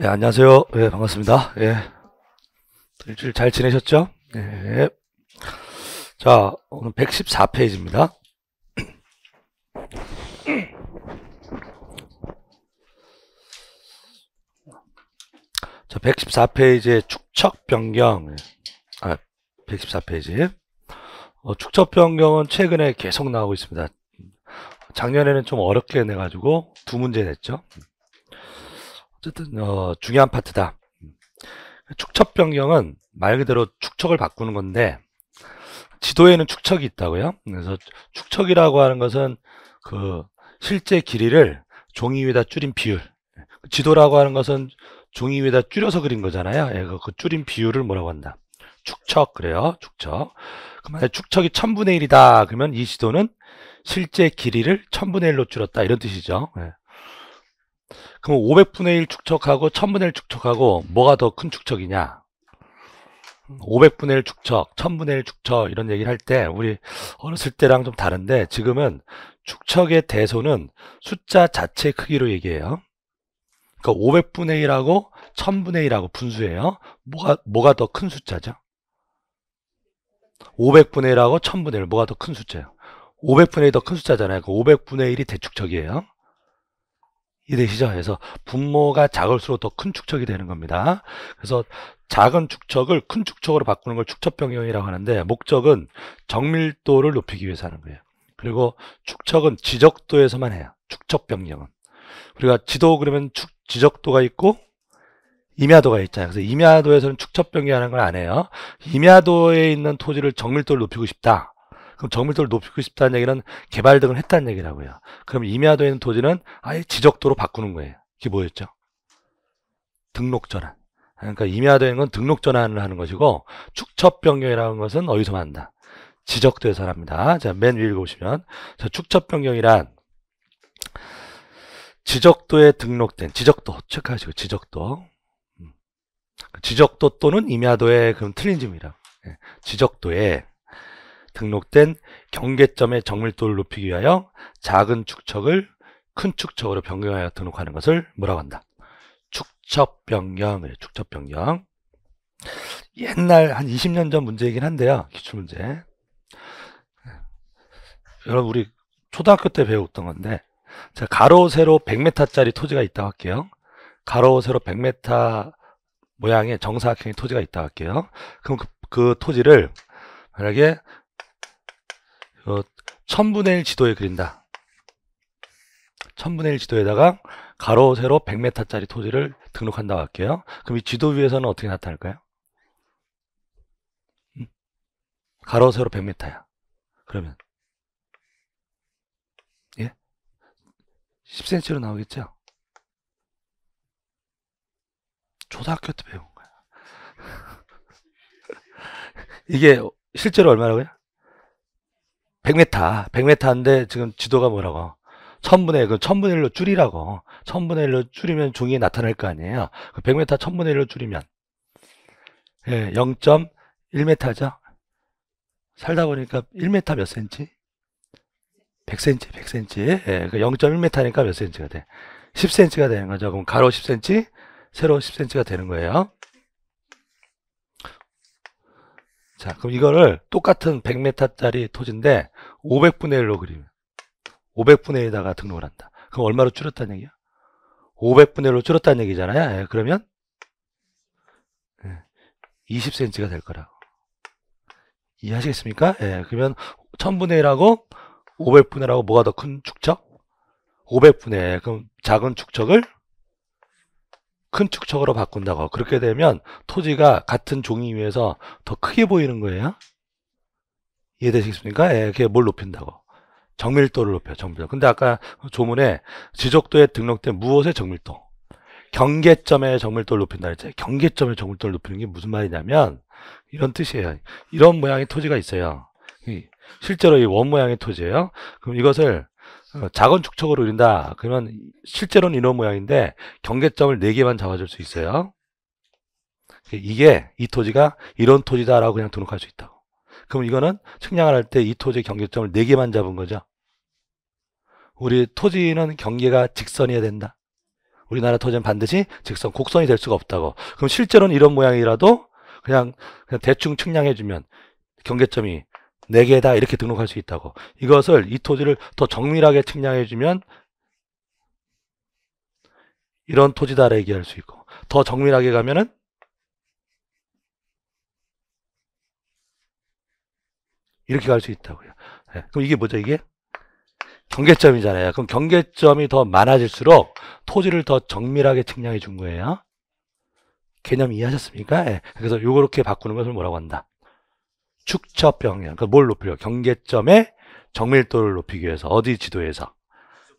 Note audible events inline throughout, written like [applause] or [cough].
예, 안녕하세요. 예, 반갑습니다. 예. 일주일 잘 지내셨죠? 예. 자, 오늘 114페이지입니다. 자, 114페이지의 축척 변경. 예. 아, 114페이지. 어, 축척 변경은 최근에 계속 나오고 있습니다. 작년에는 좀 어렵게 내가지고 두 문제 냈죠. 어쨌든 어, 중요한 파트다. 축척 변경은 말 그대로 축척을 바꾸는 건데 지도에는 축척이 있다고요. 그래서 축척이라고 하는 것은 그 실제 길이를 종이 위에다 줄인 비율. 지도라고 하는 것은 종이 위에다 줄여서 그린 거잖아요. 예, 그, 그 줄인 비율을 뭐라고 한다. 축척 그래요. 축척. 만약 축척이 천분의일이다 그러면 이 지도는 실제 길이를 천분의일로줄었다 이런 뜻이죠. 예. 그럼 500분의 1 축척하고 1000분의 1 축척하고 뭐가 더 큰 축척이냐? 500분의 1 축척, 1000분의 1 축척 이런 얘기를 할 때 우리 어렸을 때랑 좀 다른데 지금은 축척의 대소는 숫자 자체 크기로 얘기해요. 그러니까 500분의 1하고 1000분의 1하고 분수예요. 뭐가 뭐가 더 큰 숫자죠? 500분의 1하고 1000분의 1 뭐가 더 큰 숫자예요? 500분의 1이 더 큰 숫자잖아요. 그 그러니까 500분의 1이 대축척이에요. 이되시죠? 그래서 분모가 작을수록 더 큰 축척이 되는 겁니다. 그래서 작은 축척을 큰 축척으로 바꾸는 걸축척병경이라고 하는데 목적은 정밀도를 높이기 위해서 하는 거예요. 그리고 축척은 지적도에서만 해요. 축척병경은 우리가 지도 그러면 축, 지적도가 있고 임야도가 있잖아요. 그래서 임야도에서는 축척병경하는걸 안 해요. 임야도에 있는 토지를 정밀도를 높이고 싶다. 그럼 정밀도를 높이고 싶다는 얘기는 개발 등을 했다는 얘기라고요. 그럼 임야도에 있는 토지는 아예 지적도로 바꾸는 거예요. 그게 뭐였죠? 등록 전환. 그러니까 임야도에 있는 건 등록 전환을 하는 것이고 축첩 변경이라는 것은 어디서만 한다. 지적도에서 합니다. 자, 맨 위를 보시면 축첩 변경이란 지적도에 등록된 지적도 체크하시고 지적도 음. 지적도 또는 임야도의 그럼 틀린 점이라 예. 지적도에 등록된 경계점의 정밀도를 높이기 위하여 작은 축척을 큰 축척으로 변경하여 등록하는 것을 뭐라고 한다? 축척 변경, 그 축척 변경. 옛날 한 20년 전 문제이긴 한데요. 기출문제. 여러분 우리 초등학교 때 배웠던 건데 자, 가로 세로 100m짜리 토지가 있다 할게요. 가로 세로 100m 모양의 정사각형의 토지가 있다 할게요. 그럼 그, 그 토지를 만약에 1000분의 어, 1 지도에 그린다. 1000분의 1 지도에다가 가로, 세로 100m짜리 토지를 등록한다고 할게요. 그럼 이 지도 위에서는 어떻게 나타날까요? 음? 가로, 세로 100m야. 그러면 예? 10cm로 나오겠죠? 초등학교 때 배운 거야. [laughs] 이게 실제로 얼마라고요? 100m, 100m인데 지금 지도가 뭐라고? 천분의 그 천분의 일로 줄이라고. 천분의 일로 줄이면 종이 나타날 거 아니에요. 그 100m 천분의 일로 줄이면 예, 0.1m죠. 살다 보니까 1m 몇 센치? 100cm, 100cm. 예, 그 0.1m니까 몇 cm가 돼? 10cm가 되는 거죠. 그럼 가로 10cm, 세로 10cm가 되는 거예요. 자, 그럼 이거를 똑같은 100m짜리 토지인데 500분의 1로 그리면 500분의 1에다가 등록을 한다. 그럼 얼마로 줄었다는 얘기야? 500분의 1로 줄었다는 얘기잖아요. 예, 그러면 20cm가 예, 될 거라고. 이해하시겠습니까? 예, 그러면 1000분의 1하고 500분의 1하고 뭐가 더 큰 축척? 500분의 1. 그럼 작은 축척을 큰 축척으로 바꾼다고 그렇게 되면 토지가 같은 종이 위에서 더 크게 보이는 거예요 이해되시겠습니까? 예, 그게 뭘 높인다고 정밀도를 높여 정밀도 근데 아까 조문에 지적도에 등록된 무엇의 정밀도 경계점의 정밀도를 높인다 했죠 경계점의 정밀도를 높이는 게 무슨 말이냐면 이런 뜻이에요 이런 모양의 토지가 있어요 실제로 이 원 모양의 토지예요 그럼 이것을 어, 작은 축척으로 그린다. 그러면 실제로는 이런 모양인데 경계점을 4개만 잡아줄 수 있어요. 이게 이 토지가 이런 토지다라고 그냥 등록할 수 있다고. 그럼 이거는 측량을 할 때 이 토지의 경계점을 4개만 잡은 거죠. 우리 토지는 경계가 직선이어야 된다. 우리나라 토지는 반드시 직선, 곡선이 될 수가 없다고. 그럼 실제로는 이런 모양이라도 그냥, 그냥 대충 측량해주면 경계점이 4개다 이렇게 등록할 수 있다고 이것을 이 토지를 더 정밀하게 측량해 주면 이런 토지다라 얘기할 수 있고 더 정밀하게 가면은 이렇게 갈 수 있다고요 네. 그럼 이게 뭐죠 이게 경계점이잖아요 그럼 경계점이 더 많아질수록 토지를 더 정밀하게 측량해 준 거예요 개념 이해하셨습니까? 네. 그래서 요렇게 바꾸는 것을 뭐라고 한다 축처 평형. 그뭘 그러니까 높이려? 경계점의 정밀도를 높이기 위해서 어디 지도에서?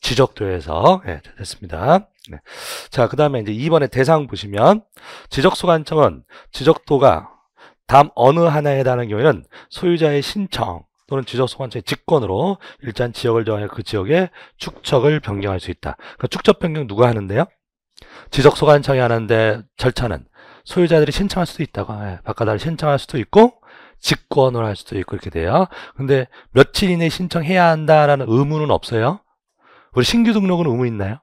지적도에서 네, 됐습니다. 네. 자, 그 다음에 이제 2번의 대상 보시면 지적소 관청은 지적도가 다음 어느 하나에 해당하는 경우에는 소유자의 신청 또는 지적소 관청의 직권으로 일단 지역을 정하여 그 지역의 축척을 변경할 수 있다. 그니까 축척 변경 누가 하는데요? 지적소 관청이 하는데 절차는 소유자들이 신청할 수도 있다고 예, 바꿔달 신청할 수도 있고 직권을 할 수도 있고 이렇게 돼요. 근데 며칠 이내 에 신청해야 한다라는 의무는 없어요. 우리 신규 등록은 의무 있나요?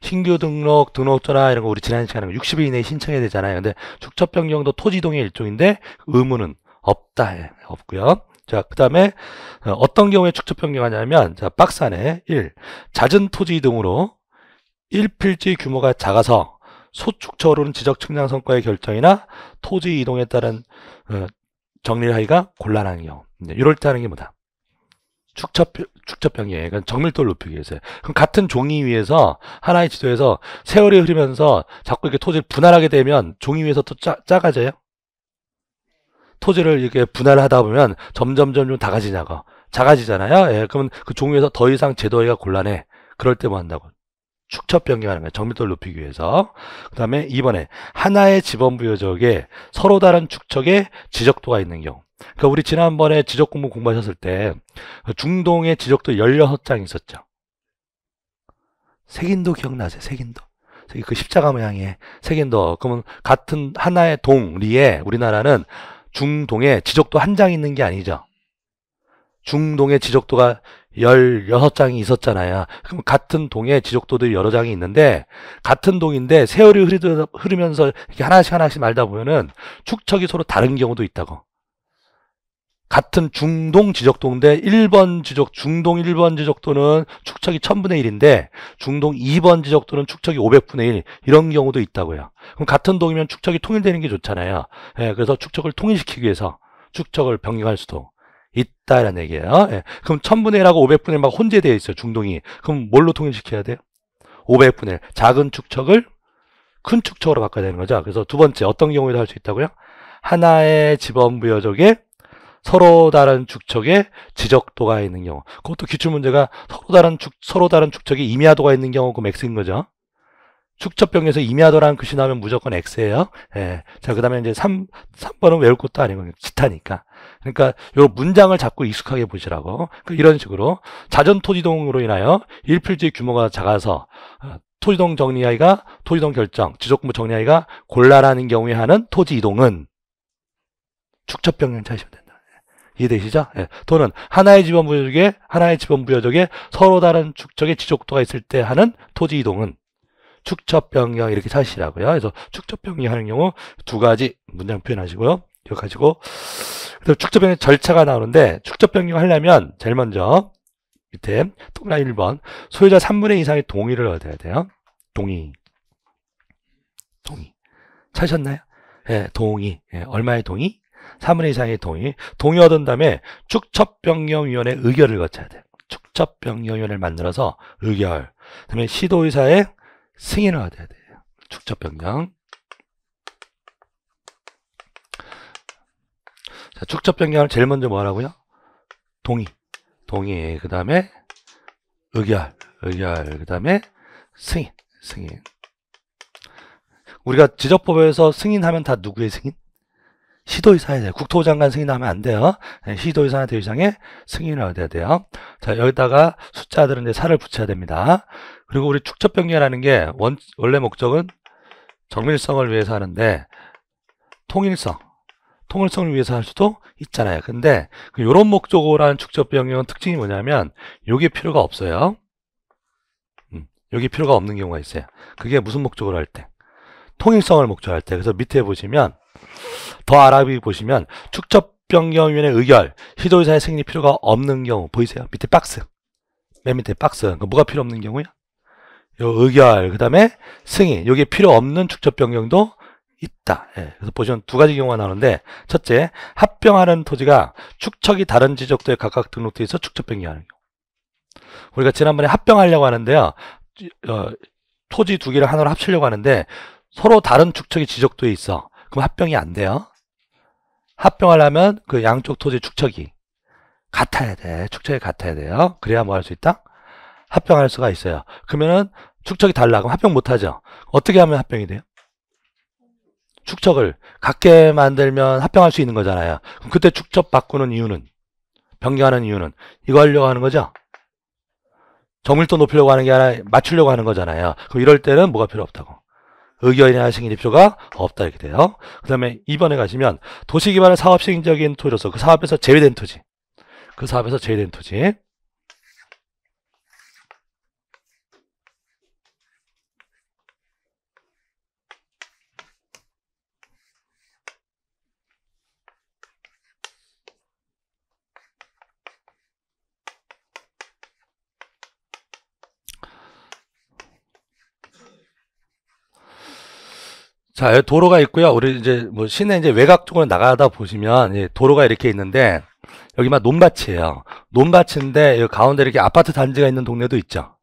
신규 등록, 등록전화 이런 거 우리 지난 시간에 60일 이내에 신청해야 되잖아요. 근데 축첩 변경도 토지동의 일종인데 의무는 없다. 예, 없고요. 자, 그 다음에 어, 어떤 경우에 축첩 변경하냐면 자, 박스 안에 1. 잦은 토지 등으로 1필지 규모가 작아서 소축 저론 지적 측량 성과의 결정이나 토지 이동에 따른 어, 정밀하기가 곤란한 경우. 네, 이럴 때 하는 게 뭐다? 축첩, 축첩형이에요. 그러니까 정밀도를 높이기 위해서 그럼 같은 종이 위에서 하나의 지도에서 세월이 흐르면서 자꾸 이렇게 토지를 분할하게 되면 종이 위에서 또 짜, 작아져요? 토지를 이렇게 분할하다 보면 점점 점점 작아지냐고 작아지잖아요. 예, 그러면 그 종이에서 위더 이상 제도화가 곤란해. 그럴 때 뭐 한다고? 축첩 변경하는 거예요. 정밀도를 높이기 위해서. 그 다음에 이번에 하나의 지번부여적에 서로 다른 축척에 지적도가 있는 경우. 그러니까 우리 지난번에 지적공부 공부하셨을 때 중동의 지적도 16장 있었죠. 색인도 기억나세요? 색인도. 그 십자가 모양의 색인도. 그러면 같은 하나의 동리에 우리나라는 중동에 지적도 한 장 있는 게 아니죠. 중동의 지적도가 16장이 있었잖아요. 그럼 같은 동에 지적도들 여러 장이 있는데 같은 동인데 세월이 흐르 흐르면서 이렇게 하나씩 하나씩 말다 보면은 축척이 서로 다른 경우도 있다고. 같은 중동 지적도인데 1번 지적 중동 1번 지적도는 축척이 1000분의 1인데 중동 2번 지적도는 축척이 500분의 1 이런 경우도 있다고요. 그럼 같은 동이면 축척이 통일되는 게 좋잖아요. 예, 그래서 축척을 통일시키기 위해서 축척을 변경할 수도 있다라는 얘기예요. 예. 그럼 1000분의 1하고 500분의 1 막 혼재되어 있어요. 중동이. 그럼 뭘로 통일시켜야 돼요? 500분의 1. 작은 축척을 큰 축척으로 바꿔야 되는 거죠. 그래서 두 번째 어떤 경우에도 할 수 있다고요? 하나의 지번부여적에 서로 다른 축척에 지적도가 있는 경우. 그것도 기출 문제가 서로 다른 축 서로 다른 축척에 임야도가 있는 경우그 맥스인 거죠. 축척병에서 임야도라는 글씨 나오면 무조건 X예요. 예. 자, 그다음에 이제 3 3번은 외울 것도 아니요지타니까 그러니까 요 문장을 자꾸 익숙하게 보시라고 그 이런 식으로 자전 토지동으로 인하여 일필지 규모가 작아서 어, 토지동 정리하기가 토지동 결정, 지적분부 정리하기가 곤란한 경우에 하는 토지 이동은 축첩병행 차시면 된다. 이해되시죠? 예. 또는 하나의 지번 부여적에 하나의 지번 부여적에 서로 다른 축적의 지속도가 있을 때 하는 토지 이동은 축첩병형 이렇게 찾으시라고요. 그래서 축첩병형 하는 경우 두 가지 문장 표현하시고요. 이거 가지고 그래서 축적 병경 절차가 나오는데 축적 변경을 하려면 제일 먼저 밑에 동그라미 1번 소유자 3분의 2 이상의 동의를 얻어야 돼요. 동의. 동의. 찾으셨나요? 예, 동의. 예, 얼마의 동의? 3분의 2 이상의 동의. 동의 얻은 다음에 축첩변경위원회 의결을 거쳐야 돼요. 축첩변경위원회를 만들어서 의결. 그다음에 시도의사의 승인을 얻어야 돼요. 축첩변경. 자, 축적 변경을 제일 먼저 뭐 하라고요? 동의. 동의. 그 다음에 의결. 의결. 그 다음에 승인. 승인. 우리가 지적법에서 승인하면 다 누구의 승인? 시도의사에 대해 국토부 장관 승인하면 안 돼요. 네, 시도의사나 대의장의 승인을 얻어야 돼요. 자 여기다가 숫자들은 이제 살을 붙여야 됩니다. 그리고 우리 축적 변경이라는 게 원, 원래 목적은 정밀성을 위해서 하는데 통일성 통일성을 위해서 할 수도 있잖아요. 근데 이런 그 목적으로 하는 축적 변경은 특징이 뭐냐면 여기 필요가 없어요. 여기 음, 필요가 없는 경우가 있어요. 그게 무슨 목적으로 할 때? 통일성을 목적으로 할 때. 그래서 밑에 보시면 더 아랍이 보시면 축적 변경위원회 의결, 시도의사의 승인이 필요가 없는 경우 보이세요? 밑에 박스. 맨 밑에 박스. 그 뭐가 필요 없는 경우야? 요 의결, 그 다음에 승인. 여기 필요 없는 축적 변경도 있다. 예, 그래서 보시면 두 가지 경우가 나오는데 첫째, 합병하는 토지가 축척이 다른 지적도에 각각 등록돼 있어 축척 변경하는 경우. 우리가 지난번에 합병하려고 하는데요. 어, 토지 두 개를 하나로 합치려고 하는데 서로 다른 축척이 지적도에 있어. 그럼 합병이 안 돼요. 합병하려면 그 양쪽 토지 축척이 같아야 돼. 축척이 같아야 돼요. 그래야 뭐 할 수 있다? 합병할 수가 있어요. 그러면은 축척이 달라. 그럼 합병 못 하죠. 어떻게 하면 합병이 돼요? 축척을 같게 만들면 합병할 수 있는 거잖아요. 그럼 그때 축척 바꾸는 이유는 변경하는 이유는 이거 하려고 하는 거죠. 정밀도 높이려고 하는 게 아니라 맞추려고 하는 거잖아요. 그럼 이럴 때는 뭐가 필요 없다고. 의견이나 승인입표가 없다 이렇게 돼요. 그 다음에 2번에 가시면 도시기반의 사업시행적인 토지로서 그 사업에서 제외된 토지. 그 사업에서 제외된 토지. 자, 도로가 있고요. 우리 이제 뭐 시내 이제 외곽 쪽으로 나가다 보시면 예, 도로가 이렇게 있는데 여기만 논밭이에요. 논밭인데 가운데 이렇게 아파트 단지가 있는 동네도 있죠.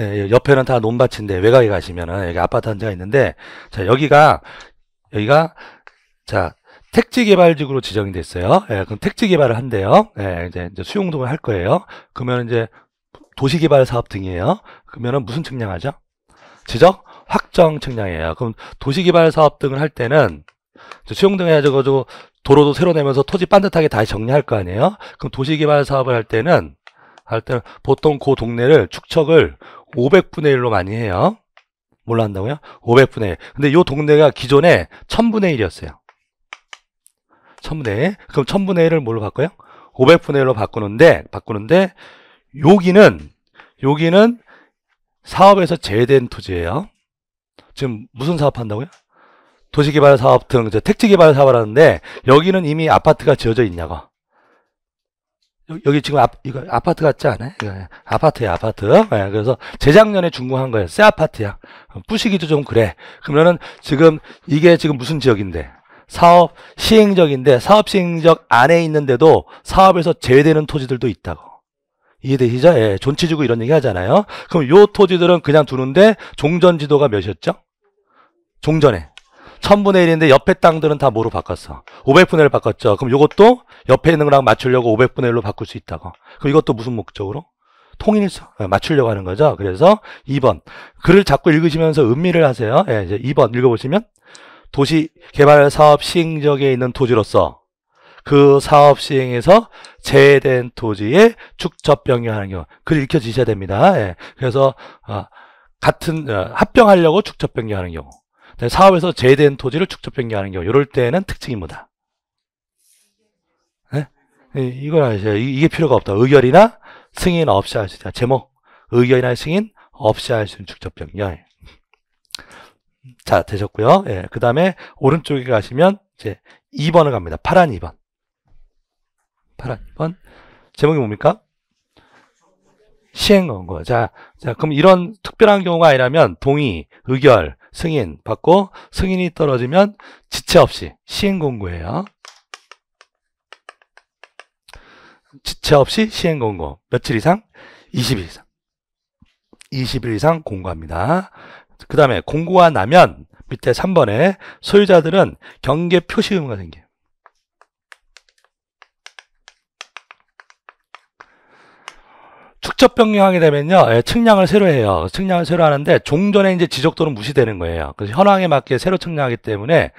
예, 예, 옆에는 다 논밭인데 외곽에 가시면은 여기 아파트 단지가 있는데 자, 여기가 여기가 자, 택지 개발지구로 지정이 됐어요. 예, 그럼 택지 개발을 한대요. 예, 이제, 수용동을 할 거예요. 그러면 이제 도시개발 사업 등이에요. 그러면 무슨 측량하죠? 지적 확정 측량이에요. 그럼 도시개발 사업 등을 할 때는 수용등 해가지고 도로도 새로 내면서 토지 반듯하게 다시 정리할 거 아니에요? 그럼 도시개발 사업을 할 때는 할 때는 보통 그 동네를 축척을 500분의 1로 많이 해요. 몰라 한다고요? 500분의 1. 근데 요 동네가 기존에 1000분의 1이었어요. 1000분의 1. 그럼 1000분의 1을 뭘로 바꿔요? 500분의 1로 바꾸는데 바꾸는데 여기는 여기는 사업에서 제외된 토지예요. 지금 무슨 사업 한다고요? 도시개발 사업 등 택지개발 사업을 하는데 여기는 이미 아파트가 지어져 있냐고. 여기 지금 아, 이거 아파트 같지 않아요? 예. 아파트야 아파트 네, 그래서 재작년에 준공한 거예요 새 아파트야 뿌시기도 좀 그래 그러면은 지금 이게 지금 무슨 지역인데 사업 시행적인데 사업 시행적 안에 있는데도 사업에서 제외되는 토지들도 있다고 이해되시죠? 예, 존치지구 이런 얘기 하잖아요 그럼 요 토지들은 그냥 두는데 종전지도가 몇이었죠? 종전에 1000분의 1인데 옆에 땅들은 다 뭐로 바꿨어? 500분의 1로 바꿨죠. 그럼 이것도 옆에 있는 거랑 맞추려고 500분의 1로 바꿀 수 있다고. 그럼 이것도 무슨 목적으로? 통일성 예, 맞추려고 하는 거죠. 그래서 2번 글을 자꾸 읽으시면서 음미를 하세요. 예, 이제 2번 읽어보시면 도시 개발 사업 시행 지역에 있는 토지로서 그 사업 시행에서 제외된 토지에 축적 변경하는 경우 글 읽혀지셔야 됩니다. 예, 그래서 어, 같은 어, 합병하려고 축적 변경하는 경우 네, 사업에서 제외된 토지를 축적 변경하는 경우 이럴 때는 특징입니다. 네? 이걸 아세요 이게 필요가 없다. 의결이나 승인 없이 할 수 있다. 제목 의결이나 승인 없이 할 수 있는 축적 변경. 자 되셨고요. 예, 그 다음에 오른쪽에 가시면 이제 2번을 갑니다. 파란 2번. 파란 2번. 제목이 뭡니까? 시행권거 자, 자, 그럼 이런 특별한 경우가 아니라면 동의, 의결, 승인 받고 승인이 떨어지면 지체 없이 시행 공고예요. 지체 없이 시행 공고. 며칠 이상? 20일 이상. 20일 이상 공고합니다. 그 다음에 공고가 나면 밑에 3번에 소유자들은 경계 표시 의무가 생겨요. 축적 변경하게 되면요, 예, 측량을 새로 해요. 측량을 새로 하는데 종전에 이제 지적도는 무시되는 거예요. 그래서 현황에 맞게 새로 측량하기 때문에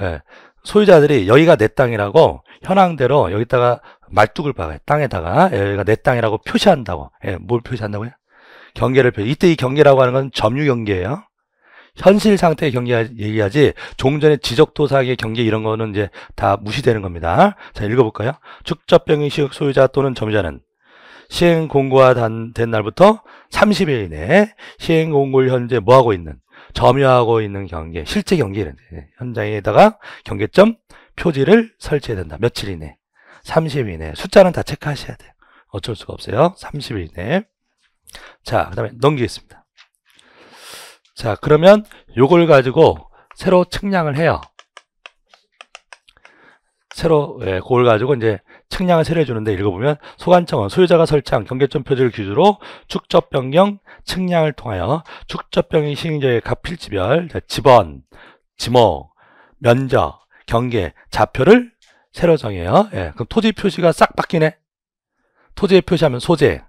예, 소유자들이 여기가 내 땅이라고 현황대로 여기다가 말뚝을 박아요. 땅에다가 예, 여기가 내 땅이라고 표시한다고. 예, 뭘 표시한다고요? 경계를 표시. 이때 이 경계라고 하는 건 점유 경계예요. 현실 상태의 경계 얘기하지 종전의 지적도 사기의 경계 이런 거는 이제 다 무시되는 겁니다. 자 읽어볼까요? 축적병의 식 소유자 또는 점유자는 시행 공고가 단, 된 날부터 30일 이내 에 시행 공고를 현재 뭐하고 있는 점유하고 있는 경계 실제 경계를 현장에다가 경계점 표지를 설치해야 된다. 며칠 이내 30일 이내 숫자는 다 체크하셔야 돼요. 어쩔 수가 없어요. 30일 이내 에 자그 다음에 넘기겠습니다. 자 그러면 요걸 가지고 새로 측량을 해요. 새로 예, 그걸 가지고 이제 측량을 세례해 주는데 읽어보면 소관청은 소유자가 설치한 경계점 표지를 기준으로 축적 변경 측량을 통하여 축적 변경 시행자의 각 필지별 집원, 네, 지목, 면적, 경계, 좌표를 새로 정해요. 예, 그럼 토지 표시가 싹 바뀌네. 토지에 표시하면 소재,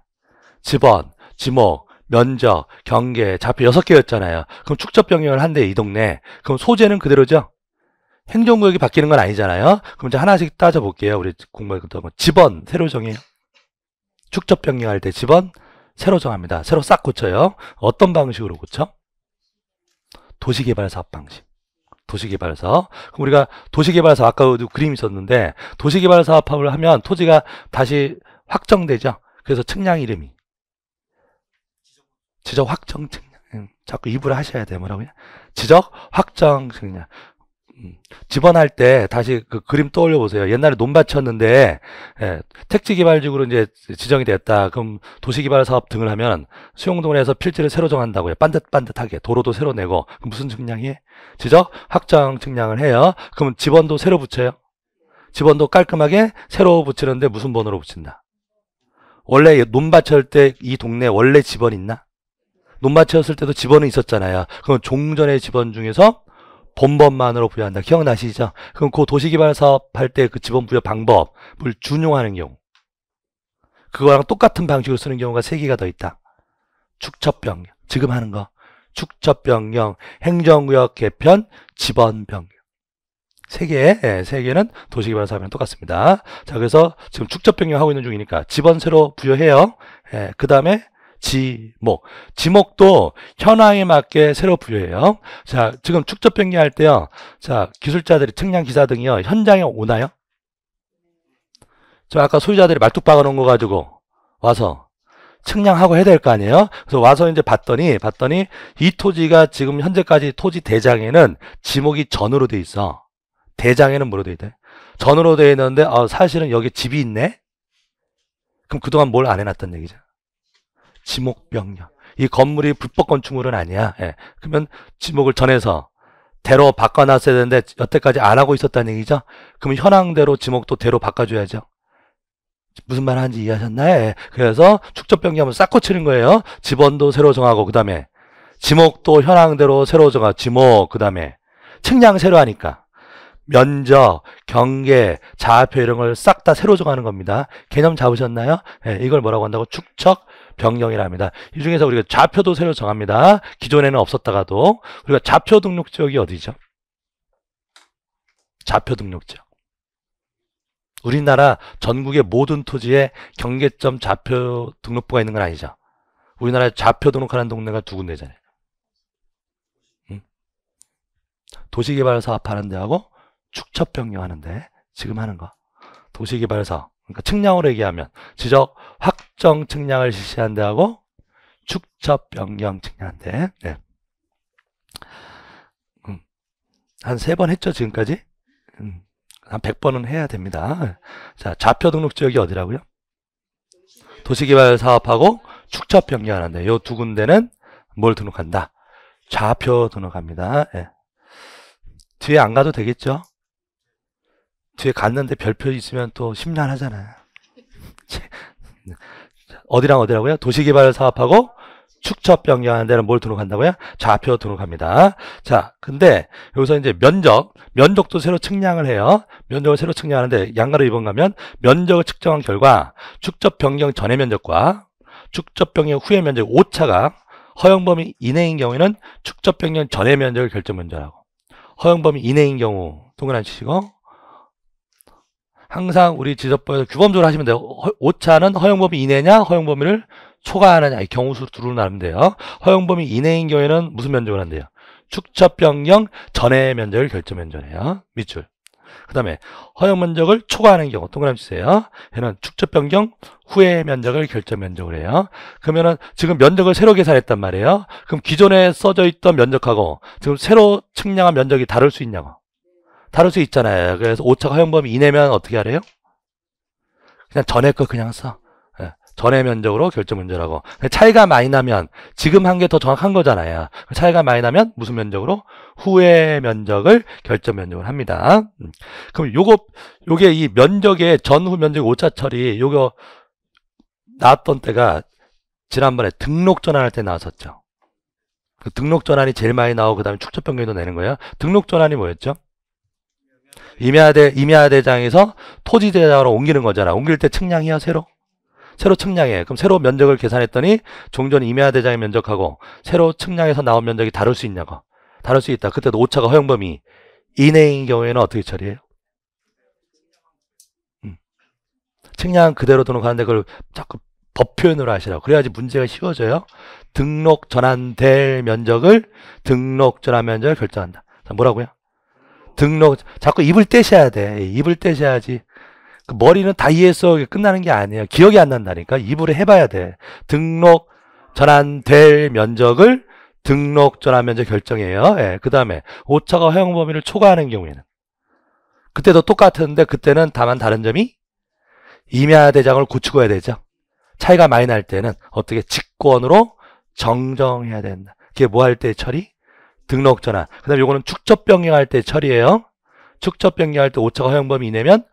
집원, 지목, 면적, 경계, 좌표 여섯 개였잖아요. 그럼 축적 변경을 한대 이 동네. 그럼 소재는 그대로죠. 행정구역이 바뀌는 건 아니잖아요. 그럼 이제 하나씩 따져볼게요. 우리 공부했던 거. 집원, 새로 정해요. 축적 변경할 때 집원, 새로 정합니다. 새로 싹 고쳐요. 어떤 방식으로 고쳐? 도시개발 사업 방식. 도시개발 사업. 그럼 우리가 도시개발 사업, 아까도 그 그림 있었는데, 도시개발 사업을 하면 토지가 다시 확정되죠. 그래서 측량 이름이. 지적 확정 측량. 음, 자꾸 입을 하셔야 돼. 뭐라고요? 지적 확정 측량. 집어할 때 다시 그 그림 떠올려 보세요. 옛날에 논밭 이었는데 예, 택지 개발지구로 이제 지정이 됐다. 그럼 도시개발 사업 등을 하면 수용동에서 필지를 새로 정한다고요. 반듯반듯하게 도로도 새로 내고 그럼 무슨 측량이? 지적 확장 측량을 해요. 그럼 집원도 새로 붙여요. 집원도 깔끔하게 새로 붙이는데 무슨 번호로 붙인다? 원래 논밭 칠때이 동네 원래 집원 있나? 논밭 이었을 때도 집원은 있었잖아요. 그럼 종전의 집원 중에서 본법만으로 부여한다. 기억나시죠? 그럼 그 도시개발 사업할 때 그지번 부여 방법을 준용하는 경우 그거랑 똑같은 방식으로 쓰는 경우가 세 개가 더 있다. 축첩변경, 지금 하는 거. 축첩변경, 행정구역 개편, 지번변경. 세 개, 예, 세 개는 도시개발 사업이랑 똑같습니다. 자, 그래서 지금 축첩변경 하고 있는 중이니까 지번 새로 부여해요. 예, 그 다음에 지목. 지목도 현황에 맞게 새로 부여해요. 자, 지금 축적 변경할 때요. 자, 기술자들이 측량 기사 등이요. 현장에 오나요? 저 아까 소유자들이 말뚝 박아 놓은 거 가지고 와서 측량하고 해야 될 거 아니에요? 그래서 와서 이제 봤더니 봤더니 이 토지가 지금 현재까지 토지 대장에는 지목이 전으로 돼 있어. 대장에는 뭐로 돼 있대? 전으로 돼 있는데 어, 사실은 여기 집이 있네. 그럼 그동안 뭘 안해놨던 얘기죠. 지목병력. 이 건물이 불법 건축물은 아니야. 예. 그러면 지목을 전해서 대로 바꿔놨어야 되는데 여태까지 안 하고 있었다는 얘기죠. 그러면 현황대로 지목도 대로 바꿔줘야죠. 무슨 말 하는지 이해하셨나요? 예. 그래서 축적병력 하면 싹 고치는 거예요. 지번도 새로 정하고 그 다음에 지목도 현황대로 새로 정하 고 지목 그 다음에 측량 새로 하니까 면적, 경계, 자아표 이런 걸 싹 다 새로 정하는 겁니다. 개념 잡으셨나요? 예, 이걸 뭐라고 한다고? 축척 변경이라 합니다. 이 중에서 우리가 좌표도 새로 정합니다. 기존에는 없었다가도 우리가 좌표 등록 지역이 어디죠? 좌표 등록 지역. 우리나라 전국의 모든 토지에 경계점 좌표 등록부가 있는 건 아니죠. 우리나라 좌표 등록하는 동네가 두 군데잖아요. 응? 도시개발 사업 하는 데하고 축척 변경하는데 지금 하는 거. 도시개발 사업. 그러니까 측량으로 얘기하면 지적 확정 측량을 실시한 데하고 축적 변경 측량한 데 네. 음, 한세 번 했죠 지금까지 음, 한 100번은 해야 됩니다 자 좌표 등록 지역이 어디라고요? 도시개발 사업하고 축적 변경하는데 요 두 군데는 뭘 등록한다? 좌표 등록합니다 네. 뒤에 안 가도 되겠죠? 뒤에 갔는데 별표 있으면 또 심란하잖아요. 어디랑 어디라고요? 도시개발 사업하고 축첩 변경하는 데는 뭘 등록한다고요? 좌표 등록합니다. 자, 근데 여기서 이제 면적, 면적도 새로 측량을 해요. 면적을 새로 측량하는데 양가로 입원 가면 면적을 측정한 결과 축적 변경 전의 면적과 축적 변경 후의 면적 오차가 허용 범위 이내인 경우에는 축적 변경 전의 면적을 결정 면적이라고. 허용 범위 이내인 경우 동그라미 치시고 항상 우리 지적법에서 규범적으로 하시면 돼요. 오차는 허용 범위 이내냐, 허용 범위를 초과하느냐, 이 경우수로 두루 나누면 돼요. 허용 범위 이내인 경우에는 무슨 면적을 한대요? 축첩 변경 전의 면적을 결정 면적이에요. 밑줄. 그 다음에 허용 면적을 초과하는 경우 동그라미 주세요 얘는 축적 변경 후의 면적을 결정 면적을 해요. 그러면은 지금 면적을 새로 계산했단 말이에요. 그럼 기존에 써져 있던 면적하고 지금 새로 측량한 면적이 다를 수 있냐고. 다를 수 있잖아요. 그래서 오차 허용범위 이내면 어떻게 하래요? 그냥 전에 거 그냥 써. 예. 전에 면적으로 결정 문제라고. 차이가 많이 나면 지금 한 게 더 정확한 거잖아요. 차이가 많이 나면 무슨 면적으로 후의 면적을 결정 면적을 합니다. 음. 그럼 요거 요게 이 면적의 전후 면적 오차 처리 요거 나왔던 때가 지난번에 등록 전환할 때 나왔었죠. 그 등록 전환이 제일 많이 나오고 그다음에 축적 변경도 내는 거예요. 등록 전환이 뭐였죠? 임야대 임야대장에서 토지대장으로 옮기는 거잖아. 옮길 때 측량이야 새로. 새로 측량해. 그럼 새로 면적을 계산했더니 종전 임야대장의 면적하고 새로 측량해서 나온 면적이 다를 수 있냐고. 다를 수 있다. 그때도 오차가 허용 범위 이내인 경우에는 어떻게 처리해요? 음. 측량 그대로 등록가는데 그걸 자꾸 법 표현으로 하시라고. 그래야지 문제가 쉬워져요. 등록 전환될 면적을 등록 전환 면적을 결정한다. 자, 뭐라고요? 등록 자꾸 입을 떼셔야 돼. 예, 입을 떼셔야지. 그 머리는 다 이해해서 끝나는 게 아니에요. 기억이 안 난다니까. 입으로 해봐야 돼. 등록 전환될 면적을 등록 전환 면적 결정이에요. 예, 그 다음에 오차가 허용 범위를 초과하는 경우에는 그때도 똑같은데 그때는 다만 다른 점이 임야 대장을 고치고야 해 되죠. 차이가 많이 날 때는 어떻게 직권으로 정정해야 된다. 그게 뭐 할때 처리? 등록 전환. 그 다음에 요거는 축적 변경할 때 처리해요. 축적 변경할 때 오차가 허용 범위 이내면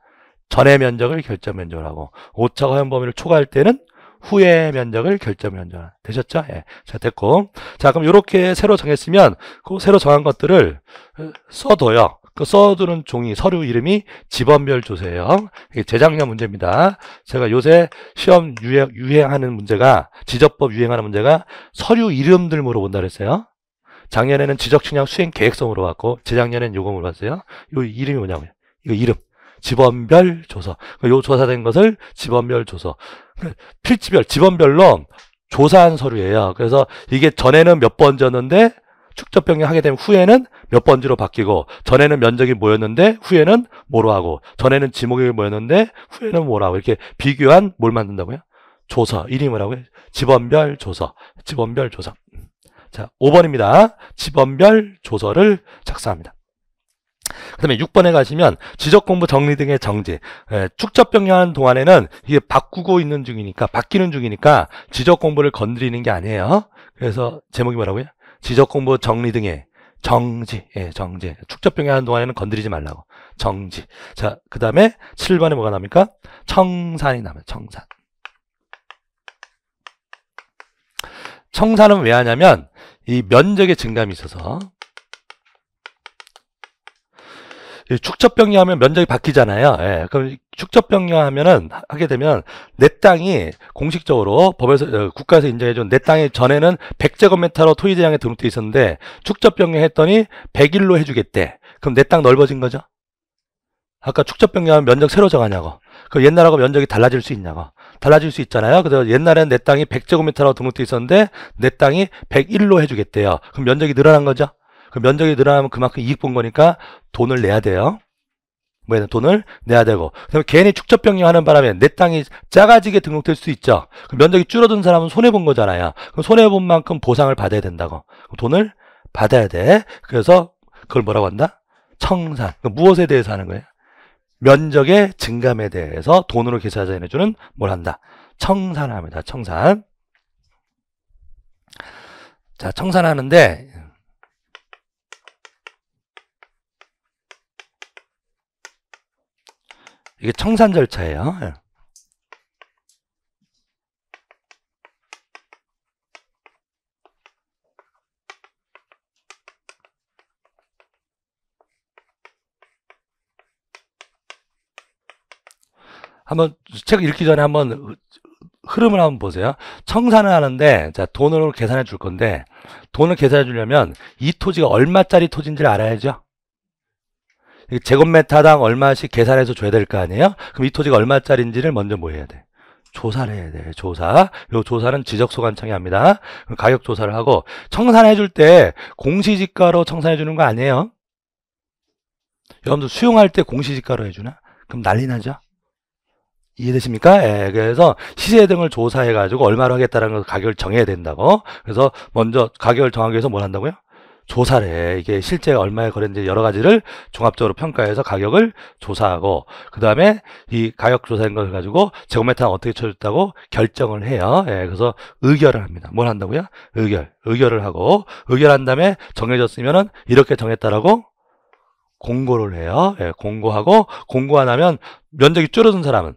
전의 면적을 결정 면적을 하고 오차가 허용 범위를 초과할 때는 후의 면적을 결정 면적 을 하고 되셨죠? 예. 자 됐고 자 그럼 요렇게 새로 정했으면 그 새로 정한 것들을 써둬요 그 써두는 종이 서류 이름이 지번별 조세예요 이게 재작년 문제입니다 제가 요새 시험 유행, 유행하는 문제가 지적법 유행하는 문제가 서류 이름들 물어본다 그랬어요 작년에는 지적측량 수행 계획성으로 왔고 재작년엔 요금으로 왔어요요 이름이 뭐냐고요. 이거 이름. 지번별 조서. 그러니까 요 조사된 것을 지번별 조서. 그러니까 필지별, 지번별로 조사한 서류예요. 그래서 이게 전에는 몇 번지였는데 축적 병경하게 되면 후에는 몇 번지로 바뀌고 전에는 면적이 뭐였는데 후에는 뭐로 하고 전에는 지목이 뭐였는데 후에는 뭐라고 이렇게 비교한 뭘 만든다고요? 조서 이름을 라고요지번별 조서, 지번별 조서. 자, 5번입니다. 지번별 조서를 작성합니다. 그 다음에 6번에 가시면 지적공부 정리 등의 정지 예, 축적병렬하는 동안에는 이게 바꾸고 있는 중이니까 바뀌는 중이니까 지적공부를 건드리는 게 아니에요 그래서 네. 제목이 뭐라고요? 지적공부 정리 등의 정지 예, 정지 축적병렬하는 동안에는 건드리지 말라고 정지 자그 다음에 7번에 뭐가 납니까? 청산이 나면 청산 청산은 왜 하냐면 이 면적의 증감이 있어서 축적병리 하면 면적이 바뀌잖아요. 예, 그럼 축적병리 하면은 하게 되면 내 땅이 공식적으로 법에서 어, 국가에서 인정해준 내 땅이 전에는 100제곱미터로 토지대장에 등록돼 있었는데 축적병리 했더니 100일로 해주겠대. 그럼 내 땅 넓어진 거죠. 아까 축적병리 하면 면적 새로 정하냐고. 그 옛날하고 면적이 달라질 수 있냐고. 달라질 수 있잖아요. 그래서 옛날에는 내 땅이 100제곱미터라고 등록돼 있었는데 내 땅이 101로 해주겠대요. 그럼 면적이 늘어난 거죠. 그 면적이 늘어나면 그만큼 이익 본 거니까 돈을 내야 돼요. 뭐야 돈을 내야 되고 그다음에 괜히 축적 병경하는 바람에 내 땅이 작아지게 등록될 수 있죠. 면적이 줄어든 사람은 손해 본 거잖아요. 그럼 손해 본 만큼 보상을 받아야 된다고 돈을 받아야 돼. 그래서 그걸 뭐라고 한다? 청산. 무엇에 대해서 하는 거예요? 면적의 증감에 대해서 돈으로 계산해주는 뭘 한다? 청산합니다. 청산. 자, 청산하는데 이게 청산 절차예요. 예. 한번 책 읽기 전에 한번 흐름을 한번 보세요. 청산을 하는데 자 돈으로 계산해 줄 건데 돈을 계산해 주려면 이 토지가 얼마짜리 토지인지를 알아야죠. 제곱메타당 얼마씩 계산해서 줘야 될 거 아니에요? 그럼 이 토지가 얼마짜리인지를 먼저 뭐 해야 돼? 조사를 해야 돼. 조사. 요 조사는 지적소관청이 합니다. 가격 조사를 하고 청산해 줄 때 공시지가로 청산해 주는 거 아니에요? 여러분들 수용할 때 공시지가로 해주나? 그럼 난리 나죠? 이해되십니까? 예, 그래서 시세 등을 조사해가지고 얼마로 하겠다는 라 가격을 정해야 된다고. 그래서 먼저 가격을 정하기 위해서 뭘 한다고요? 조사를 해. 이게 실제 얼마에 거래는지 여러 가지를 종합적으로 평가해서 가격을 조사하고, 그 다음에 이 가격 조사인걸 가지고 제곱미터는 어떻게 쳐줬다고 결정을 해요. 예, 그래서 의결을 합니다. 뭘 한다고요? 의결. 의결을 하고, 의결한 다음에 정해졌으면은 이렇게 정했다라고 공고를 해요. 예, 공고하고, 공고안 하면 면적이 줄어든 사람은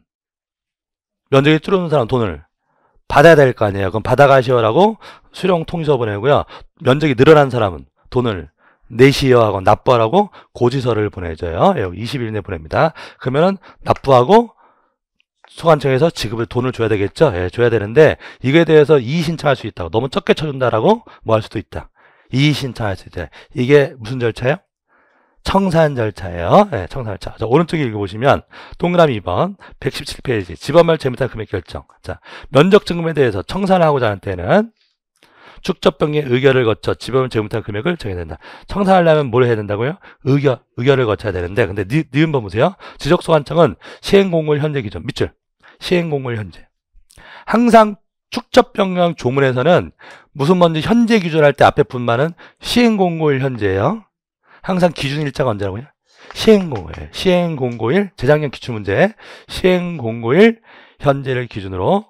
면적이 줄어드는 사람 돈을 받아야 될 거 아니에요. 그럼 받아가시오라고 수령 통지서 보내고요. 면적이 늘어난 사람은 돈을 내시여 하고 납부하라고 고지서를 보내줘요. 20일 예, 내 보냅니다. 그러면은 납부하고 소관청에서 지급을 돈을 줘야 되겠죠. 예, 줘야 되는데 이거에 대해서 이의 신청할 수 있다고 너무 적게 쳐준다라고 뭐 할 수도 있다. 이의 신청할 수 있다. 이게 무슨 절차예요? 청산 절차예요. 네, 청산 절차. 자, 오른쪽에 읽어보시면 동그라미 2번 117페이지 집안말 재무상 금액 결정. 자, 면적 증금에 대해서 청산하고자 하는 때는 축적병의 의결을 거쳐 집어면 재무탄 금액을 정해야 된다. 청산하려면 뭘 해야 된다고요? 의결, 의결을 거쳐야 되는데 근데 니, 은번 보세요. 지적소관청은 시행공고일 현재 기준 밑줄 시행공고일 현재 항상 축적병량 조문에서는 무슨 뭔지 현재 기준할 때 앞에 분만은 시행공고일 현재예요. 항상 기준 일자가 언제라고요? 시행공고일, 시행공고일, 재작년 기출문제, 시행공고일, 현재를 기준으로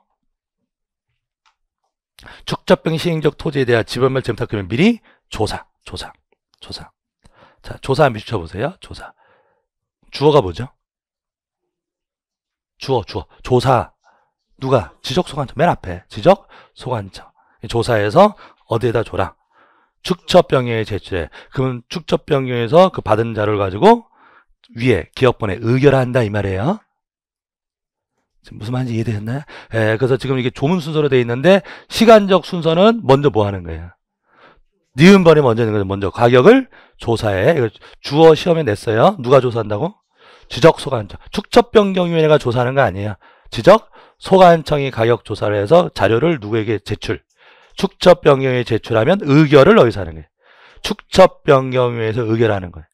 축적병 시행적 토지에 대한 지번별 재무탁 금액 미리 조사, 조사, 조사. 자, 조사 한번 쳐보세요. 조사. 주어가 뭐죠? 주어, 주어. 조사. 누가? 지적 소관청맨 앞에. 지적 소관처. 조사에서 어디에다 줘라? 축처병에 제출해. 그럼 축처병에서 그 받은 자료를 가지고 위에 기업본에 의결한다 이 말이에요. 무슨 말인지 이해되셨나요? 예, 그래서 지금 이게 조문 순서로 돼 있는데 시간적 순서는 먼저 뭐 하는 거예요? 니은번이 먼저 있는 거죠. 먼저 가격을 조사해. 이거 주어 시험에 냈어요. 누가 조사한다고? 지적소관청. 축첩변경위원회가 조사하는 거 아니에요. 지적 소관청이 가격 조사를 해서 자료를 누구에게 제출. 축첩 변경에 제출하면 의결을 어디서 하는 거예요? 축첩 변경에서 의결하는 거예요.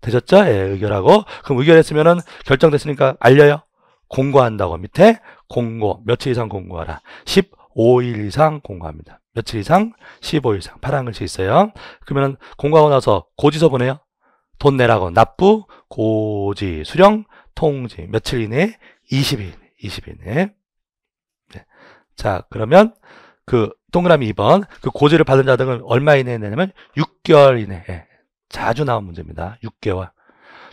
되셨죠? 예, 의결하고 그럼 의결했으면은 결정됐으니까 알려요. 공고한다고 밑에 공고 며칠 이상 공고하라. 15일 이상 공고합니다. 며칠 이상 15일 이상 파란 글씨 있어요. 그러면은 공고하고 나서 고지서 보내요. 돈 내라고 납부 고지 수령 통지 며칠 이내 20일 20일 이내. 네. 자 그러면 그 동그라미 2번 그 고지를 받은 자 등은 얼마 이내에 내냐면 6개월 이내에 자주 나온 문제입니다. 6개월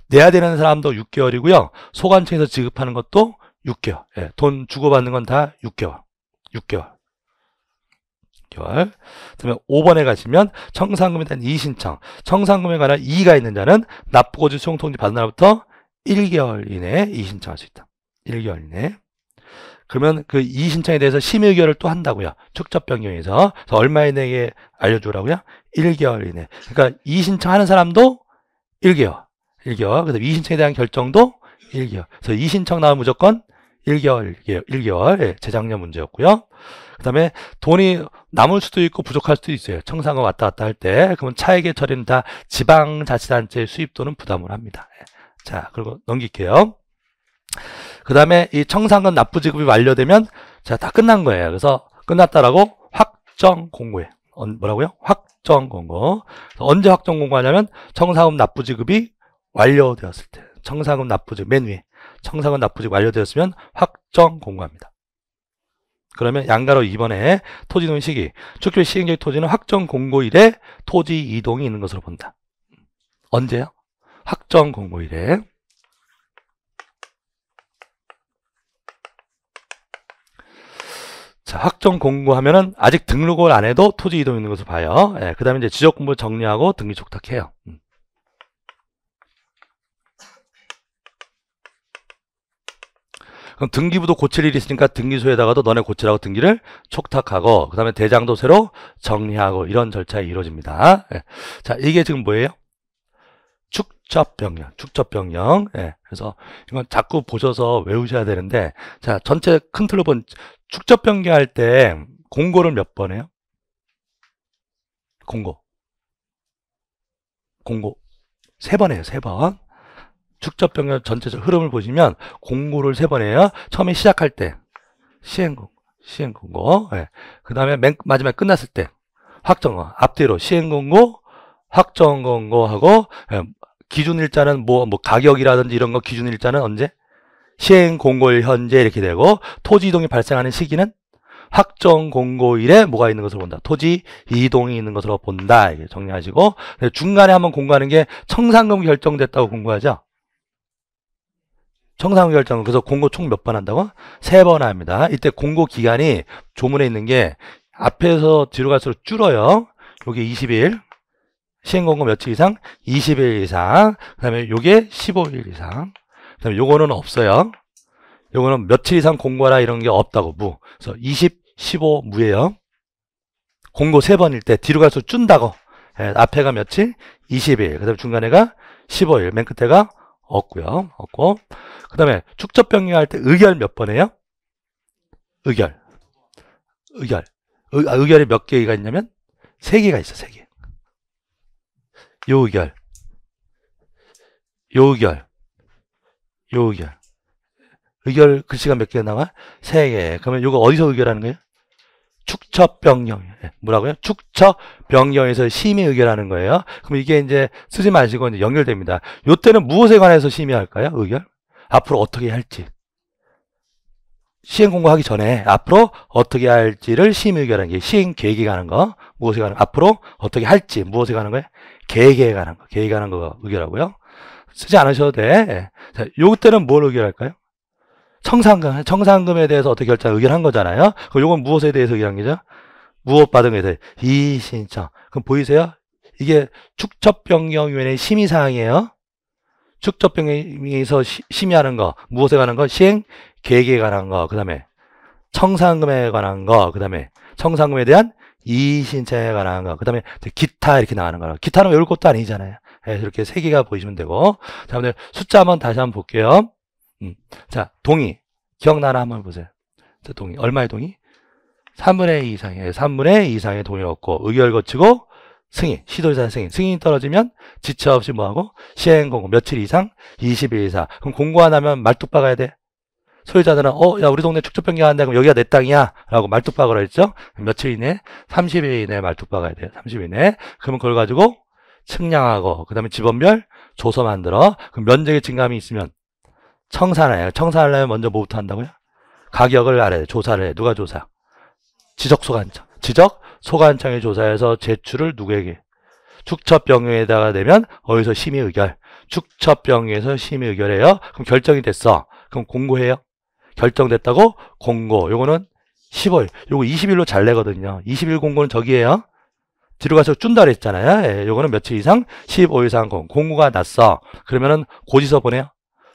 내야 되는 사람도 6개월이고요. 소관청에서 지급하는 것도 6개월 예. 돈 주고받는 건 다 6개월 6개월 6개월 그다음에 5번에 가시면 청산금에 대한 이의신청 청산금에 관한 이의가 있는 자는 납부고지 수용통지 받은 날부터 1개월 이내에 이의신청할 수 있다. 1개월 이내에 그러면 그이의 신청에 대해서 심의 의결을 또 한다고요. 축적 변경에서. 얼마 이내에 알려주라고요? 1개월 이내. 그러니까 이의 신청하는 사람도 1개월. 1개월. 그래서이의 신청에 대한 결정도 1개월. 그래서 이의 신청 나오면 무조건 1개월, 1개월, 1개월. 예, 재작년 문제였고요. 그 다음에 돈이 남을 수도 있고 부족할 수도 있어요. 청산과 왔다 갔다 할 때. 그러면 차액의 처리는 다 지방자치단체의 수입 또는 부담을 합니다. 예. 자, 그리고 넘길게요. 그 다음에 이 청산금 납부 지급이 완료되면 제다 끝난 거예요. 그래서 끝났다라고 확정 공고해. 뭐라고요? 확정 공고. 언제 확정 공고하냐면 청산금 납부 지급이 완료되었을 때. 청산금 납부 지급 맨 위에. 청산금 납부 지급 완료되었으면 확정 공고합니다. 그러면 양가로 2번에 토지이동 시기, 축질 시행적 토지는 확정 공고일에 토지 이동이 있는 것으로 본다. 언제요? 확정 공고일에. 자, 확정 공고하면은 아직 등록을 안 해도 토지 이동 있는 것을 봐요. 예, 그 다음에 이제 지적 공부를 정리하고 등기 촉탁해요. 음. 그럼 등기부도 고칠 일이 있으니까 등기소에다가도 너네 고치라고 등기를 촉탁하고 그 다음에 대장도 새로 정리하고 이런 절차에 이루어집니다. 예. 자 이게 지금 뭐예요? 축적병령축적병령 예, 그래서 이건 자꾸 보셔서 외우셔야 되는데, 자, 전체 큰 틀로 본축적병령할때 공고를 몇 번 해요? 공고. 공고. 세 번 해요, 세 번. 축적병렬 전체 흐름을 보시면 공고를 세 번 해요. 처음에 시작할 때 시행공고, 시행공고. 예. 그 다음에 맨, 마지막에 끝났을 때 확정어 앞뒤로 시행공고, 확정공고하고 예. 기준 일자는 뭐, 뭐 가격이라든지 이런 거 기준 일자는 언제? 시행 공고일 현재 이렇게 되고 토지 이동이 발생하는 시기는 확정 공고일에 뭐가 있는 것으로 본다. 토지 이동이 있는 것으로 본다. 이렇게 정리하시고 중간에 한번 공고하는 게 청산금 결정됐다고 공고하죠. 청산금 결정은 그래서 공고 총 몇 번 한다고? 세 번 합니다. 이때 공고 기간이 조문에 있는 게 앞에서 뒤로 갈수록 줄어요. 여기 20일, 시행공고 며칠 이상? 20일 이상. 그 다음에 요게 15일 이상. 그 다음에 요거는 없어요. 요거는 며칠 이상 공고하라 이런 게 없다고 무. 그래서 20, 15 무예요. 공고 3번일 때 뒤로 갈수록 준다고. 예, 앞에가 며칠? 20일. 그 다음에 중간에가 15일. 맨 끝에가 없고요. 없고. 그 다음에 축적 변경할 때 의결 몇 번 해요? 의결. 의결. 의, 아, 결이 몇 개가 있냐면 3개가 있어, 3개. 요결, 요결, 요결. 의결 글씨가 몇개 나와? 세 개. 그러면 이거 어디서 의결하는 거예요? 축척병영. 예, 뭐라고요? 축척병영에서 심의 의결하는 거예요. 그럼 이게 이제 쓰지 마시고 이제 연결됩니다. 요때는 무엇에 관해서 심의할까요? 의결? 앞으로 어떻게 할지. 시행 공고하기 전에 앞으로 어떻게 할지를 심의 의결하는 게 시행 계획이 가는 거. 무엇에 가는 거. 앞으로 어떻게 할지 무엇에 가는 거예요? 계획에 관한 거, 계획에 관한 거 의결하고요. 쓰지 않으셔도 돼. 예. 자, 요때는 뭘 의결할까요? 청산금, 청산금에 대해서 어떻게 결정 의결한 거잖아요. 그럼 요건 무엇에 대해서 의결한 거죠? 무엇 받은 거에 대해 이 신청. 그럼 보이세요? 이게 축척변경위원회 심의사항이에요. 축척변경에서 위 심의하는 거, 무엇에 관한 거, 시행 계획에 관한 거, 그 다음에 청산금에 관한 거, 그 다음에 청산금에 대한 이신체에 관한 거. 그 다음에 기타 이렇게 나가는 거. 기타는 외울 것도 아니잖아요. 그래서 예, 이렇게 세 개가 보이시면 되고. 자, 오늘 숫자 한번 다시 한번 볼게요. 음. 자, 동의. 기억나나 한번 보세요. 자, 동의. 얼마의 동의? 3분의 2 이상의, 3분의 예, 2 이상의 동의를 얻고, 의결 거치고, 승인, 시도자 승인. 승인이 떨어지면 지체 없이 뭐하고, 시행 공고 며칠 이상, 20일 이상. 그럼 공고 안 하면 말뚝 박아야 돼. 소유자들은 어, 야 우리 동네 축적 변경한다 그럼 여기가 내 땅이야라고 말뚝박을 했죠. 며칠 이내 30일 이내 말뚝박아야 돼요. 30일 이내. 그러면 그걸 가지고 측량하고 그다음에 지번별 조서 만들어. 그럼 면적의 증감이 있으면 청산해요. 청산하려면 먼저 뭐부터 한다고요? 가격을 알아야 돼. 조사를 해. 누가 조사? 지적 소관청. 지적 소관청이 조사해서 제출을 누구에게? 축첩병유에다가 되면 어디서 심의 의결. 축첩병유에서 심의 의결해요. 그럼 결정이 됐어. 그럼 공고해요. 결정됐다고 공고. 요거는 10월. 요거 20일로 잘 내거든요. 20일 공고는 저기에요. 뒤로 가서 준다 그랬잖아요. 예, 요거는 며칠 이상 15일 이상 공, 공고가 났어. 그러면은 고지서 보내요.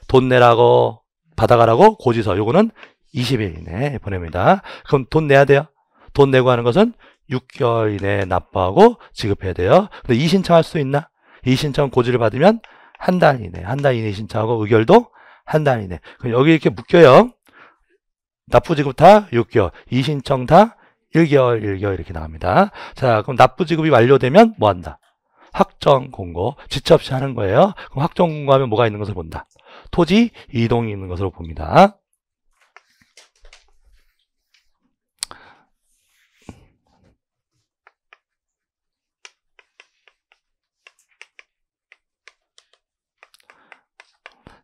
돈 내라고 받아가라고 고지서. 요거는 20일 이내 에 보냅니다. 그럼 돈 내야 돼요. 돈 내고 하는 것은 6개월 이내에 납부하고 지급해야 돼요. 근데 이 신청할 수 있나? 이 신청 고지를 받으면 한 달 이내, 한 달 이내 신청하고 의결도 한 달 이내. 그럼 여기 이렇게 묶여요. 납부지급 다 6개월, 이신청 다 1개월, 1개월 이렇게 나갑니다. 자, 그럼 납부지급이 완료되면 뭐 한다? 확정 공고, 지체 없이 하는 거예요. 그럼 확정 공고하면 뭐가 있는 것을 본다? 토지 이동이 있는 것으로 봅니다.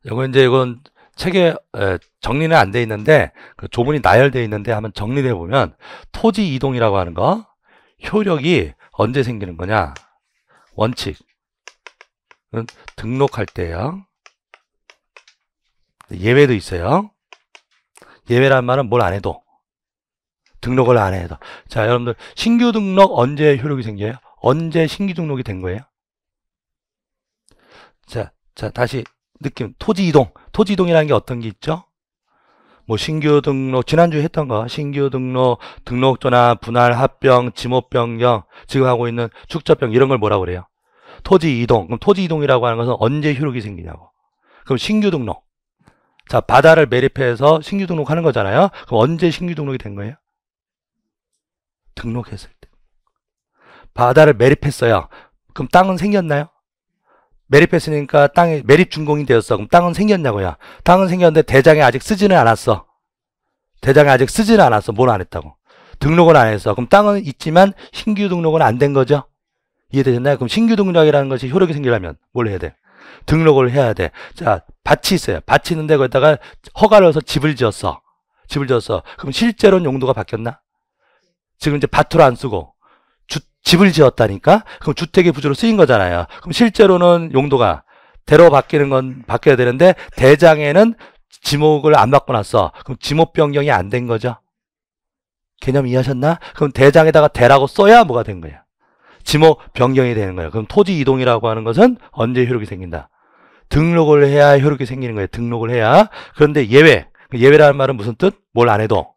이건 이제 이건 책에 정리는 안 돼 있는데 그 조문이 나열되어 있는데 한번 정리해 보면 토지 이동이라고 하는 거 효력이 언제 생기는 거냐 원칙 등록할 때요 예외도 있어요 예외란 말은 뭘 안 해도 등록을 안 해도 자 여러분들 신규 등록 언제 효력이 생겨요? 언제 신규 등록이 된 거예요? 자, 자 다시 느낌 토지 이동 토지 이동이라는 게 어떤 게 있죠? 뭐 신규 등록 지난주에 했던 거 신규 등록 등록조나 분할 합병 지목 변경 지금 하고 있는 축적병 이런 걸 뭐라 그래요? 토지 이동 그럼 토지 이동이라고 하는 것은 언제 효력이 생기냐고 그럼 신규 등록 자 바다를 매립해서 신규 등록하는 거잖아요 그럼 언제 신규 등록이 된 거예요? 등록했을 때 바다를 매립했어요 그럼 땅은 생겼나요? 매립했으니까 땅에 매립 준공이 되었어. 그럼 땅은 생겼냐고요. 땅은 생겼는데 대장에 아직 쓰지는 않았어. 대장에 아직 쓰지는 않았어. 뭘 안 했다고. 등록은 안 했어. 그럼 땅은 있지만 신규 등록은 안 된 거죠. 이해되셨나요? 그럼 신규 등록이라는 것이 효력이 생기려면 뭘 해야 돼? 등록을 해야 돼. 자, 밭이 있어요. 밭이 있는데 거기다가 허가를 해서 집을 지었어. 집을 지었어. 그럼 실제로는 용도가 바뀌었나? 지금 이제 밭으로 안 쓰고 집을 지었다니까? 그럼 주택의 부지로 쓰인 거잖아요. 그럼 실제로는 용도가 대로 바뀌는 건 바뀌어야 되는데 대장에는 지목을 안 바꿔놨어. 그럼 지목 변경이 안 된 거죠. 개념 이해하셨나? 그럼 대장에다가 대라고 써야 뭐가 된 거야? 지목 변경이 되는 거예요. 그럼 토지 이동이라고 하는 것은 언제 효력이 생긴다? 등록을 해야 효력이 생기는 거예요. 등록을 해야. 그런데 예외. 그 예외라는 말은 무슨 뜻? 뭘 안 해도.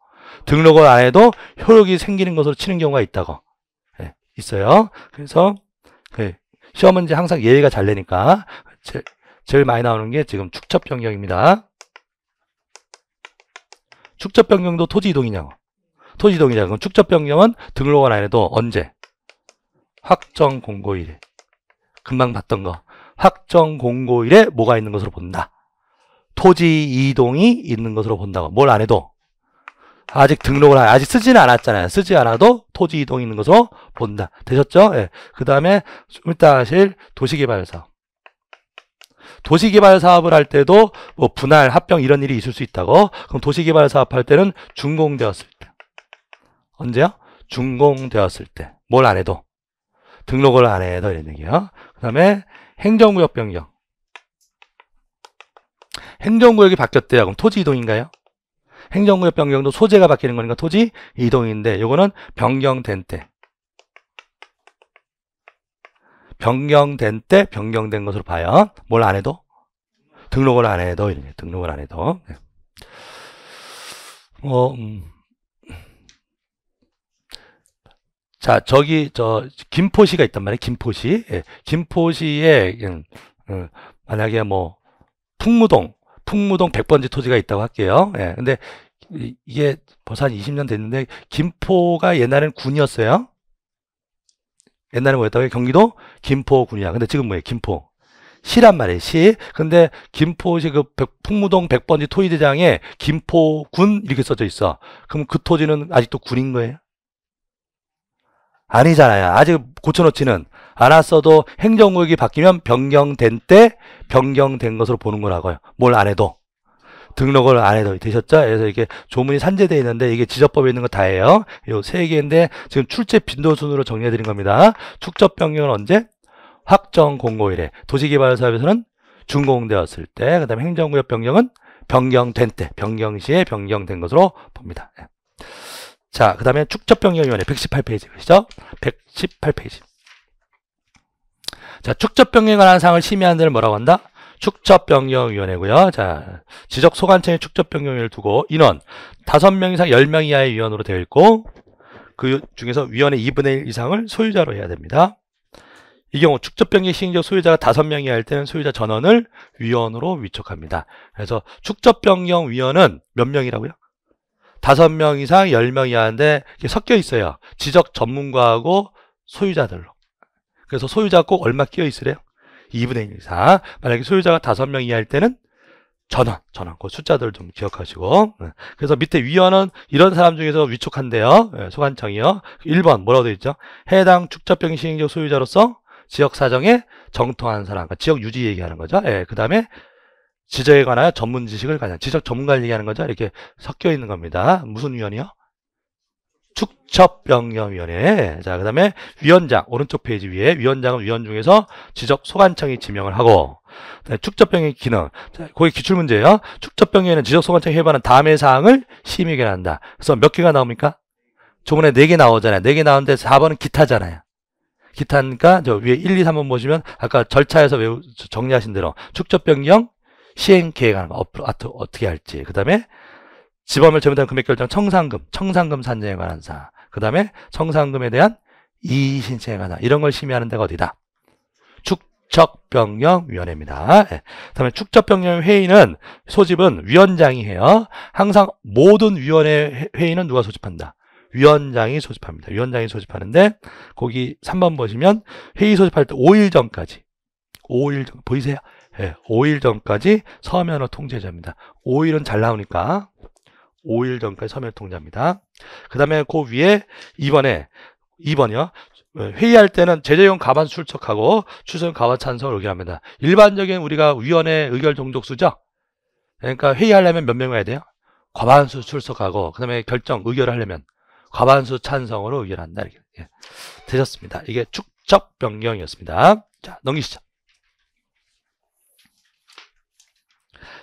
등록을 안 해도 효력이 생기는 것으로 치는 경우가 있다고. 있어요. 그래서 네, 시험은 이제 항상 예외가 잘 내니까 제, 제일 많이 나오는 게 지금 축첩 변경입니다. 축첩 변경도 토지 이동이냐고. 토지 이동이냐고. 축첩 변경은 등록을 안 해도 언제? 확정 공고일. 금방 봤던 거. 확정 공고일에 뭐가 있는 것으로 본다. 토지 이동이 있는 것으로 본다고. 뭘 안 해도 아직 등록을 아직 쓰지는 않았잖아요. 쓰지 않아도 토지 이동 이 있는 것으로 본다. 되셨죠? 예. 그다음에 일단 사실 도시개발 사업. 도시개발 사업을 할 때도 뭐 분할, 합병 이런 일이 있을 수 있다고. 그럼 도시개발 사업할 때는 준공되었을 때. 언제요? 준공되었을 때. 뭘 안 해도. 등록을 안 해도 이런 얘기예요. 그다음에 행정구역 변경. 행정구역이 바뀌었대요. 그럼 토지 이동인가요? 행정구역 변경도 소재가 바뀌는 거니까 토지 이동인데 이거는 변경된 때 변경된 때 변경된 것으로 봐요. 뭘 안 해도 등록을 안 해도 이렇 등록을 안 해도 네. 어, 음. 자 저기 저 김포시가 있단 말이에요. 김포시 예. 김포시에 음, 음, 만약에 뭐 풍무동 풍무동 100번지 토지가 있다고 할게요. 예. 근데 이게 벌써 한 20년 됐는데 김포가 옛날엔 군이었어요. 옛날에 뭐였다고요? 경기도 김포군이야. 근데 지금 뭐예요? 김포. 시란 말이에요, 시. 근데 김포시 그 백, 풍무동 100번지 토지대장에 김포군 이렇게 써져 있어. 그럼 그 토지는 아직도 군인 거예요? 아니잖아요. 아직 고쳐놓지는. 알았어도 행정구역이 바뀌면 변경된 때 변경된 것으로 보는 거라고요. 뭘 안 해도. 등록을 안 해도 되셨죠? 그래서 이게 조문이 산재되어 있는데 이게 지적법에 있는 거 다예요. 요세 개인데 지금 출제 빈도 순으로 정리해 드린 겁니다. 축적 변경은 언제? 확정 공고일에. 도시개발사업에서는 준공되었을 때, 그 다음에 행정구역 변경은 변경된 때, 변경 시에 변경된 것으로 봅니다. 예. 자, 그 다음에 축적 변경위원회 118페이지, 그시죠 118페이지. 자, 축적 병경에 관한 사항을 심의하는 데를 뭐라고 한다? 축적 병경 위원회고요. 자, 지적 소관청의 축적 병경위원회를 두고 인원 5명 이상 10명 이하의 위원으로 되어 있고 그 중에서 위원의 2분의 1 이상을 소유자로 해야 됩니다. 이 경우 축적병경 시행적 소유자가 5명이 할 때는 소유자 전원을 위원으로 위촉합니다. 그래서 축적병경 위원은 몇 명이라고요? 5명 이상 10명 이하인데 섞여 있어요. 지적 전문가하고 소유자들로. 그래서 소유자 가꼭 얼마 끼어 있으래요? 2분의 1 이상. 만약에 소유자가 5명 이하일 때는 전원, 전원. 그 숫자들 좀 기억하시고. 예. 그래서 밑에 위원은 이런 사람 중에서 위촉한대요 예, 소관청이요. 1번 뭐라고 되어 있죠? 해당 축적병 시행적 소유자로서 지역 사정에 정통한 사람, 그러니까 지역 유지 얘기하는 거죠. 예, 그 다음에 지적에 관하여 전문 지식을 가장 지적 전문가를 얘기하는 거죠. 이렇게 섞여 있는 겁니다. 무슨 위원이요? 축첩명령위원회 자그 다음에 위원장 오른쪽 페이지 위에 위원장은 위원 중에서 지적 소관청이 지명을 하고 축적병의 기능 자, 거기 기출문제예요 축적병에는 지적소관청이 해반한 음의 사항을 심의 결한다 그래서 몇 개가 나옵니까? 조문에 4개 나오잖아요 4개 나오는데 4번은 기타잖아요 기타니까 저 위에 1, 2, 3번 보시면 아까 절차에서 정리하신 대로 축적병령 시행 계획하는 거 어떻게 할지 그 다음에 지범을 재무당 금액결정 청산금, 청산금 산정에 관한 사. 그 다음에 청산금에 대한 이의신청에 관한 이런 걸 심의하는 데가 어디다? 축적병영위원회입니다. 예. 그 다음에 축적병영회의는 소집은 위원장이 해요. 항상 모든 위원회 회의는 누가 소집한다? 위원장이 소집합니다. 위원장이 소집하는데 거기 3번 보시면 회의 소집할 때 5일 전까지 5일 전 보이세요? 예, 네, 5일 전까지 서면으로 통제자입니다. 5일은 잘 나오니까 5일 전까지 서면 통지합니다. 그 다음에 그 위에 2번에 2번이요. 회의할 때는 제재용 가반 출석하고 추석 가반 찬성을 의결합니다. 일반적인 우리가 위원회 의결 종족수죠. 그러니까 회의하려면 몇 명 와야 돼요? 과반수 출석하고 그 다음에 결정 의결하려면 과반수 찬성으로 의결한다. 이렇게 예. 되셨습니다. 이게 축적 변경이었습니다. 자 넘기시죠.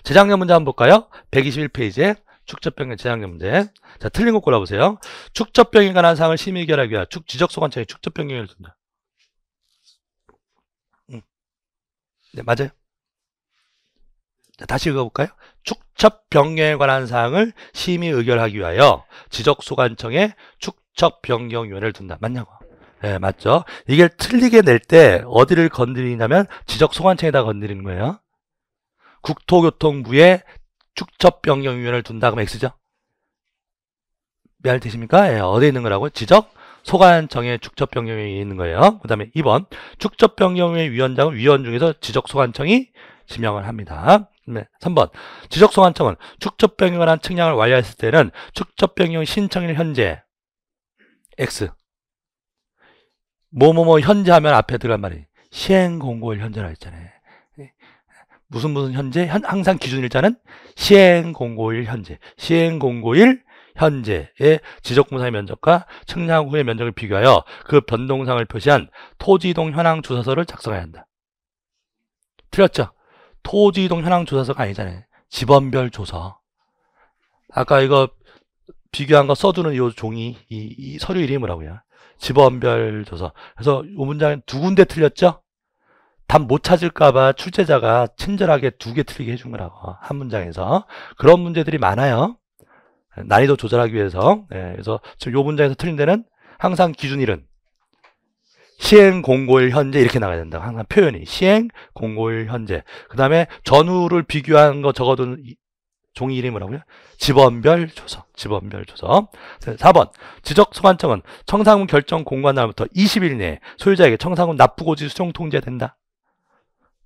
재작년 문제 한번 볼까요? 121페이지에 축저병의 재앙 문제. 자, 틀린 것 골라보세요. 축저병에 관한 사항을 심의 결하기 위하여 지적소관청이 축저병 경위를 둔다. 음. 네, 맞아요. 자, 다시 읽어볼까요? 축첩병에 관한 사항을 심의 의결하기 위하여 지적소관청에 축첩변경위원회를 둔다. 맞냐고. 네, 맞죠. 이게 틀리게 낼 때 어디를 건드리냐면 지적소관청에다 건드리는 거예요. 국토교통부의 축첩변경위원회를 둔다 그럼 X죠? 이해할 되십니까? 예, 어디에 있는 거라고? 지적, 소관청의 축첩병영위에 있는 거예요. 그 다음에 2번 축첩병영위 위원장은 위원 중에서 지적소관청이 지명을 합니다. 네, 3번 지적소관청은 축첩병영한 측량을 완료했을 때는 축첩병영 신청일 현재 X 뭐뭐뭐 현재 하면 앞에 들어간 말이 시행공고일 현재라 했잖아요. 무슨 무슨 현재 현, 항상 기준일자는 시행 공고일 현재 시행 공고일 현재의 지적공사의 면적과 측량 후의 면적을 비교하여 그 변동상을 표시한 토지이동 현황 조사서를 작성해야 한다. 틀렸죠? 토지이동 현황 조사서가 아니잖아요. 지번별 조서. 아까 이거 비교한 거 써두는 이 종이, 이, 이 서류 이름이 뭐라고요? 지번별 조서. 그래서 이 문장은 두 군데 틀렸죠? 답못 찾을까봐 출제자가 친절하게 두 개 틀리게 해준 거라고 한 문장에서 그런 문제들이 많아요 난이도 조절하기 위해서 예, 그래서 지금 요 문장에서 틀린 데는 항상 기준 일은 시행 공고일 현재 이렇게 나가야 된다 항상 표현이 시행 공고일 현재 그 다음에 전후를 비교한 거 적어둔 종이 이름이 뭐라고요? 지번별조서지번별조서 4번 지적 소관청은 청산금 결정 공고한 날부터 20일 내에 소유자에게 청산금 납부고지 수정 통지해야 된다.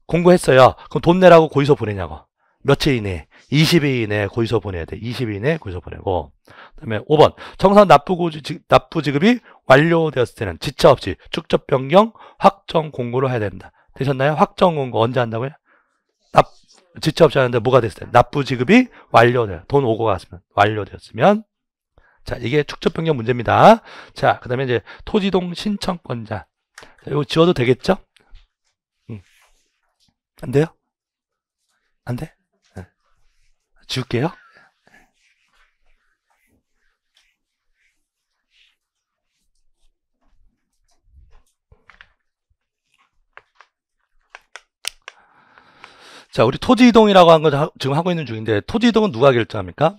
공고했어요. 그럼 돈 내라고 고의서 보내냐고. 며칠 이내, 에 20일 이내 에 고의서 보내야 돼. 20일 이내 에 고의서 보내고. 그다음에 5번 청산 납부 납부 지급이 완료되었을 때는 지체 없이 축적 변경 확정 공고를 해야 된다. 되셨나요? 확정 공고 언제 한다고요? 납 지체 없이 하는데 뭐가 됐을 때 납부 지급이 완료돼돈 오고 갔으면 완료되었으면 자 이게 축적 변경 문제입니다. 자 그다음에 이제 토지동 신청권자 자, 이거 지워도 되겠죠? 안 돼요? 안 돼? 네. 줄게요. 자, 우리 토지 이동이라고 한거 지금 하고 있는 중인데 토지 이동은 누가 결정합니까?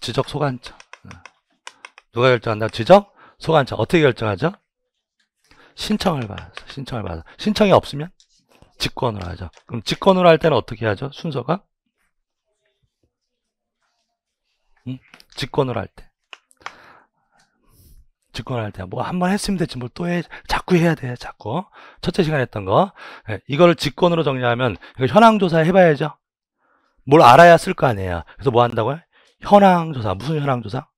지적 소관청. 네. 누가 결정한다? 지적 소관청. 어떻게 결정하죠? 신청을 받아서 신청을 받아. 서 신청이 없으면 직권으로 하죠. 그럼 직권으로 할 때는 어떻게 하죠? 순서가? 응? 직권으로 할 때. 직권할 때, 뭐, 한 번 했으면 됐지, 뭘 또 해, 자꾸 해야 돼, 자꾸. 첫째 시간에 했던 거. 예, 이거를 직권으로 정리하면, 현황조사 해봐야죠. 뭘 알아야 쓸 거 아니에요. 그래서 뭐 한다고요? 현황조사. 무슨 현황조사?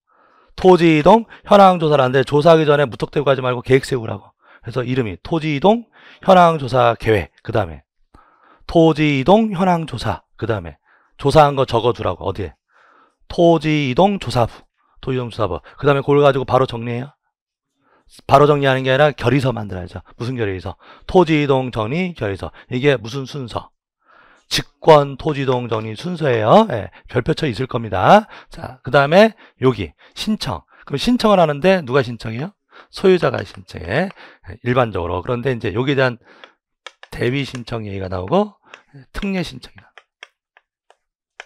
토지이동 현황조사라는데, 조사하기 전에 무턱대고 가지 말고 계획 세우라고. 그래서 이름이 토지이동 현황조사 계획 그 다음에 토지이동 현황조사 그 다음에 조사한 거 적어주라고 어디에 토지이동 조사부 토지이동 조사부 그 다음에 그걸 가지고 바로 정리해요 바로 정리하는 게 아니라 결의서 만들어야죠 무슨 결의서 토지이동 정리 결의서 이게 무슨 순서 직권 토지이동 정리 순서예요 예, 별표쳐 있을 겁니다 자 그 다음에 여기 신청 그럼 신청을 하는데 누가 신청해요 소유자가 신청해 일반적으로 그런데 이제 여기에 대한 대위 신청 얘기가 나오고 특례 신청이 다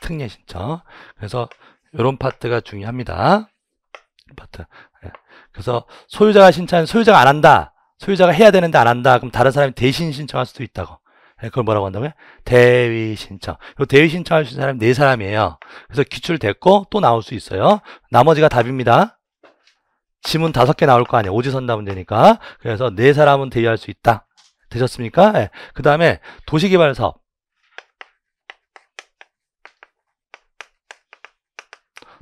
특례 신청 그래서 이런 파트가 중요합니다 파트 예. 그래서 소유자가 신청한 소유자가 안 한다 소유자가 해야 되는데 안 한다 그럼 다른 사람이 대신 신청할 수도 있다고 예, 그걸 뭐라고 한다고요? 대위 신청. 대위 신청할 수 있는 사람이 네 사람이에요. 그래서 기출됐고 또 나올 수 있어요. 나머지가 답입니다. 지문 다섯 개 나올 거 아니에요. 오지선다 문제니까. 그래서 네 사람은 대여할 수 있다. 되셨습니까? 네. 그 다음에 도시개발 사업.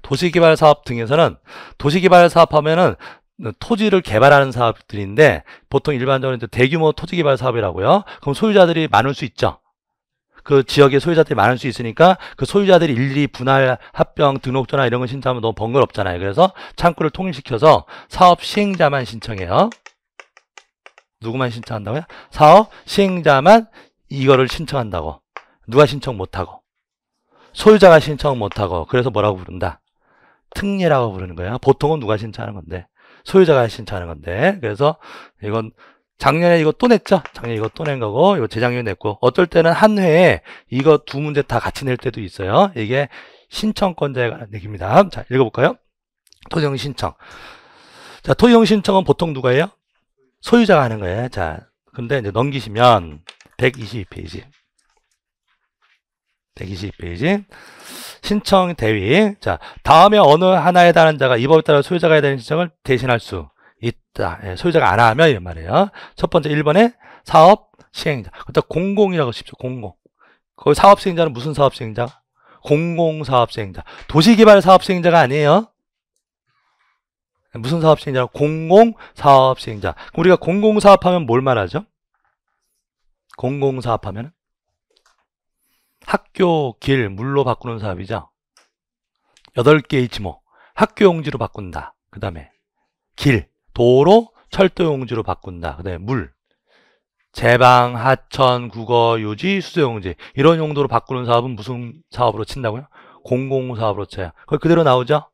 도시개발 사업 등에서는 도시개발 사업 하면은 토지를 개발하는 사업들인데 보통 일반적으로 대규모 토지개발 사업이라고요. 그럼 소유자들이 많을 수 있죠. 그 지역의 소유자들이 많을 수 있으니까 그 소유자들이 일일이 분할 합병 등록전나 이런 걸 신청하면 너무 번거롭잖아요. 그래서 창구를 통일시켜서 사업 시행자만 신청해요. 누구만 신청한다고요? 사업 시행자만 이거를 신청한다고. 누가 신청 못하고. 소유자가 신청 못하고. 그래서 뭐라고 부른다? 특례라고 부르는 거예요. 보통은 누가 신청하는 건데. 소유자가 신청하는 건데. 그래서 이건 작년에 이거 또 냈죠? 작년에 이거 또 낸 거고, 요 재작년에 냈고, 어떨 때는 한 회에 이거 두 문제 다 같이 낼 때도 있어요. 이게 신청권자에 관한 얘기입니다. 자, 읽어볼까요? 토지형 신청. 자, 토지형 신청은 보통 누가 해요? 소유자가 하는 거예요. 자, 근데 이제 넘기시면 122페이지. 122페이지. 신청 대위. 자, 다음에 어느 하나에 달한 자가 이 법에 따라 소유자가 해야 되는 신청을 대신할 수. 있다. 예, 소유자가 안 하면 이런 말이에요. 첫 번째 1번에 사업 시행자. 그다 공공이라고 쉽죠. 공공. 그 사업 시행자는 무슨 사업 시행자? 공공 사업 시행자. 도시개발 사업 시행자가 아니에요. 무슨 사업 시행자? 공공 사업 시행자. 우리가 공공 사업하면 뭘 말하죠? 공공 사업하면 학교, 길, 물로 바꾸는 사업이죠. 여덟 개의지목 학교 용지로 바꾼다. 그 다음에 길, 도로, 철도용지로 바꾼다. 그다음에 물, 제방, 하천, 국어, 유지, 수소용지 이런 용도로 바꾸는 사업은 무슨 사업으로 친다고요? 공공사업으로 쳐요. 그 그대로 나오죠?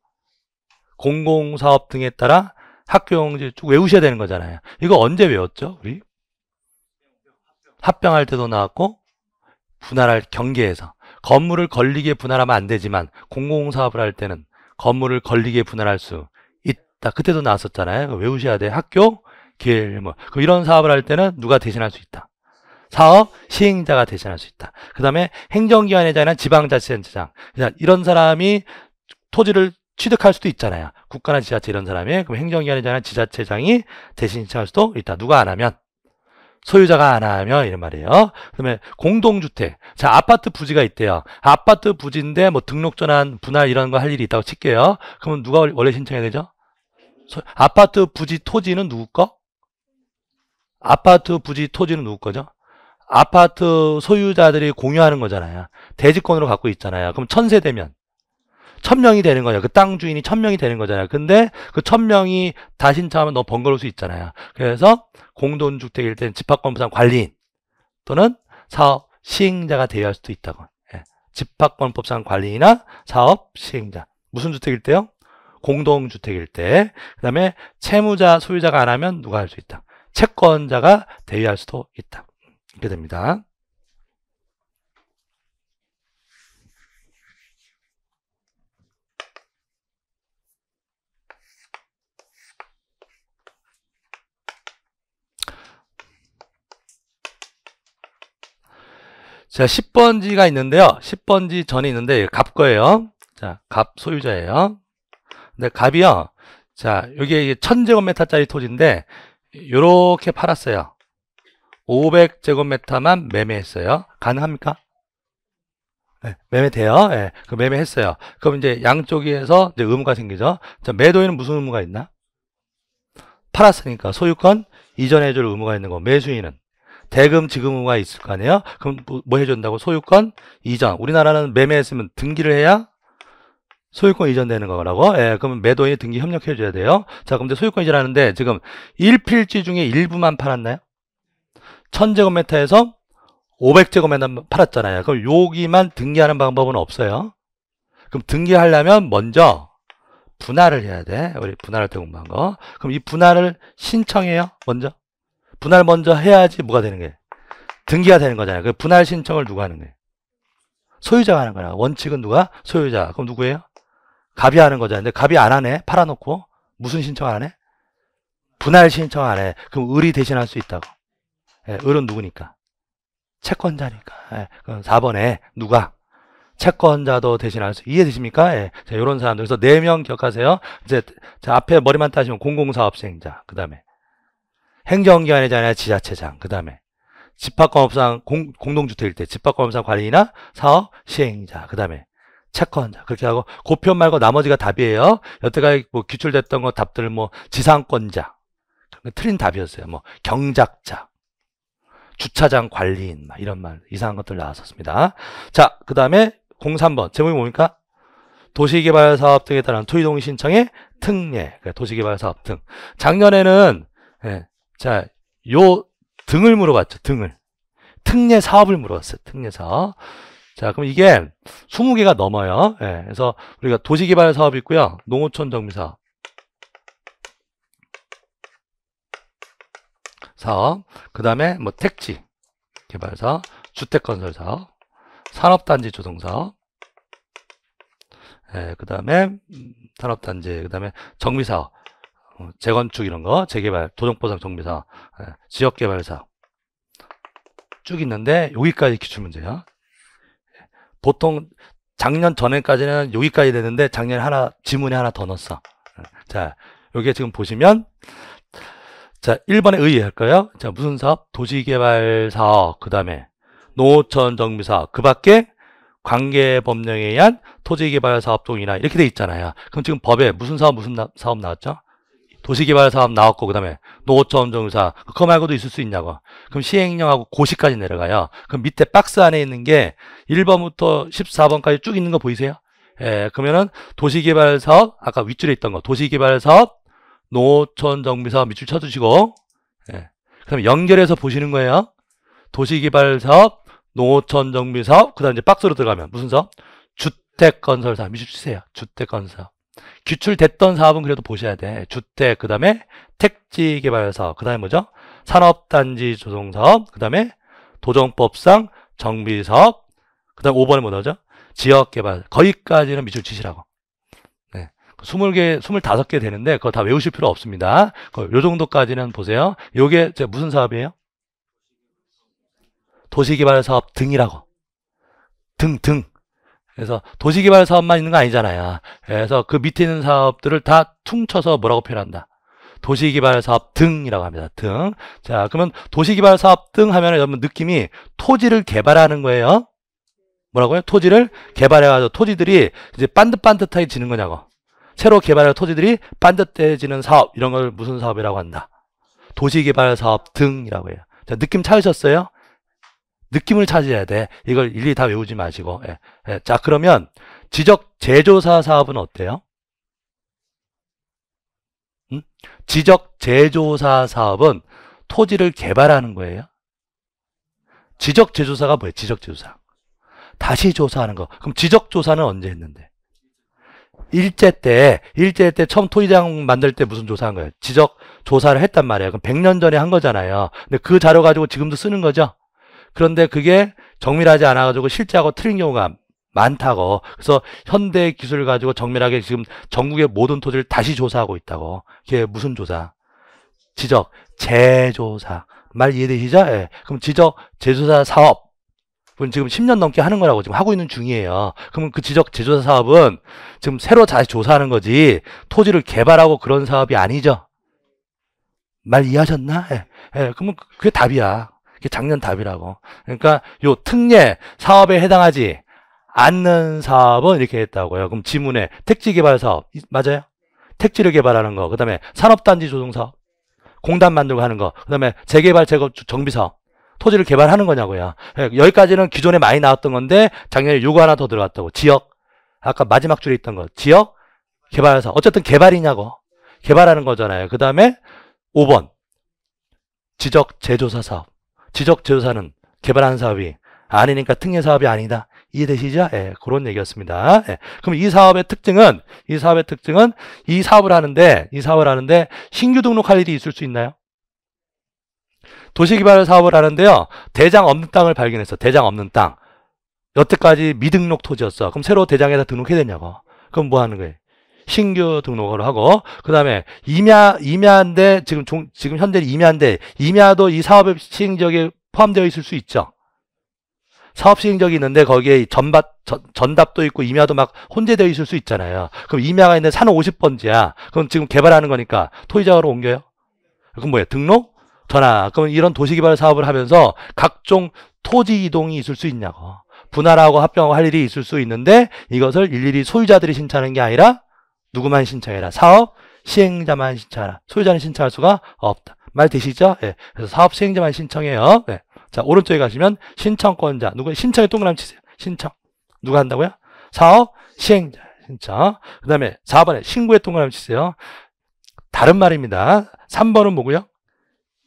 공공사업 등에 따라 학교용지 쭉 외우셔야 되는 거잖아요. 이거 언제 외웠죠? 우리 합병할 때도 나왔고 분할할 경계에서 건물을 걸리게 분할하면 안 되지만 공공사업을 할 때는 건물을 걸리게 분할할 수나 그때도 나왔었잖아요. 그 외우셔야 돼. 학교, 길, 뭐. 그 이런 사업을 할 때는 누가 대신할 수 있다. 사업 시행자가 대신할 수 있다. 그 다음에 행정기관의장이나 지방자치단체장. 이런 사람이 토지를 취득할 수도 있잖아요. 국가나 지자체 이런 사람이. 그럼 행정기관의장이나 지자체장이 대신 신청할 수도 있다. 누가 안 하면. 소유자가 안 하면 이런 말이에요. 그다음에 공동주택. 자 아파트 부지가 있대요. 아파트 부지인데 뭐 등록전환 분할 이런 거 할 일이 있다고 칠게요. 그러면 누가 원래 신청해야 되죠? 아파트 부지 토지는 누구 거? 아파트 부지 토지는 누구 거죠? 아파트 소유자들이 공유하는 거잖아요. 대지권으로 갖고 있잖아요. 그럼 천세 되면 천명이 되는 거예요. 그 땅 주인이 천명이 되는 거잖아요. 근데 그 천명이 다 신청하면 너 번거로울 수 있잖아요. 그래서 공동주택일 때는 집합권 부상 관리인 또는 사업 시행자가 대여할 수도 있다고. 예. 집합권법상 관리인이나 사업 시행자. 무슨 주택일 때요? 공동주택일 때, 그 다음에 채무자, 소유자가 안 하면 누가 할 수 있다. 채권자가 대위할 수도 있다. 이렇게 됩니다. 자, 10번지가 있는데요. 10번지 전이 있는데 갑 거예요. 자, 갑 소유자예요. 근데 갑이요. 자, 여기에 1000제곱미터짜리 토지인데 이렇게 팔았어요. 500제곱미터만 매매했어요. 가능합니까? 네, 매매돼요. 네, 그 매매했어요. 그럼 이제 양쪽에서 이제 의무가 생기죠. 자, 매도인은 무슨 의무가 있나? 팔았으니까 소유권 이전해줄 의무가 있는 거. 매수인은 대금 지금 의무가 있을 거 아니에요? 그럼 뭐, 뭐 해준다고 소유권 이전. 우리나라는 매매했으면 등기를 해야 소유권 이전되는 거라고. 예, 그러면 매도인 등기 협력해 줘야 돼요. 자, 그럼 소유권 이전하는데 지금 1필지 중에 일부만 팔았나요? 1000제곱미터에서 500제곱미터 팔았잖아요. 그럼 여기만 등기하는 방법은 없어요. 그럼 등기하려면 먼저 분할을 해야 돼. 우리 분할을때 공부한 거. 그럼 이 분할을 신청해요. 먼저. 분할 먼저 해야지 뭐가 되는 게 등기가 되는 거잖아요. 그 분할 신청을 누가 하는 거예요? 소유자가 하는 거야. 원칙은 누가? 소유자. 그럼 누구예요? 갑이 하는 거잖아요. 근데 가비 안 하네. 팔아놓고. 무슨 신청 안 해? 분할 신청 안 해. 그럼 을이 대신할 수 있다고. 예, 을은 누구니까? 채권자니까. 예, 그럼 4번에 누가? 채권자도 대신할 수 이해되십니까? 예. 자, 요런 사람들. 그래서 4명 기억하세요. 이제 자, 앞에 머리만 따시면 공공사업시행자. 그 다음에 행정기관이잖아요 지자체장. 그 다음에 집합권업상 공, 공동주택일 때 집합권업상 관리나 사업 시행자. 그 다음에 체채한자 그렇게 하고 고표 말고 나머지가 답이에요. 여태까지 뭐 기출됐던 거 답들 뭐 지상권자 틀린 답이었어요. 뭐 경작자 주차장 관리인 이런 말 이상한 것들 나왔었습니다. 자그 다음에 03번 제목이 뭡니까? 도시개발사업 등에 따른 토의동 신청의 특례 그러니까 도시개발사업 등 작년에는 예, 자요 등을 물어봤죠. 등을 특례 사업을 물어봤어요. 특례 사업 자, 그럼 이게 20개가 넘어요. 예, 그래서 우리가 도시개발 사업 이 있고요. 농어촌 정비사업. 사업, 그 다음에 뭐 택지 개발 사업, 주택 건설 사업, 산업단지 조성 사업, 예, 그 다음에 산업단지, 그 다음에 정비사업, 어, 재건축 이런 거, 재개발, 도정보상 정비사업, 예, 지역개발 사업 쭉 있는데 여기까지 기출문제야. 보통 작년 전에까지는 여기까지 되는데 작년에 하나 지문에 하나 더 넣었어. 자, 여기에 지금 보시면 자, 1번에 의의할까요? 자, 무슨 사업? 도시개발 사업, 그 다음에 노천 정비 사업, 그 밖에 관계 법령에 의한 토지개발 사업 종이나 이렇게 돼 있잖아요. 그럼 지금 법에 무슨 사업, 무슨 나, 사업 나왔죠? 도시개발 사업 나왔고, 그 다음에 노점 정사 그거 말고도 있을 수 있냐고 그럼 시행령하고 고시까지 내려가요 그럼 밑에 박스 안에 있는 게 1번부터 14번까지 쭉 있는 거 보이세요? 예, 그러면은 도시개발사업 아까 윗줄에 있던 거 도시개발사업 노천정비사업 밑줄 쳐주시고 예, 그럼 연결해서 보시는 거예요 도시개발사업 노천정비사업 그 다음 이제 박스로 들어가면 무슨 사업? 주택건설사업 밑줄 치세요 주택건설사업 기출됐던 사업은 그래도 보셔야 돼. 주택, 그 다음에 택지 개발 사업, 그 다음에 뭐죠? 산업단지 조성 사업, 그 다음에 도정법상 정비 사업, 그 다음에 5번에 뭐죠? 지역 개발. 거기까지는 미출 지시라고. 네. 20개, 25개 되는데 그거 다 외우실 필요 없습니다. 요 정도까지는 보세요. 요게 무슨 사업이에요? 도시개발 사업 등이라고. 등, 등. 그래서 도시개발 사업만 있는 거 아니잖아요. 그래서 그 밑에 있는 사업들을 다 퉁쳐서 뭐라고 표현한다. 도시개발 사업 등이라고 합니다. 등. 자, 그러면 도시개발 사업 등 하면 여러분 느낌이 토지를 개발하는 거예요. 뭐라고요? 토지를 개발해가지고 토지들이 이제 반듯반듯하게 지는 거냐고. 새로 개발할 토지들이 반듯해지는 사업 이런 걸 무슨 사업이라고 한다. 도시개발 사업 등이라고 해요. 자, 느낌 차으셨어요? 느낌을 찾아야 돼. 이걸 일일이 다 외우지 마시고. 예. 예. 자, 그러면 지적 제조사 사업은 어때요? 음? 지적 제조사 사업은 토지를 개발하는 거예요. 지적 제조사가 뭐예요? 지적 제조사. 다시 조사하는 거. 그럼 지적 조사는 언제 했는데? 일제 때, 일제 때 처음 토지장 만들 때 무슨 조사한 거예요? 지적 조사를 했단 말이에요. 그럼 100년 전에 한 거잖아요. 근데 그 자료 가지고 지금도 쓰는 거죠? 그런데 그게 정밀하지 않아가지고 실제하고 틀린 경우가 많다고. 그래서 현대 기술을 가지고 정밀하게 지금 전국의 모든 토지를 다시 조사하고 있다고. 그게 무슨 조사? 지적, 재조사. 말 이해되시죠? 예. 그럼 지적, 재조사 사업. 은 지금 10년 넘게 하는 거라고 지금 하고 있는 중이에요. 그러면 그 지적 재조사 사업은 지금 새로 다시 조사하는 거지 토지를 개발하고 그런 사업이 아니죠. 말 이해하셨나? 예. 예. 그러면 그게 답이야. 그게 작년 답이라고. 그러니까 요 특례 사업에 해당하지 않는 사업은 이렇게 했다고요. 그럼 지문에 택지 개발 사업 맞아요? 택지를 개발하는 거, 그다음에 산업단지 조성 사업, 공단 만들고 하는 거, 그다음에 재개발 재건 정비 사업. 토지를 개발하는 거냐고요. 예, 여기까지는 기존에 많이 나왔던 건데 작년에 요거 하나 더 들어갔다고. 지역 아까 마지막 줄에 있던 거. 지역 개발사. 어쨌든 개발이냐고. 개발하는 거잖아요. 그다음에 5번 지적 재조사 사업. 지적 제조사는 개발한 사업이 아니니까 특례 사업이 아니다. 이해되시죠? 예, 그런 얘기였습니다. 예, 그럼 이 사업의 특징은 이 사업의 특징은 이 사업을 하는데 이 사업을 하는데 신규 등록할 일이 있을 수 있나요? 도시개발 사업을 하는데요. 대장 없는 땅을 발견해서 대장 없는 땅. 여태까지 미등록 토지였어. 그럼 새로 대장에다 등록해야 되냐고. 그럼 뭐 하는 거예요? 신규 등록을 하고 그다음에 임야 임야인데 지금 종, 지금 현재 임야인데 임야도 이 사업의 시행 적에 포함되어 있을 수 있죠. 사업 시행적이 있는데 거기에 전밭, 전, 답도 있고 임야도 막 혼재되어 있을 수 있잖아요. 그럼 임야가 있는산 50번지야. 그럼 지금 개발하는 거니까 토지자로 옮겨요. 그럼 뭐예요? 등록? 전화. 그럼 이런 도시개발 사업을 하면서 각종 토지 이동이 있을 수 있냐고. 분할하고 합병하고 할 일이 있을 수 있는데 이것을 일일이 소유자들이 신청하는 게 아니라 누구만 신청해라. 사업 시행자만 신청하라. 소유자는 신청할 수가 없다. 말 되시죠? 예. 그래서 사업 시행자만 신청해요. 예. 자, 오른쪽에 가시면 신청권자. 누구 신청에 동그라미 치세요. 신청. 누가 한다고요? 사업 시행자 신청. 그다음에 4번에 신고에 동그라미 치세요. 다른 말입니다. 3번은 뭐고요?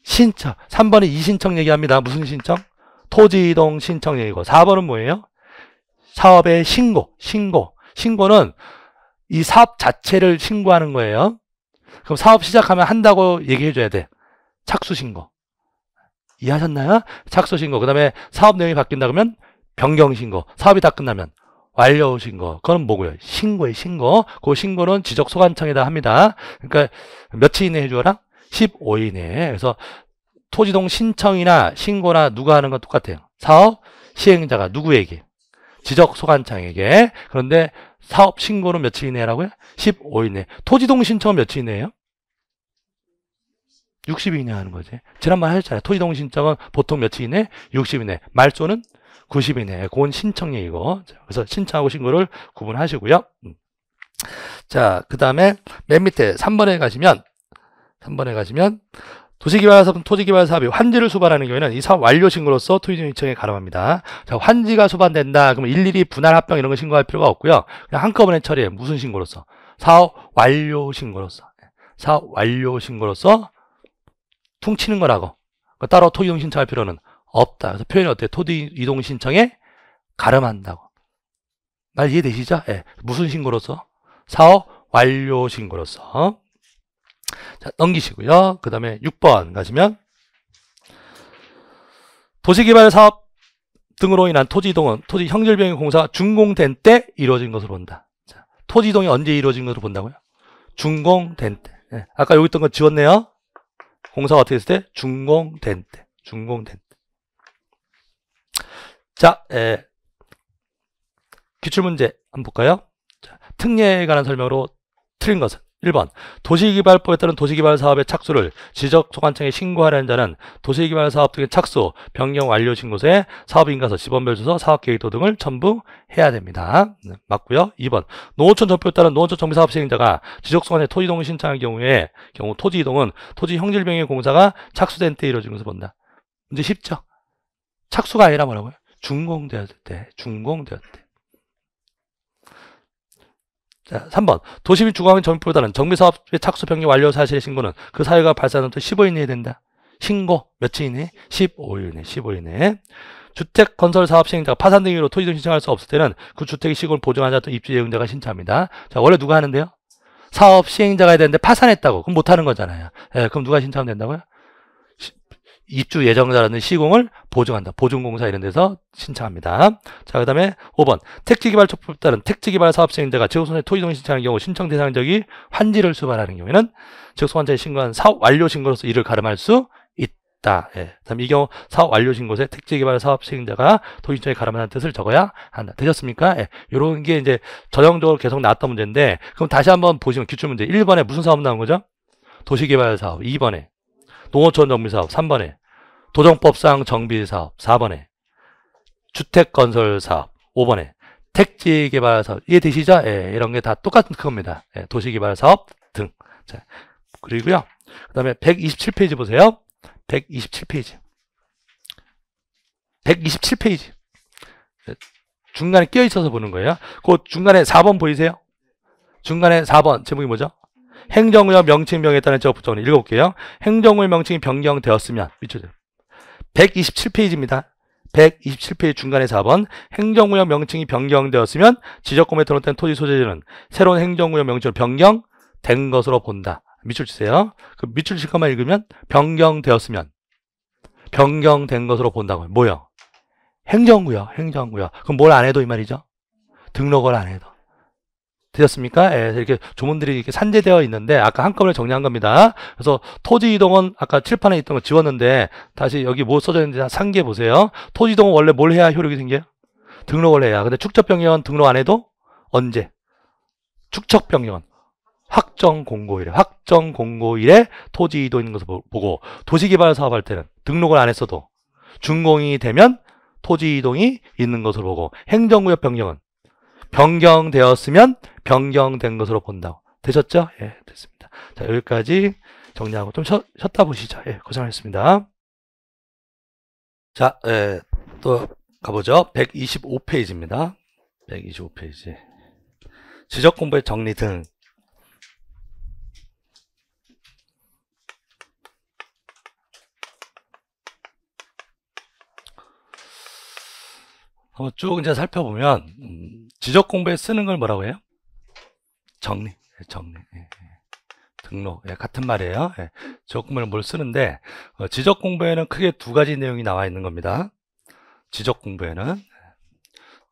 신청. 3번이 이신청 얘기합니다. 무슨 신청? 토지이동 신청 얘기고 4번은 뭐예요? 사업의 신고. 신고. 신고는 이 사업 자체를 신고하는 거예요. 그럼 사업 시작하면 한다고 얘기해 줘야 돼. 착수 신고. 이해하셨나요? 착수 신고. 그다음에 사업 내용이 바뀐다 그러면 변경 신고. 사업이 다 끝나면 완료 신고. 그건 뭐고요? 신고예 신고. 그 신고는 지적 소관청에다 합니다. 그러니까 며칠 이내에 해 줘라? 15일 이내에. 그래서 토지동 신청이나 신고나 누가 하는 건 똑같아요. 사업 시행자가 누구에게? 지적 소관청에게. 그런데 사업 신고는 며칠 이내라고요? 15일 내. 토지동 신청 며칠 이내에요 60일 이내 하는 거지. 지난번 에했잖아요 토지동 신청은 보통 며칠 이내? 60일 이내. 말소는 90일 이내. 그건 신청이고. 에 그래서 신청하고 신고를 구분하시고요. 음. 자, 그 다음에 맨 밑에 3번에 가시면, 3번에 가시면, 도시개발사업, 토지개발사업이 환지를 수반하는 경우에는 이 사업 완료 신고로서 토지전 요청에 가름합니다. 자, 환지가 수반된다. 그러면 일일이 분할 합병 이런 거 신고할 필요가 없고요. 그냥 한꺼번에 처리해. 무슨 신고로서? 사업 완료 신고로서. 예. 사업 완료 신고로서 퉁치는 거라고. 그 따로 토지이동 신청할 필요는 없다. 그래서 표현이 어때요? 토지이동 신청에 가름한다고. 말 이해되시죠? 예. 무슨 신고로서? 사업 완료 신고로서. 자, 넘기시고요. 그 다음에 6번 가시면 도시개발 사업 등으로 인한 토지 이동은 토지 형질병의 공사가 준공된 때 이루어진 것으로 본다. 자, 토지 이동이 언제 이루어진 것으로 본다고요? 준공된 때. 네. 아까 여기 있던 거 지웠네요. 공사가 어떻게 했을 때? 준공된 때. 준공된 때. 자, 에, 예. 기출문제 한번 볼까요? 자, 특례에 관한 설명으로 틀린 것은 1번 도시개발법에 따른 도시개발사업의 착수를 지적소관청에 신고하려는 자는 도시개발사업 등의 착수, 변경 완료 신고서에 사업인가서, 지번별주소, 사업계획도 등을 첨부 해야 됩니다. 네, 맞고요. 2번 노원촌 전표에 따른 노원촌 정비사업 시행자가 지적소관에 토지이동 을 신청할 경우에 경우 토지이동은 토지 형질병의 공사가 착수된 때 이루어지면서 본다. 문제 쉽죠? 착수가 아니라 뭐라고요? 준공되었을 때, 준공되었을 때. 자, 3번 도시민 주거환경 정보보다는 정비사업의 착수 변경 완료 사실의 신고는 그 사유가 발생한 후 15일 내에 된다. 신고 며칠 이내? 15일 내 15일 내 주택 건설 사업 시행자가 파산 등으로 토지 등 신청할 수 없을 때는 그 주택의 시공을 보증하자않 입주 예운자가 신청합니다. 자, 원래 누가 하는데요? 사업 시행자가 해야 되는데 파산했다고. 그럼 못하는 거잖아요. 예, 그럼 누가 신청하면 된다고요? 입주 예정자라는 시공을 보증한다. 보증공사 이런 데서 신청합니다. 자, 그 다음에 5번. 택지개발촉법에 따른 택지개발 사업 시행자가 지역소환의 토지동의 신청하는 경우 신청 대상 지역이 환지를 수반하는 경우에는 지역소환자의 신고한 사업 완료 신고로서 이를 가름할 수 있다. 예. 다음이 경우 사업 완료 신고에 택지개발 사업 시행자가 도시청에 가름하는 뜻을 적어야 한다. 되셨습니까? 예. 요런게 이제 전형적으로 계속 나왔던 문제인데 그럼 다시 한번 보시면 기출문제 1번에 무슨 사업 나온 거죠? 도시개발 사업 2번에 농어촌 정비사업 3번에 도정법상 정비사업 4번에 주택건설사업 5번에 택지개발사업 이해되시죠? 예, 이런 게 다 똑같은 겁니다. 예, 도시개발사업 등 자, 그리고요 그 다음에 127페이지 보세요 127페이지 127페이지 예, 중간에 끼어 있어서 보는 거예요 그 중간에 4번 보이세요? 중간에 4번 제목이 뭐죠? 행정구역 명칭 변경했다는 저부터는 읽어볼게요. 행정구역 명칭이 변경되었으면 밑줄요 127페이지입니다. 127페이지 중간에 4번 행정구역 명칭이 변경되었으면 지적금에 등록된 토지 소재지는 새로운 행정구역 명칭으로 변경된 것으로 본다. 밑줄 주세요그 밑줄 치거만 읽으면 변경되었으면 변경된 것으로 본다고요. 뭐요? 행정구역, 행정구역. 그럼 뭘 안 해도 이 말이죠? 등록을 안 해도. 되셨습니까? 예, 이렇게 조문들이 이렇게 산재되어 있는데 아까 한꺼번에 정리한 겁니다. 그래서 토지 이동은 아까 칠판에 있던 거 지웠는데 다시 여기 뭐 써져 있는지 상기해 보세요. 토지 이동은 원래 뭘 해야 효력이 생겨요? 등록을 해야. 근데 축적 변이원 등록 안 해도 언제? 축적 변이원 확정 공고일에 확정 공고일에 토지 이동인 것을 보고 도시개발 사업할 때는 등록을 안 했어도 준공이 되면 토지 이동이 있는 것을 보고 행정구역 변경은 변경되었으면 변경된 것으로 본다고. 되셨죠? 예, 됐습니다. 자, 여기까지 정리하고 좀 쉬, 었다 보시죠. 예, 고생하셨습니다. 자, 예, 또 가보죠. 125페이지입니다. 125페이지. 지적 공부의 정리 등쭉 이제 살펴보면 음, 지적 공부에 쓰는 걸 뭐라고 해요? 정리, 예, 정리. 예, 예. 등록 예, 같은 말이에요. 예, 지적 공부는 뭘 쓰는데 어, 지적 공부에는 크게 두 가지 내용이 나와 있는 겁니다. 지적 공부에는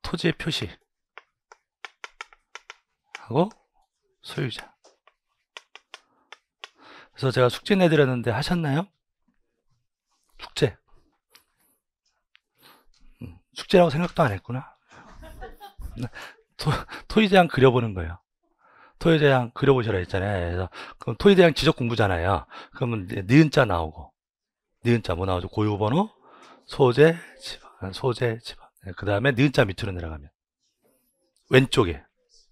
토지의 표시 하고 소유자. 그래서 제가 숙제 내드렸는데 하셨나요? 숙제 숙제라고 생각도 안 했구나. 토, 토의제한 그려보는 거예요. 토의제한 그려보시라 했잖아요. 그래서 그럼 토의제한 지적 공부잖아요. 그러면 니은자 나오고 니은자 뭐 나오죠? 고유번호, 소재, 집안, 소재, 집안. 네, 그 다음에 니은자 밑으로 내려가면 왼쪽에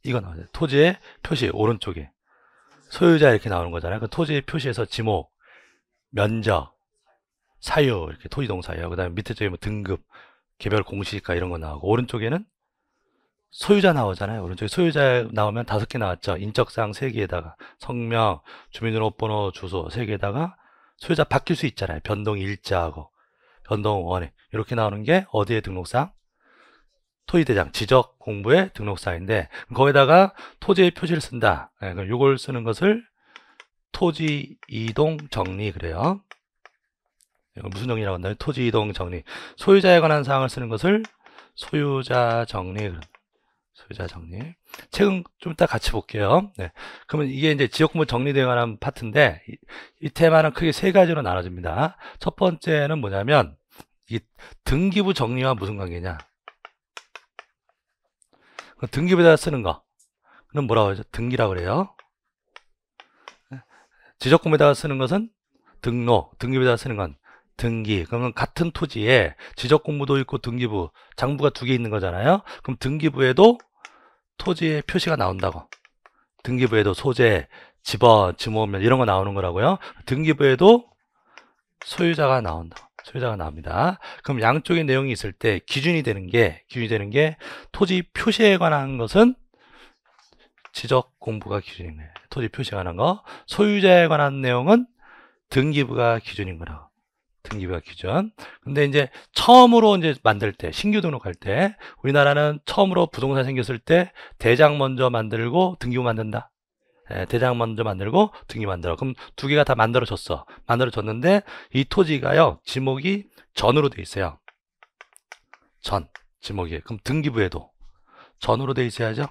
이거 나오죠. 토지의 표시 오른쪽에 소유자 이렇게 나오는 거잖아요. 그 토지의 표시에서 지목, 면적, 사유 이렇게 토지동사예요. 그 다음에 밑에 쪽에 뭐 등급 개별 공시지가 이런 거 나오고 오른쪽에는 소유자 나오잖아요. 오른쪽에 소유자 나오면 다섯 개 나왔죠. 인적사항 세 개에다가 성명, 주민등록번호, 주소 세 개에다가 소유자 바뀔 수 있잖아요. 변동 일자하고 변동 원에 이렇게 나오는 게어디에 등록사항? 토지대장 지적 공부의 등록사항인데 거기다가 토지의 표시를 쓴다. 네, 예, 이걸 쓰는 것을 토지 이동 정리 그래요. 무슨 정리라고 한다면 토지 이동 정리. 소유자에 관한 사항을 쓰는 것을 소유자 정리. 소유자 정리. 책은 좀 이따 같이 볼게요. 네. 그러면 이게 이제 지역구분 정리에 관한 파트인데 이, 이 테마는 크게 세 가지로 나눠집니다. 첫 번째는 뭐냐면 이 등기부 정리와 무슨 관계냐? 그 등기부에다 쓰는 거. 그럼 뭐라고 하죠? 등기라고 그래요. 지적금에다가 쓰는 것은 등록, 등기부에다가 쓰는 건 등기 그러면 같은 토지에 지적공부도 있고 등기부 장부가 두 개 있는 거잖아요 그럼 등기부에도 토지의 표시가 나온다고 등기부에도 소재 집어 지모면 이런 거 나오는 거라고요 등기부에도 소유자가 나온다 소유자가 나옵니다 그럼 양쪽에 내용이 있을 때 기준이 되는 게 기준이 되는 게 토지 표시에 관한 것은 지적 공부가 기준이네 토지 표시에 관한 거 소유자에 관한 내용은 등기부가 기준인 거라고 등기부가 기준. 근데 이제 처음으로 이제 만들 때 신규 등록할 때 우리나라는 처음으로 부동산 생겼을 때 대장 먼저 만들고 등기부 만든다. 예, 대장 먼저 만들고 등기 만들어. 그럼 두 개가 다 만들어졌어. 만들어졌는데 이 토지가요 지목이 전으로 돼 있어요. 전 지목이. 그럼 등기부에도 전으로 돼 있어야죠.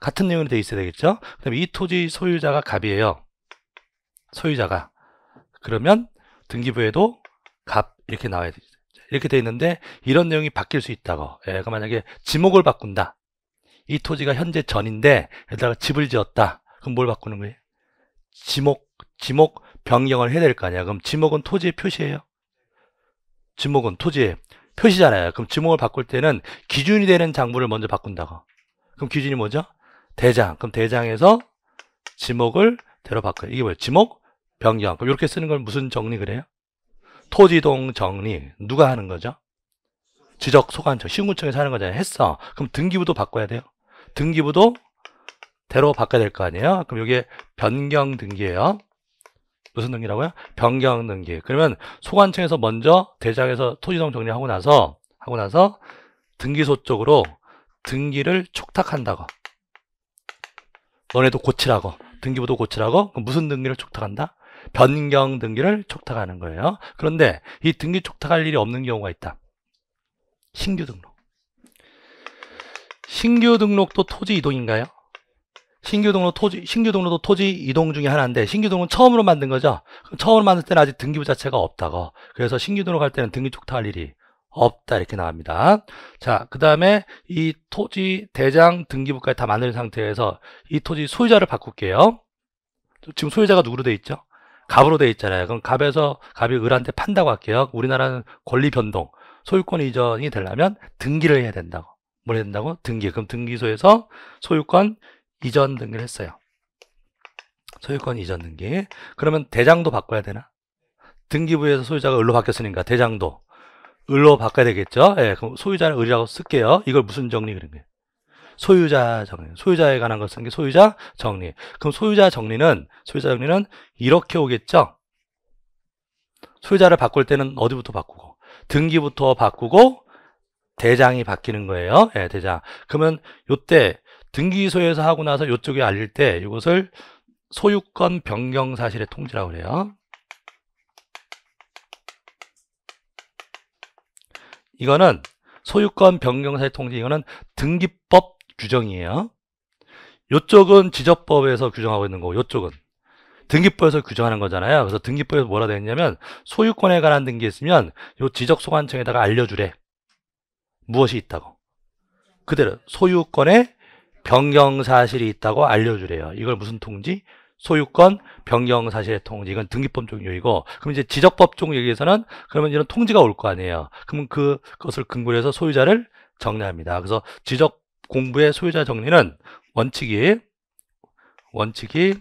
같은 내용으로 돼 있어야 되겠죠. 그럼 이 토지 소유자가 갑이에요. 소유자가. 그러면 등기부에도 값 이렇게 나와야 되죠. 이렇게 돼 있는데 이런 내용이 바뀔 수 있다고. 예, 그 만약에 지목을 바꾼다. 이 토지가 현재 전인데 여기다가 집을 지었다. 그럼 뭘 바꾸는 거예요? 지목, 지목 변경을 해야 될 거 아니야. 그럼 지목은 토지의 표시예요. 지목은 토지의 표시잖아요. 그럼 지목을 바꿀 때는 기준이 되는 장부를 먼저 바꾼다고. 그럼 기준이 뭐죠? 대장. 그럼 대장에서 지목을 대로 바꿔요. 이게 뭐예요? 지목 변경. 그럼 이렇게 쓰는 걸 무슨 정리 그래요? 토지동 정리 누가 하는 거죠? 지적 소관청 시군청에서 하는 거잖아요. 했어. 그럼 등기부도 바꿔야 돼요. 등기부도 대로 바꿔야 될 거 아니에요? 그럼 여기에 변경 등기예요. 무슨 등기라고요? 변경 등기. 그러면 소관청에서 먼저 대장에서 토지동 정리하고 나서 하고 나서 등기소 쪽으로 등기를 촉탁한다고. 너네도 고치라고. 등기부도 고치라고. 무슨 등기를 촉탁한다? 변경 등기를 촉탁하는 거예요. 그런데 이 등기 촉탁할 일이 없는 경우가 있다. 신규 등록. 신규 등록도 토지 이동인가요? 신규 등록 토지 신규 등록도 토지 이동 중에 하나인데 신규 등록은 처음으로 만든 거죠. 처음으로 만들 때는 아직 등기부 자체가 없다고. 그래서 신규 등록할 때는 등기 촉탁할 일이 없다 이렇게 나옵니다. 자, 그 다음에 이 토지 대장 등기부까지 다 만든 상태에서 이 토지 소유자를 바꿀게요. 지금 소유자가 누구로 돼 있죠? 갑으로 돼 있잖아요. 그럼 갑에서 갑이 을한테 판다고 할게요. 우리나라는 권리 변동, 소유권 이전이 되려면 등기를 해야 된다고. 뭘 해야 된다고? 등기. 그럼 등기소에서 소유권 이전 등기를 했어요. 소유권 이전 등기. 그러면 대장도 바꿔야 되나? 등기부에서 소유자가 을로 바뀌었으니까 대장도 을로 바꿔야 되겠죠. 예, 그럼 소유자는 을이라고 쓸게요. 이걸 무슨 정리 그런 거예요? 소유자 정리. 소유자에 관한 것은 게 소유자 정리. 그럼 소유자 정리는 소유자 정리는 이렇게 오겠죠. 소유자를 바꿀 때는 어디부터 바꾸고 등기부터 바꾸고 대장이 바뀌는 거예요. 예, 대장. 그러면 요때 등기소에서 하고 나서 요쪽에 알릴 때 이것을 소유권 변경 사실의 통지라고 그래요. 이거는 소유권 변경 사실 통지 이거는 등기법 규정이에요. 이쪽은 지적법에서 규정하고 있는 거고 이쪽은 등기법에서 규정하는 거잖아요. 그래서 등기법에서 뭐라 되었냐면 소유권에 관한 등기 있으면 이 지적소관청에다가 알려주래. 무엇이 있다고. 그대로 소유권에 변경 사실이 있다고 알려주래요. 이걸 무슨 통지? 소유권 변경 사실의 통지. 이건 등기법 종류이고 그럼 이제 지적법 쪽 얘기에서는 그러면 이런 통지가 올 거 아니에요. 그러면 그, 그것을 근거로 해서 소유자를 정리합니다. 그래서 지적 공부의 소유자 정리는 원칙이 원칙이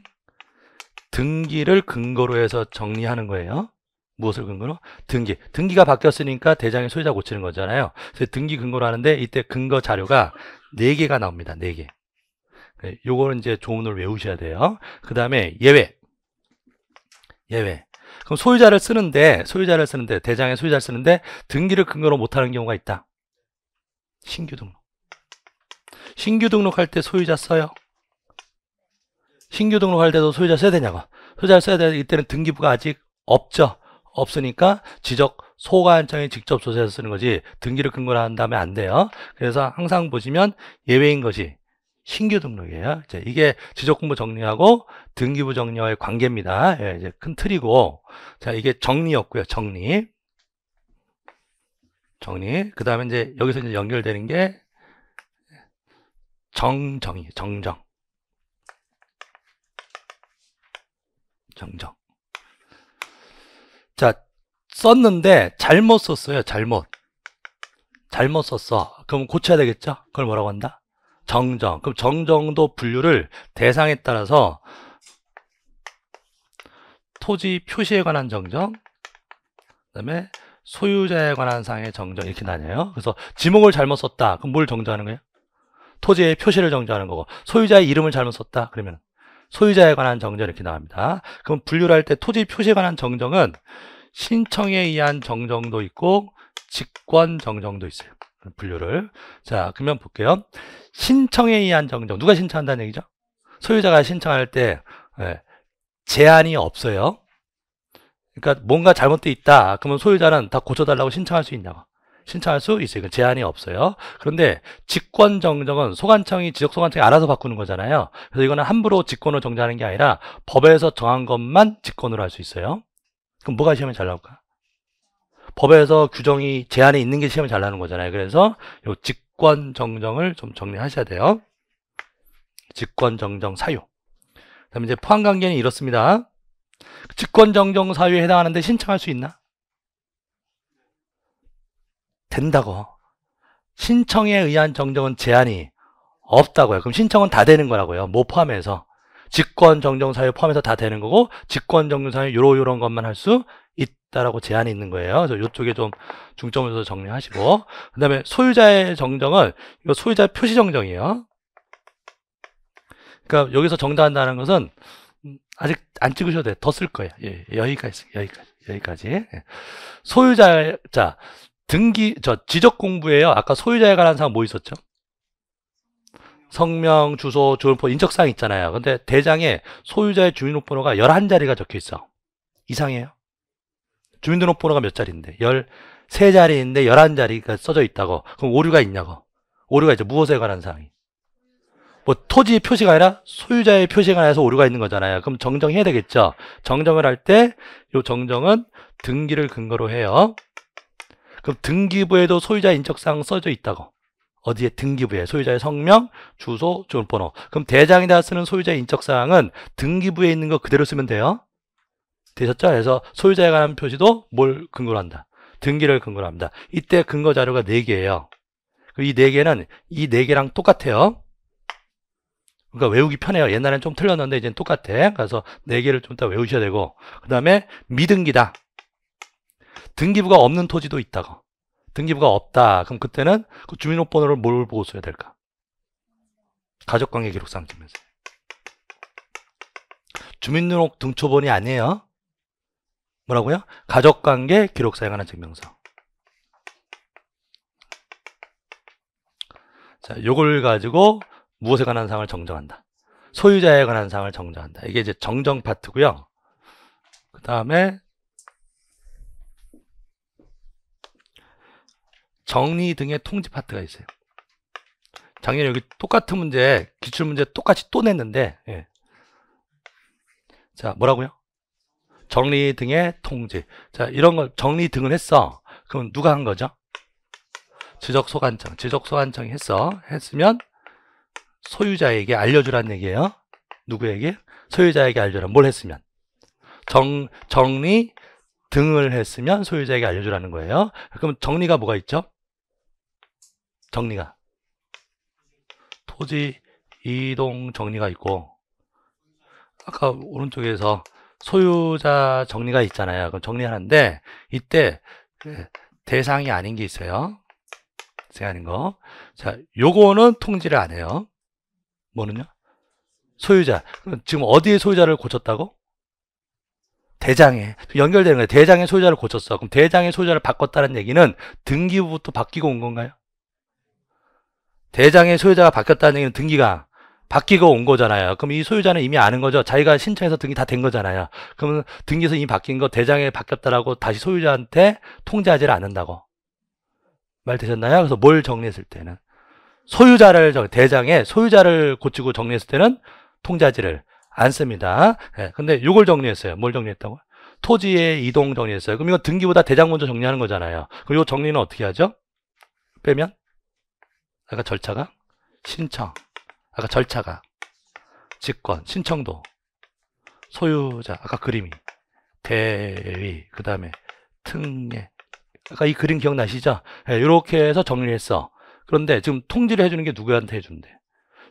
등기를 근거로 해서 정리하는 거예요. 무엇을 근거로? 등기. 등기가 바뀌었으니까 대장의 소유자 고치는 거잖아요. 그래서 등기 근거로 하는데 이때 근거 자료가 4개가 나옵니다. 4개. 그, 요거는 이제 조문을 외우셔야 돼요. 그 다음에 예외. 예외. 그럼 소유자를 쓰는데, 소유자를 쓰는데, 대장의 소유자를 쓰는데 등기를 근거로 못하는 경우가 있다. 신규 등록. 신규 등록할 때 소유자 써요? 신규 등록할 때도 소유자 써야 되냐고. 소유자 써야 되 돼. 이때는 등기부가 아직 없죠. 없으니까 지적 소관청이 직접 조사해서 쓰는 거지 등기를 근거로 한 다음에 안 돼요. 그래서 항상 보시면 예외인 것이 신규 등록이에요. 이제 이게 지적공부 정리하고 등기부 정리와의 관계입니다. 예, 이제 큰 틀이고 자 이게 정리였고요. 정리 정리 그 다음에 이제 여기서 이제 연결되는 게 정정이 정정. 정정. 자, 썼는데 잘못 썼어요. 잘못. 잘못 썼어. 그럼 고쳐야 되겠죠? 그걸 뭐라고 한다? 정정. 그럼 정정도 분류를 대상에 따라서 토지 표시에 관한 정정, 그다음에 소유자에 관한 사항의 정정 이렇게 나뉘어요. 그래서 지목을 잘못 썼다. 그럼 뭘 정정하는 거예요? 토지의 표시를 정지하는 거고 소유자의 이름을 잘못 썼다 그러면 소유자에 관한 정정 이렇게 나옵니다. 그럼 분류를 할 때 토지 표시에 관한 정정은 신청에 의한 정정도 있고 직권 정정도 있어요. 분류를 자 그러면 볼게요. 신청에 의한 정정 누가 신청한다는 얘기죠? 소유자가 신청할 때 예, 제한이 없어요. 그러니까 뭔가 잘못돼 있다. 그러면 소유자는 다 고쳐달라고 신청할 수 있냐고. 신청할 수 있어요. 이건 제한이 없어요. 그런데 직권 정정은 소관청이 지적 소관청이 알아서 바꾸는 거잖아요. 그래서 이거는 함부로 직권을 정지하는 게 아니라 법에서 정한 것만 직권으로 할 수 있어요. 그럼 뭐가 시험에 잘 나올까? 법에서 규정이 제한이 있는 게 시험에 잘 나는 거잖아요. 그래서 요 직권 정정을 좀 정리하셔야 돼요. 직권 정정 사유. 그다음에 이제 포함 관계는 이렇습니다. 직권 정정 사유에 해당하는데 신청할 수 있나? 된다고. 신청에 의한 정정은 제한이 없다고요. 그럼 신청은 다 되는 거라고요. 뭐 포함해서. 직권 정정 사유 포함해서 다 되는 거고 직권 정정 사유 요런 요런 것만 할 수 있다라고 제한이 있는 거예요. 그래서 이쪽에 좀 중점을 둬서 정리하시고 그다음에 소유자의 정정은 이거 소유자 표시 정정이에요. 그러니까 여기서 정당한다는 것은 아직 안 찍으셔도 돼. 더쓸 거예요. 예, 예, 여기까지, 여기까지, 여기까지. 예. 소유자, 자, 등기 저 지적 공부예요. 아까 소유자에 관한 사항 뭐 있었죠? 성명, 주소, 주민번호, 인적사항 있잖아요. 근데 대장에 소유자의 주민등록번호가 11자리가 적혀 있어. 이상해요. 주민등록번호가 몇 자리인데? 13자리인데 11자리가 써져 있다고. 그럼 오류가 있냐고. 오류가 이제 무엇에 관한 사항이? 뭐 토지 표시가 아니라 소유자의 표시가 아니라서 오류가 있는 거잖아요. 그럼 정정해야 되겠죠. 정정을 할 때 이 정정은 등기를 근거로 해요. 그럼 등기부에도 소유자 인적사항 써져 있다고. 어디에 등기부에 소유자의 성명, 주소, 주민번호. 그럼 대장이다 쓰는 소유자 인적사항은 등기부에 있는 거 그대로 쓰면 돼요. 되셨죠? 그래서 소유자에 관한 표시도 뭘 근거로 한다. 등기를 근거로 합니다. 이때 근거 자료가 4개예요. 이 4개는 이 4개랑 똑같아요. 그러니까 외우기 편해요. 옛날엔 좀 틀렸는데 이제는 똑같아. 그래서 4개를 좀더 외우셔야 되고 그 다음에 미등기다. 등기부가 없는 토지도 있다고. 등기부가 없다. 그럼 그때는 그 주민등록번호를 뭘 보고 써야 될까? 가족관계 기록 상키면서 주민등록 등초본이 아니에요. 뭐라고요? 가족관계 기록사에 관한 증명서. 자, 요걸 가지고 무엇에 관한 사항을 정정한다. 소유자에 관한 사항을 정정한다. 이게 이제 정정 파트고요. 그 다음에 정리 등의 통지 파트가 있어요. 작년에 여기 똑같은 문제, 기출문제 똑같이 또 냈는데, 예. 자, 뭐라고요? 정리 등의 통지. 자, 이런 걸 정리 등을 했어. 그럼 누가 한 거죠? 지적소관청. 지적소관청이 했어. 했으면 소유자에게 알려주라는 얘기예요. 누구에게? 소유자에게 알려주라. 뭘 했으면? 정, 정리 등을 했으면 소유자에게 알려주라는 거예요. 그럼 정리가 뭐가 있죠? 정리가 토지 이동 정리가 있고 아까 오른쪽에서 소유자 정리가 있잖아요. 그럼 정리하는데 이때 그 대상이 아닌 게 있어요. 대상이 거. 자, 요거는 통지를 안 해요. 뭐는요? 소유자. 지금 어디에 소유자를 고쳤다고? 대장에 연결되는 거예요. 대장의 소유자를 고쳤어. 그럼 대장의 소유자를 바꿨다는 얘기는 등기부부터 바뀌고 온 건가요? 대장의 소유자가 바뀌었다는 얘기는 등기가 바뀌고 온 거잖아요. 그럼 이 소유자는 이미 아는 거죠. 자기가 신청해서 등기 다 된 거잖아요. 그러면 등기에서 이미 바뀐 거 대장에 바뀌었다라고 다시 소유자한테 통제하지를 않는다고. 말 되셨나요? 그래서 뭘 정리했을 때는 소유자를 대장의 소유자를 고치고 정리했을 때는 통제하지를 않습니다. 예, 근데 이걸 정리했어요. 뭘 정리했다고? 토지의 이동 정리했어요. 그럼 이거 등기보다 대장 먼저 정리하는 거잖아요. 그리고 정리는 어떻게 하죠? 빼면 아까 절차가 신청 아까 절차가 직권 신청도 소유자 아까 그림이 대위 그 다음에 특례 아까 이 그림 기억나시죠? 네, 예, 이렇게 해서 정리했어 그런데 지금 통지를 해주는 게 누구한테 해준대?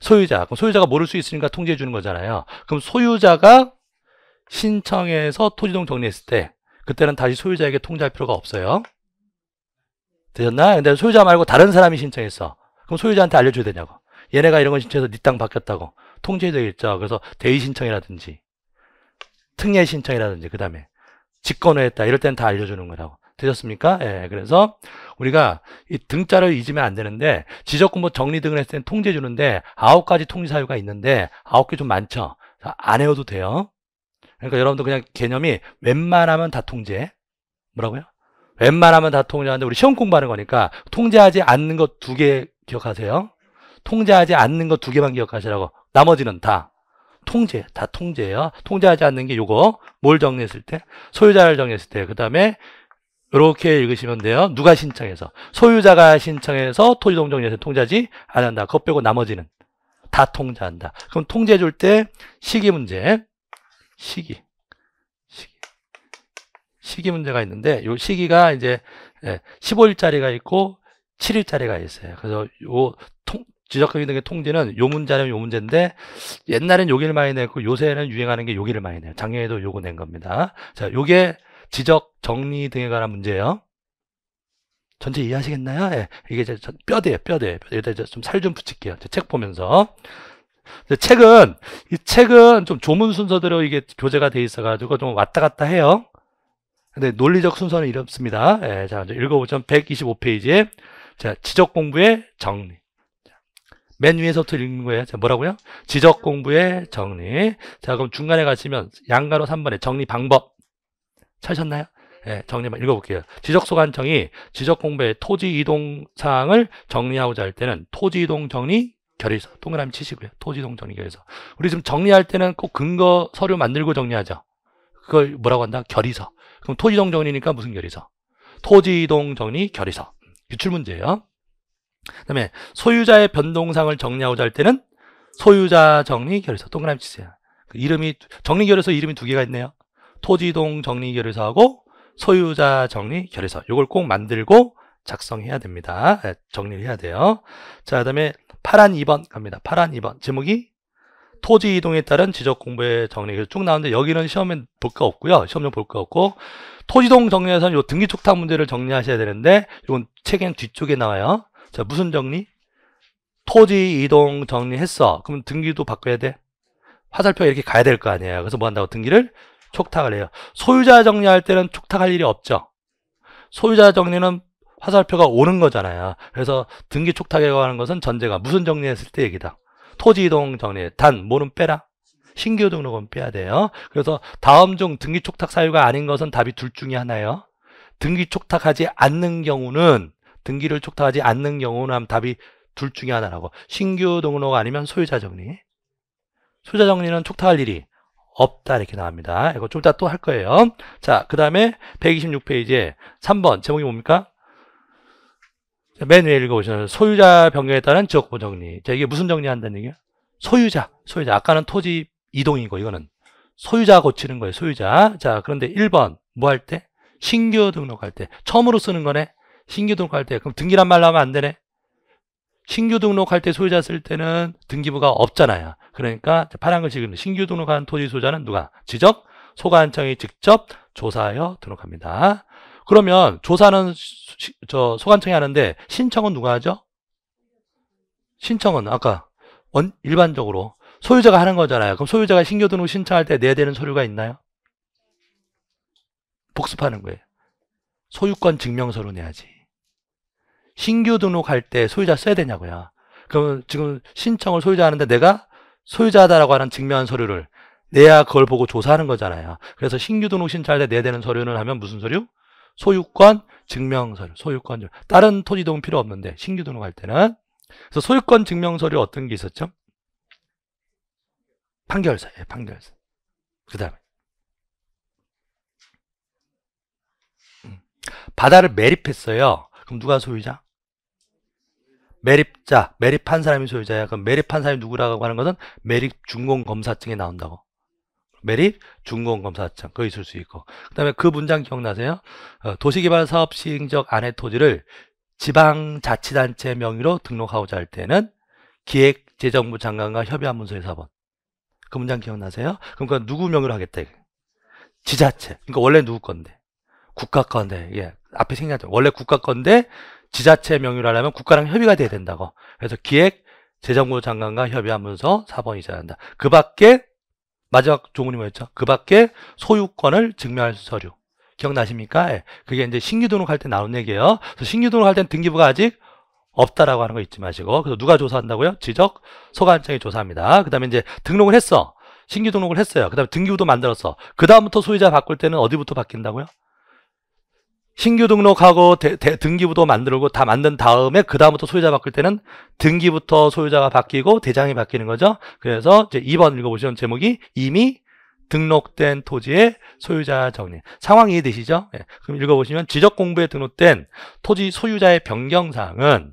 소유자 그럼 소유자가 모를 수 있으니까 통지해 주는 거잖아요 그럼 소유자가 신청해서 토지동 정리했을 때 그때는 다시 소유자에게 통지할 필요가 없어요 되셨나? 근데 소유자 말고 다른 사람이 신청했어 그럼 소유자한테 알려줘야 되냐고. 얘네가 이런 걸 신청해서 네땅 바뀌었다고. 통제되겠죠. 그래서 대위 신청이라든지 특례 신청이라든지 그 다음에 직권을했다 이럴 땐 다 알려주는 거라고. 되셨습니까? 예, 그래서 우리가 이 등자를 잊으면 안 되는데 지적근무 정리 등을 했을 땐 통제 주는데 아홉 가지 통지 사유가 있는데 아홉 개 좀 많죠. 안 해도 돼요. 그러니까 여러분들 그냥 개념이 웬만하면 다 통제. 뭐라고요? 웬만하면 다 통제하는데 우리 시험 공부하는 거니까 통제하지 않는 것 두 개 기억하세요. 통제하지 않는 것 두 개만 기억하시라고. 나머지는 다 통제, 다 통제예요. 통제하지 않는 게 요거 뭘 정리했을 때 소유자를 정리했을 때 그다음에 이렇게 읽으시면 돼요. 누가 신청해서 소유자가 신청해서 토지동정에서 통제하지 안 한다. 그것 빼고 나머지는 다 통제한다. 그럼 통제해 줄 때 시기 문제, 시기. 시기 문제가 있는데 이 시기가 이제 15일짜리가 예, 있고 7일짜리가 있어요. 그래서 요 통, 지적하게 된게 통지는 요 문제는 요 문제인데 옛날엔 요기를 많이 냈고 요새는 유행하는 게 요기를 많이 내요. 작년에도 요거 낸 겁니다. 자, 요게 지적 정리 등에 관한 문제예요. 전체 이해하시겠나요? 예, 이게 이제 뼈대예요, 뼈대. 여기다 좀살 좀 붙일게요. 책 보면서. 책은 이 책은 좀 조문 순서대로 이게 교재가 돼 있어가지고 좀 왔다 갔다 해요. 근데 네, 논리적 순서는 이렇습니다. 예, 자, 먼저 읽어보자면 125페이지에 자, 지적 공부의 정리. 맨 위에서부터 읽는 거예요. 자, 뭐라고요? 지적 공부의 정리. 자, 그럼 중간에 가시면 양가로 3번에 정리 방법 찾으셨나요? 예, 정리만 읽어볼게요. 지적소관청이 지적공부의 토지 이동 사항을 정리하고자 할 때는 토지 이동 정리 결의서 동그라미 치시고요. 토지 이동 정리 결의서. 우리 지금 정리할 때는 꼭 근거 서류 만들고 정리하죠. 그걸 뭐라고 한다? 결의서. 그럼 토지이동 정리니까 무슨 결의서? 토지이동 정리 결의서. 유출 문제예요. 그다음에 소유자의 변동상을 정리하고자 할 때는 소유자 정리 결의서 동그라미 치세요. 그 이름이 정리 결의서 이름이 두 개가 있네요. 토지이동 정리 결의서하고 소유자 정리 결의서. 이걸꼭 만들고 작성해야 됩니다. 네, 정리를 해야 돼요. 자, 그다음에 파란 2번 갑니다. 파란 2번 제목이 토지 이동에 따른 지적 공부의 정리가 쭉 나오는데 여기는 시험에 볼 거 없고요. 시험용 볼거 없고 토지동 정리에서는 요 등기 촉탁 문제를 정리하셔야 되는데 이건 책에 뒤쪽에 나와요. 자 무슨 정리? 토지 이동 정리했어. 그럼 등기도 바꿔야 돼. 화살표가 이렇게 가야 될 거 아니에요. 그래서 뭐 한다고 등기를 촉탁을 해요. 소유자 정리할 때는 촉탁할 일이 없죠. 소유자 정리는 화살표가 오는 거잖아요. 그래서 등기 촉탁이라고 하는 것은 전제가 무슨 정리했을 때 얘기다. 토지 이동 정리. 단, 뭐는 빼라. 신규 등록은 빼야 돼요. 그래서 다음 중 등기 촉탁 사유가 아닌 것은 답이 둘 중에 하나예요. 등기 촉탁하지 않는 경우는 등기를 촉탁하지 않는 경우는 답이 둘 중에 하나라고. 신규 등록 아니면 소유자 정리. 소유자 정리는 촉탁할 일이 없다 이렇게 나옵니다. 이거 좀 이따 또 할 거예요. 자, 그 다음에 126페이지에 3번 제목이 뭡니까? 맨 위에 읽어보시는 소유자 변경에 따른 지역구 정리. 자, 이게 무슨 정리한다는 얘기예요 소유자. 소유자. 아까는 토지 이동이고, 이거는. 소유자 고치는 거예요, 소유자. 자, 그런데 1번, 뭐 할 때? 신규 등록할 때. 처음으로 쓰는 거네? 신규 등록할 때. 그럼 등기란 말로 하면 안 되네? 신규 등록할 때 소유자 쓸 때는 등기부가 없잖아요. 그러니까 파란 글씨 는 신규 등록한 토지 소유자는 누가? 지적, 소관청이 직접 조사하여 등록합니다. 그러면 조사는 시, 저 소관청이 하는데 신청은 누가 하죠? 신청은 아까 원, 일반적으로 소유자가 하는 거잖아요. 그럼 소유자가 신규등록 신청할 때 내야 되는 서류가 있나요? 복습하는 거예요. 소유권 증명서로 내야지. 신규 등록할 때 소유자 써야 되냐고요. 그럼 지금 신청을 소유자 하는데 내가 소유자다라고 하는 증명한 서류를 내야 그걸 보고 조사하는 거잖아요. 그래서 신규 등록 신청할 때 내야 되는 서류는 하면 무슨 서류? 소유권 증명서류, 소유권 다른 토지 등은 필요 없는데 신규 등록할 때는 그래서 소유권 증명서류 어떤 게 있었죠? 판결서예요, 판결서. 예, 그다음에 음. 바다를 매립했어요. 그럼 누가 소유자? 매립자, 매립한 사람이 소유자야. 그럼 매립한 사람이 누구라고 하는 것은 매립 준공 검사증에 나온다고. 매립 중공검사청 그 있을 수 있고 그다음에 그 문장 기억나세요? 어, 도시개발 사업 시행적 안의 토지를 지방자치단체 명의로 등록하고자 할 때는 기획재정부 장관과 협의한 문서에서 한번 그 문장 기억나세요? 그러니까 누구 명의로 하겠다 이게. 지자체 그러니까 원래 누구 건데 국가 건데 예 앞에 생략죠 원래 국가 건데 지자체 명의로 하려면 국가랑 협의가 돼야 된다고 그래서 기획 재정부 장관과 협의하면서 4번이 있어야 한다. 그 밖에 마지막 조문이 뭐였죠? 그 밖에 소유권을 증명할 서류. 기억나십니까? 예. 그게 이제 신규등록할 때 나온 얘기예요. 그래서 신규등록할 땐 등기부가 아직 없다라고 하는 거 잊지 마시고 그래서 누가 조사한다고요? 지적 소관청이 조사합니다. 그 다음에 이제 등록을 했어. 신규 등록을 했어요. 그 다음에 등기부도 만들었어. 그 다음부터 소유자 바꿀 때는 어디부터 바뀐다고요? 신규 등록하고 대, 대, 등기부도 만들고 다 만든 다음에 그 다음부터 소유자 바꿀 때는 등기부터 소유자가 바뀌고 대장이 바뀌는 거죠. 그래서 이제 2번 읽어보시면 제목이 이미 등록된 토지의 소유자 정리 상황 이해되시죠? 예. 그럼 읽어보시면 지적 공부에 등록된 토지 소유자의 변경 사항은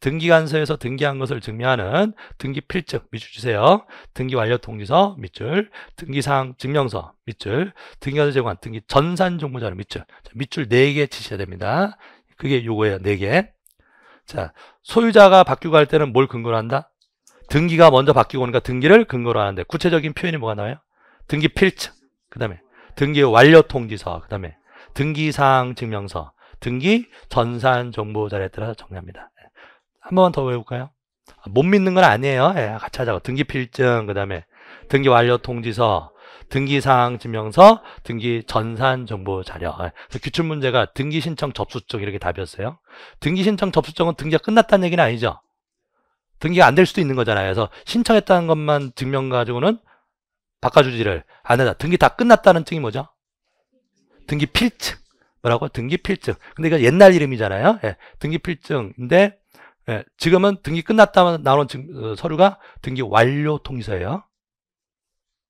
등기관서에서 등기한 것을 증명하는 등기필증 밑줄 주세요. 등기완료 통지서 밑줄, 등기사항 증명서 밑줄, 등기관서 제공한 등기 전산 정보자료 밑줄. 자, 밑줄 4개 치셔야 됩니다. 그게 요거예요. 4개. 자, 소유자가 바뀌고 할 때는 뭘 근거로 한다? 등기가 먼저 바뀌고 오니까 등기를 근거로 하는데 구체적인 표현이 뭐가 나와요? 등기 필증, 그 다음에 등기 완료 통지서, 그 다음에 등기사항 증명서, 등기 전산 정보 자료에 따라서 정리합니다. 한 번만 더 외울까요? 아, 못 믿는 건 아니에요. 예, 같이 하자고. 등기필증, 그 다음에 등기 완료 통지서, 등기사항 증명서 등기 전산 정보 자료. 예, 그래서 기출 문제가 등기 신청 접수증 이렇게 답이었어요. 등기 신청 접수증은 등기가 끝났다는 얘기는 아니죠. 등기가 안 될 수도 있는 거잖아요. 그래서 신청했다는 것만 증명 가지고는 바꿔주지를 안해다 등기 다 끝났다는 증이 뭐죠? 등기 필증. 뭐라고? 등기 필증. 근데 이거 옛날 이름이잖아요. 예, 등기 필증인데 예, 지금은 등기 끝났다 나온 어, 서류가 등기 완료 통지서예요.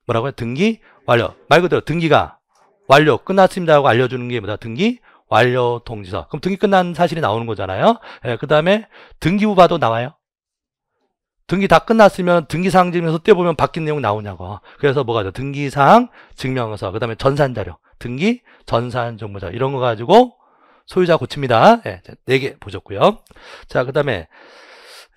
뭐라고요? 등기 완료. 말 그대로 등기가 완료 끝났습니다 하고 알려주는 게 뭐다? 등기 완료 통지서. 그럼 등기 끝난 사실이 나오는 거잖아요. 예, 그 다음에 등기 후봐도 나와요. 등기 다 끝났으면 등기사항 증명서 떼보면 바뀐 내용 나오냐고. 그래서 뭐가 죠 등기사항 증명서, 그 다음에 전산자료, 등기 전산 정보자 이런 거 가지고 소유자 고칩니다. 예, 네개 보셨고요. 자, 그 다음에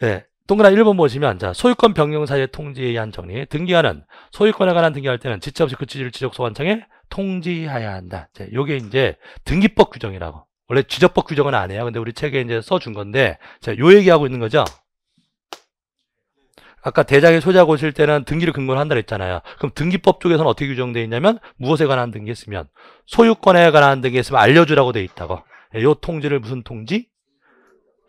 예, 동그라 1번 보시면 자 소유권 변경 사유의 통지에 의한 정리 등기하는 소유권에 관한 등기할 때는 지체 없이 그 취지를 지적 소관청에 통지해야 한다. 자, 요게 이제 등기법 규정이라고. 원래 지적법 규정은 안 해요. 근데 우리 책에 이제 써준 건데 자, 요 얘기하고 있는 거죠. 아까 대장의 소자 고실 때는 등기를 근거로 한다 그랬잖아요. 그럼 등기법 쪽에서는 어떻게 규정되어 있냐면 무엇에 관한 등기 했으면 소유권에 관한 등기 했으면 알려주라고 돼 있다고. 요 통지를 무슨 통지?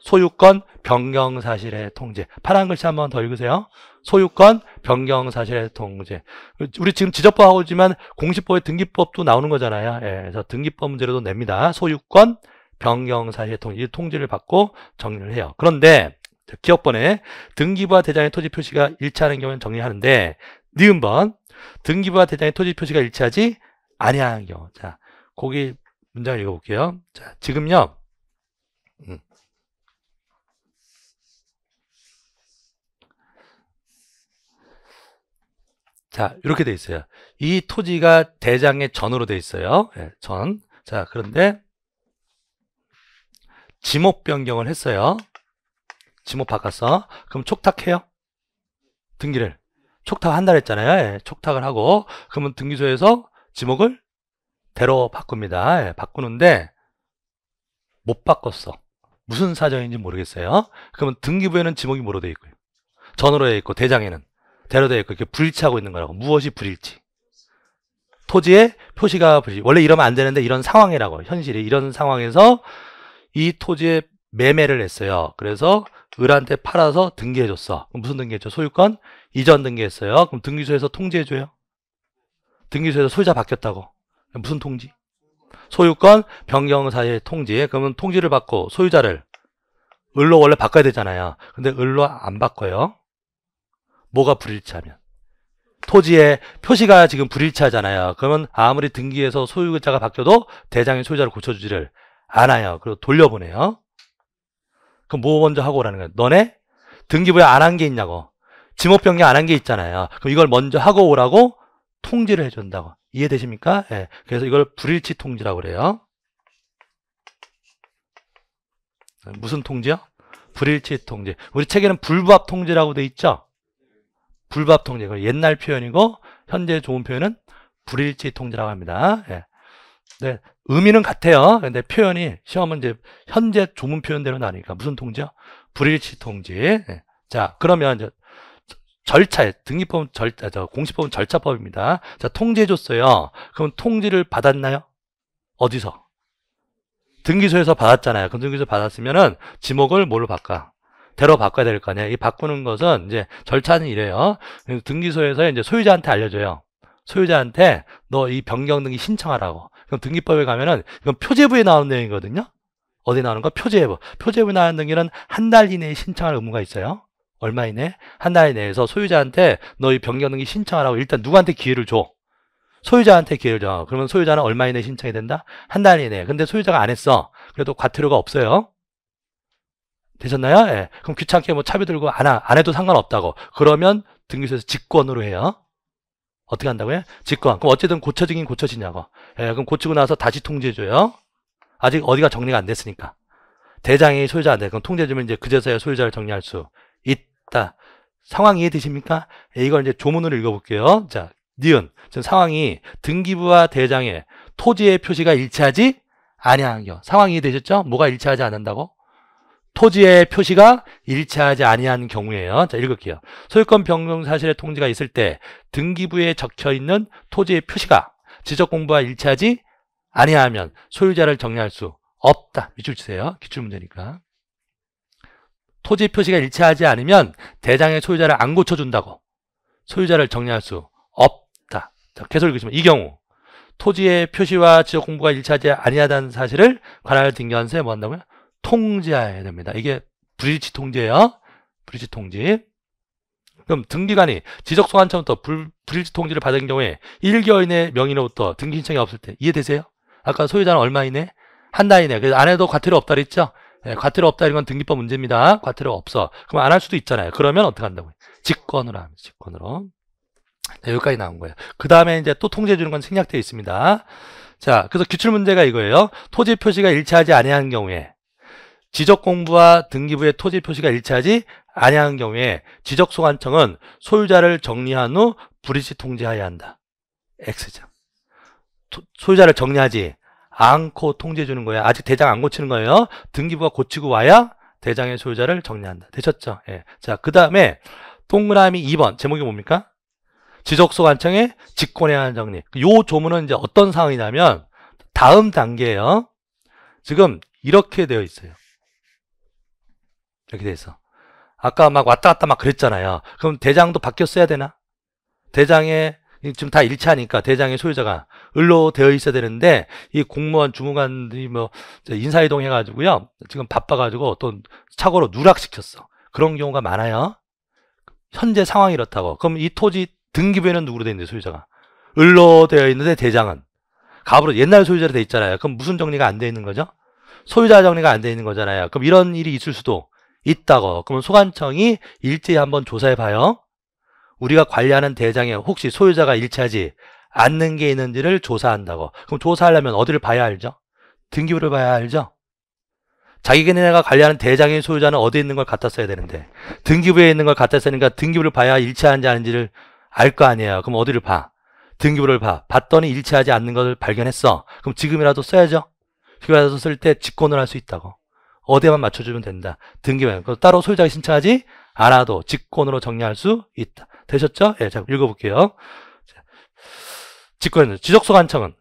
소유권 변경 사실의 통제. 파란 글씨 한 번 더 읽으세요. 소유권 변경 사실의 통제. 우리 지금 지적법하고 있지만 공시법의 등기법도 나오는 거잖아요. 예, 그래서 등기법 문제로도 냅니다. 소유권 변경 사실의 통제. 통제를 받고 정리를 해요. 그런데 기업번에 등기부와 대장의 토지 표시가 일치하는 경우는 정리하는데 니은번 등기부와 대장의 토지 표시가 일치하지 아니하는 경우. 자, 거기 문장 을 읽어볼게요. 자, 지금요. 음. 자, 이렇게 돼 있어요. 이 토지가 대장의 전으로 돼 있어요. 예, 전. 자, 그런데 지목 변경을 했어요. 지목 바꿨어. 그럼 촉탁해요. 등기를. 촉탁 한 달 했잖아요. 예, 촉탁을 하고 그러면 등기소에서 지목을 대로 바꿉니다. 예, 바꾸는데 못 바꿨어. 무슨 사정인지 모르겠어요. 그러면 등기부에는 지목이 뭐로 되어 있고요. 전으로 되어 있고 대장에는 대로 되어 있고 이렇게 불일치하고 있는 거라고. 무엇이 불일치? 토지에 표시가 불일치. 원래 이러면 안 되는데 이런 상황이라고. 현실이 이런 상황에서 이토지에 매매를 했어요. 그래서 을한테 팔아서 등기해줬어. 무슨 등기했죠? 소유권 이전 등기했어요. 그럼 등기소에서 통지해줘요. 등기소에서 소유자 바뀌었다고. 무슨 통지? 소유권 변경 사실 통지. 그러면 통지를 받고 소유자를 을로 원래 바꿔야 되잖아요. 근데 을로 안 바꿔요. 뭐가 불일치하면 토지에 표시가 지금 불일치하잖아요. 그러면 아무리 등기에서 소유자가 바뀌어도 대장의 소유자를 고쳐주지를 않아요. 그리고 돌려보내요. 그럼 뭐 먼저 하고 오라는 거예요? 너네 등기부에 안 한 게 있냐고. 지목변경 안 한 게 있잖아요. 그럼 이걸 먼저 하고 오라고 통지를 해준다고. 이해되십니까? 예. 그래서 이걸 불일치 통지라고 그래요. 무슨 통지요? 불일치 통지. 우리 책에는 불밥 통지라고 돼 있죠? 불밥 통지. 그 옛날 표현이고 현재 좋은 표현은 불일치 통지라고 합니다. 예. 네, 의미는 같아요. 근데 표현이 시험은 이제 현재 조문 표현대로 나니까 무슨 통지요? 불일치 통지. 예. 자, 그러면 이제 절차에 등기법 절차 공시법은 절차법입니다. 자 통지해 줬어요. 그럼 통지를 받았나요? 어디서? 등기소에서 받았잖아요. 그럼 등기소 받았으면은 지목을 뭘로 바꿔? 대로 바꿔야 될 거 아니야. 이 바꾸는 것은 이제 절차는 이래요. 등기소에서 이제 소유자한테 알려줘요. 소유자한테 너 이 변경 등기 신청하라고. 그럼 등기법에 가면은 이건 표제부에 나오는 내용이거든요. 어디 나오는 거? 표제부. 표제부에 나오는 등기는 한 달 이내에 신청할 의무가 있어요. 얼마 이네한달이 내에서 소유자한테 너희 변경등기 신청하라고 일단 누구한테 기회를 줘. 소유자한테 기회를 줘. 그러면 소유자는 얼마 이내 에 신청이 된다? 한달 이내. 에 근데 소유자가 안 했어. 그래도 과태료가 없어요. 되셨나요? 예. 그럼 귀찮게 뭐 차비 들고 안, 안 해도 상관없다고. 그러면 등기소에서 직권으로 해요. 어떻게 한다고요? 직권. 그럼 어쨌든 고쳐지긴 고쳐지냐고. 예, 그럼 고치고 나서 다시 통지해줘요. 아직 어디가 정리가 안 됐으니까. 대장이 소유자 한테 그럼 통제해주면 이제 그제서야 소유자를 정리할 수 자, 상황 이해되십니까? 예, 이걸 이제 조문으로 읽어볼게요. 자, 니은. 전 상황이 등기부와 대장에 토지의 표시가 일치하지 아니한 경. 우 상황 이해되셨죠? 뭐가 일치하지 않는다고? 토지의 표시가 일치하지 아니한 경우에요. 자, 읽을게요. 소유권 변경 사실의 통지가 있을 때 등기부에 적혀 있는 토지의 표시가 지적 공부와 일치하지 아니하면 소유자를 정리할 수 없다. 밑줄 치세요. 기출 문제니까. 토지 표시가 일치하지 않으면 대장의 소유자를 안 고쳐준다고 소유자를 정리할 수 없다. 자, 계속 읽으시면 이 경우 토지의 표시와 지역 공부가 일치하지 아니하다는 사실을 관할 등기관에뭐 한다고요? 통제해야 됩니다. 이게 브릿지 통지예요 브릿지 통지. 그럼 등기관이 지적 소환청부터 브릿지 통지를 받은 경우에 1개월 이내 명의로부터 등기 신청이 없을 때 이해되세요? 아까 소유자는 얼마 이내? 한달 이내. 그래서 안 해도 과태료 없다 그랬죠? 예, 과태료 없다 이런 건 등기법 문제입니다. 과태료 없어. 그럼 안 할 수도 있잖아요. 그러면 어떻게 한다고요? 직권으로 합니다. 직권으로. 네, 여기까지 나온 거예요. 그 다음에 이제 또 통제해 주는 건 생략되어 있습니다. 자, 그래서 기출 문제가 이거예요. 토지 표시가 일치하지 아니한 경우에 지적 공부와 등기부의 토지 표시가 일치하지 아니한 경우에 지적 소관청은 소유자를 정리한 후브릿치 통제하여야 한다. X죠. 소유자를 정리하지 않고 통제해 주는 거예요. 아직 대장 안 고치는 거예요. 등기부가 고치고 와야 대장의 소유자를 정리한다. 되셨죠? 예. 자, 그 다음에 동그라미 2번 제목이 뭡니까? 지적소 관청의 직권에 한 정리. 요 조문은 이제 어떤 상황이냐면 다음 단계예요. 지금 이렇게 되어 있어요. 이렇게 되어 있어. 아까 막 왔다 갔다 막 그랬잖아요. 그럼 대장도 바뀌었어야 되나? 대장의 지금 다 1차니까 대장의 소유자가 을로 되어 있어야 되는데 이 공무원 주무관들이 뭐 인사이동 해가지고요 지금 바빠가지고 또 착오로 누락시켰어 그런 경우가 많아요 현재 상황이 이렇다고 그럼 이 토지 등기부에는 누구로 되어 있는데 소유자가 을로 되어 있는데 대장은 갑으로 옛날 소유자로 되어 있잖아요 그럼 무슨 정리가 안 되어 있는 거죠 소유자 정리가 안 되어 있는 거잖아요 그럼 이런 일이 있을 수도 있다고 그러면 소관청이 일제히 한번 조사해 봐요 우리가 관리하는 대장에 혹시 소유자가 일치하지 않는 게 있는지를 조사한다고. 그럼 조사하려면 어디를 봐야 알죠? 등기부를 봐야 알죠? 자기네가 관리하는 대장인 소유자는 어디에 있는 걸 갖다 써야 되는데 등기부에 있는 걸 갖다 쓰니까 등기부를 봐야 일치하는지 아닌지를 알 거 아니에요. 그럼 어디를 봐? 등기부를 봐. 봤더니 일치하지 않는 것을 발견했어. 그럼 지금이라도 써야죠. 지금이라도 쓸 때 직권을 할 수 있다고. 어디에만 맞춰주면 된다. 등기부. 에 따로 소유자가 신청하지 않아도 직권으로 정리할 수 있다. 되셨죠? 예, 자, 읽어볼게요. 직권, 지적소관청은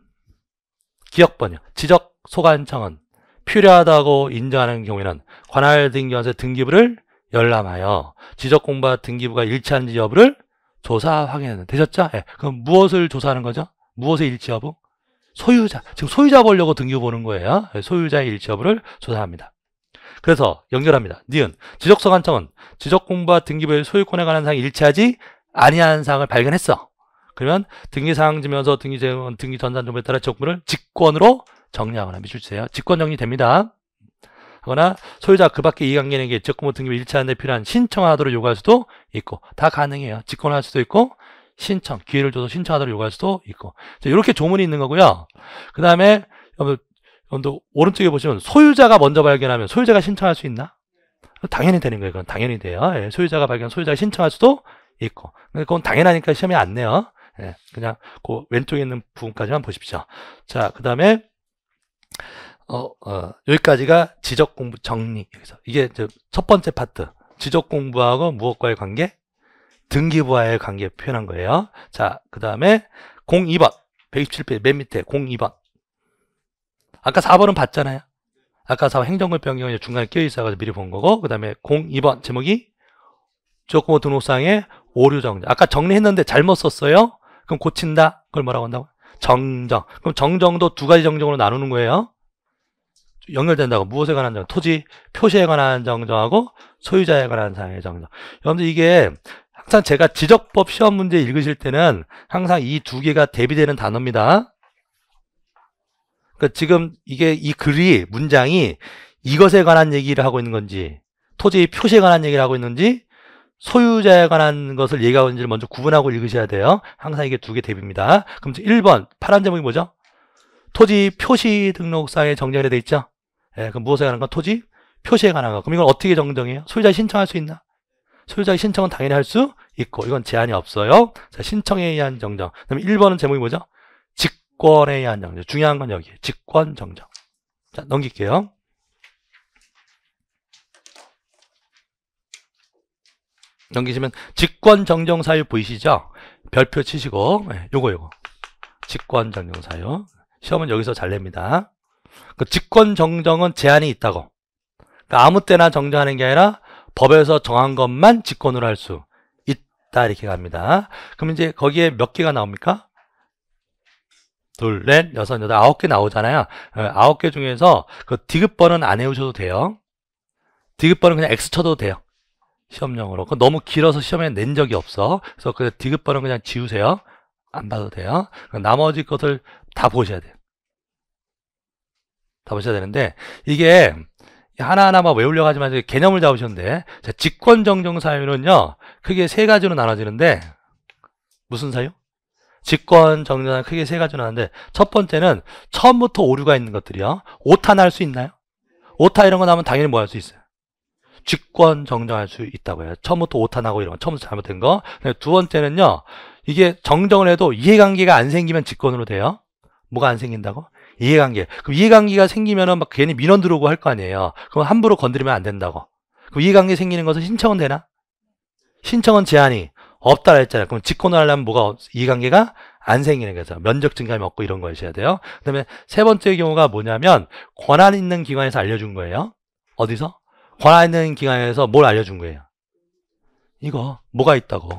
기억번역, 지적소관청은 필요하다고 인정하는 경우에는 관할 등기관세 등기부를 열람하여 지적공부와 등기부가 일치하는지 여부를 조사 확인하는 되셨죠? 예, 그럼 무엇을 조사하는 거죠? 무엇의 일치 여부? 소유자, 지금 소유자 보려고 등기부 보는 거예요. 예, 소유자의 일치 여부를 조사합니다. 그래서 연결합니다. 니은 지적소관청은 지적공부와 등기부의 소유권에 관한 사항이 일치하지 아니한 사항을 발견했어. 그러면 등기사항 지면서 등기재원, 등기전산정보에 따라 적분을 직권으로 정리하거나 미출주세요 직권 정리됩니다. 하거나 소유자 그밖에 이해관계인에게 적금을 등기 일치하는 데 필요한 신청하도록 요구할 수도 있고 다 가능해요. 직권할 수도 있고 신청, 기회를 줘서 신청하도록 요구할 수도 있고 자, 이렇게 조문이 있는 거고요. 그 다음에 여러분도 오른쪽에 보시면 소유자가 먼저 발견하면 소유자가 신청할 수 있나? 당연히 되는 거예요. 그건 당연히 돼요. 예, 소유자가 발견, 소유자가 신청할 수도 있고 그건 당연하니까 시험이 안 내요 예, 그냥 그 왼쪽에 있는 부분까지만 보십시오 자 그 다음에 어, 어, 여기까지가 지적 공부 정리 여기서 이게 첫 번째 파트 지적 공부하고 무엇과의 관계 등기부와의 관계 표현한 거예요 자 그 다음에 02번 127페이지 맨 밑에 02번 아까 4번은 봤잖아요 아까 4번 행정권 변경이 중간에 끼어 있어가지고 미리 본 거고 그 다음에 02번 제목이 지역공부 등록상의 오류 정지 아까 정리했는데 잘못 썼어요? 그럼 고친다. 그걸 뭐라고 한다고? 정정. 그럼 정정도 두 가지 정정으로 나누는 거예요. 연결된다고 무엇에 관한 정정, 토지 표시에 관한 정정하고 소유자에 관한 사항의 정정. 여러분들 이게 항상 제가 지적법 시험 문제 읽으실 때는 항상 이 두 개가 대비되는 단어입니다. 그러니까 지금 이게 이 글이 문장이 이것에 관한 얘기를 하고 있는 건지 토지 표시에 관한 얘기를 하고 있는지 소유자에 관한 것을 얘기하고있는지를 먼저 구분하고 읽으셔야 돼요. 항상 이게 두 개 대비입니다. 그럼 1번 파란 제목이 뭐죠? 토지 표시 등록상에 정정이 돼 있죠? 예, 그럼 무엇에 관한 건 토지 표시에 관한 거. 그럼 이걸 어떻게 정정해요? 소유자 신청할 수 있나? 소유자 신청은 당연히 할 수 있고 이건 제한이 없어요. 자, 신청에 의한 정정. 그다음에 1번은 제목이 뭐죠? 직권에 의한 정정. 중요한 건 여기 직권 정정. 자, 넘길게요. 넘기시면 직권정정사유 보이시죠? 별표 치시고 예, 요거 요거 직권정정사유 시험은 여기서 잘 냅니다 그 직권정정은 제한이 있다고 그러니까 아무 때나 정정하는 게 아니라 법에서 정한 것만 직권으로 할 수 있다 이렇게 갑니다 그럼 이제 거기에 몇 개가 나옵니까? 둘, 넷, 여섯, 여덟, 아홉 개 나오잖아요 예, 아홉 개 중에서 그 디귿번은 안 외우셔도 돼요 디귿번은 그냥 X 쳐도 돼요 시험용으로. 그 너무 길어서 시험에 낸 적이 없어. 그래서 그 디귿 번호 그냥 지우세요. 안 봐도 돼요. 나머지 것을 다 보셔야 돼요. 다 보셔야 되는데 이게 하나하나만 외우려고 하지만 개념을 잡으셨는데 자, 직권정정 사유는요. 크게 세 가지로 나눠지는데 무슨 사유? 직권 정리는 크게 세 가지로 나는데 첫 번째는 처음부터 오류가 있는 것들이요. 오타 날 수 있나요? 오타 이런 거 나면 당연히 뭐 할 수 있어요. 직권 정정할 수 있다고 해요. 처음부터 오타나고 이런 거, 처음부터 잘못된 거. 두 번째는요. 이게 정정을 해도 이해관계가 안 생기면 직권으로 돼요. 뭐가 안 생긴다고? 이해관계. 그럼 이해관계가 생기면은 막 괜히 민원 들어오고 할 거 아니에요. 그럼 함부로 건드리면 안 된다고. 그럼 이해관계 생기는 것은 신청은 되나? 신청은 제한이 없다 했잖아요. 그럼 직권을 하려면 뭐가 이해관계가 안 생기는 거죠. 면적 증감이 없고 이런 거이야 돼요. 그다음에 세 번째 경우가 뭐냐면 권한 있는 기관에서 알려준 거예요. 어디서? 권한있는 기관에서 뭘 알려준 거예요? 이거 뭐가 있다고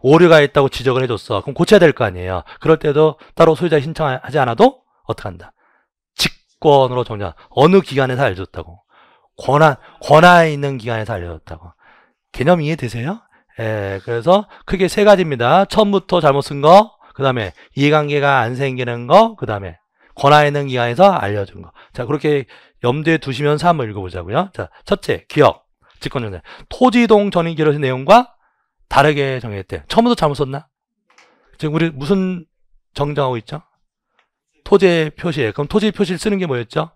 오류가 있다고 지적을 해줬어. 그럼 고쳐야 될 거 아니에요. 그럴 때도 따로 소유자 신청하지 않아도 어떻게 한다? 직권으로 정리한 어느 기관에서 알려줬다고 권한 권한 있는 기관에서 알려줬다고 개념 이해되세요? 예, 그래서 크게 세 가지입니다. 처음부터 잘못 쓴 거, 그 다음에 이해관계가 안 생기는 거, 그 다음에 권한 있는 기관에서 알려준 거. 자, 그렇게 염두에 두시면서 한번 읽어보자고요. 자, 첫째, 기억, 직권정장. 토지동 전인기록의 내용과 다르게 정했대. 처음부터 잘못 썼나? 지금 우리 무슨 정정하고 있죠? 토지 표시 그럼 토지 표시를 쓰는 게 뭐였죠?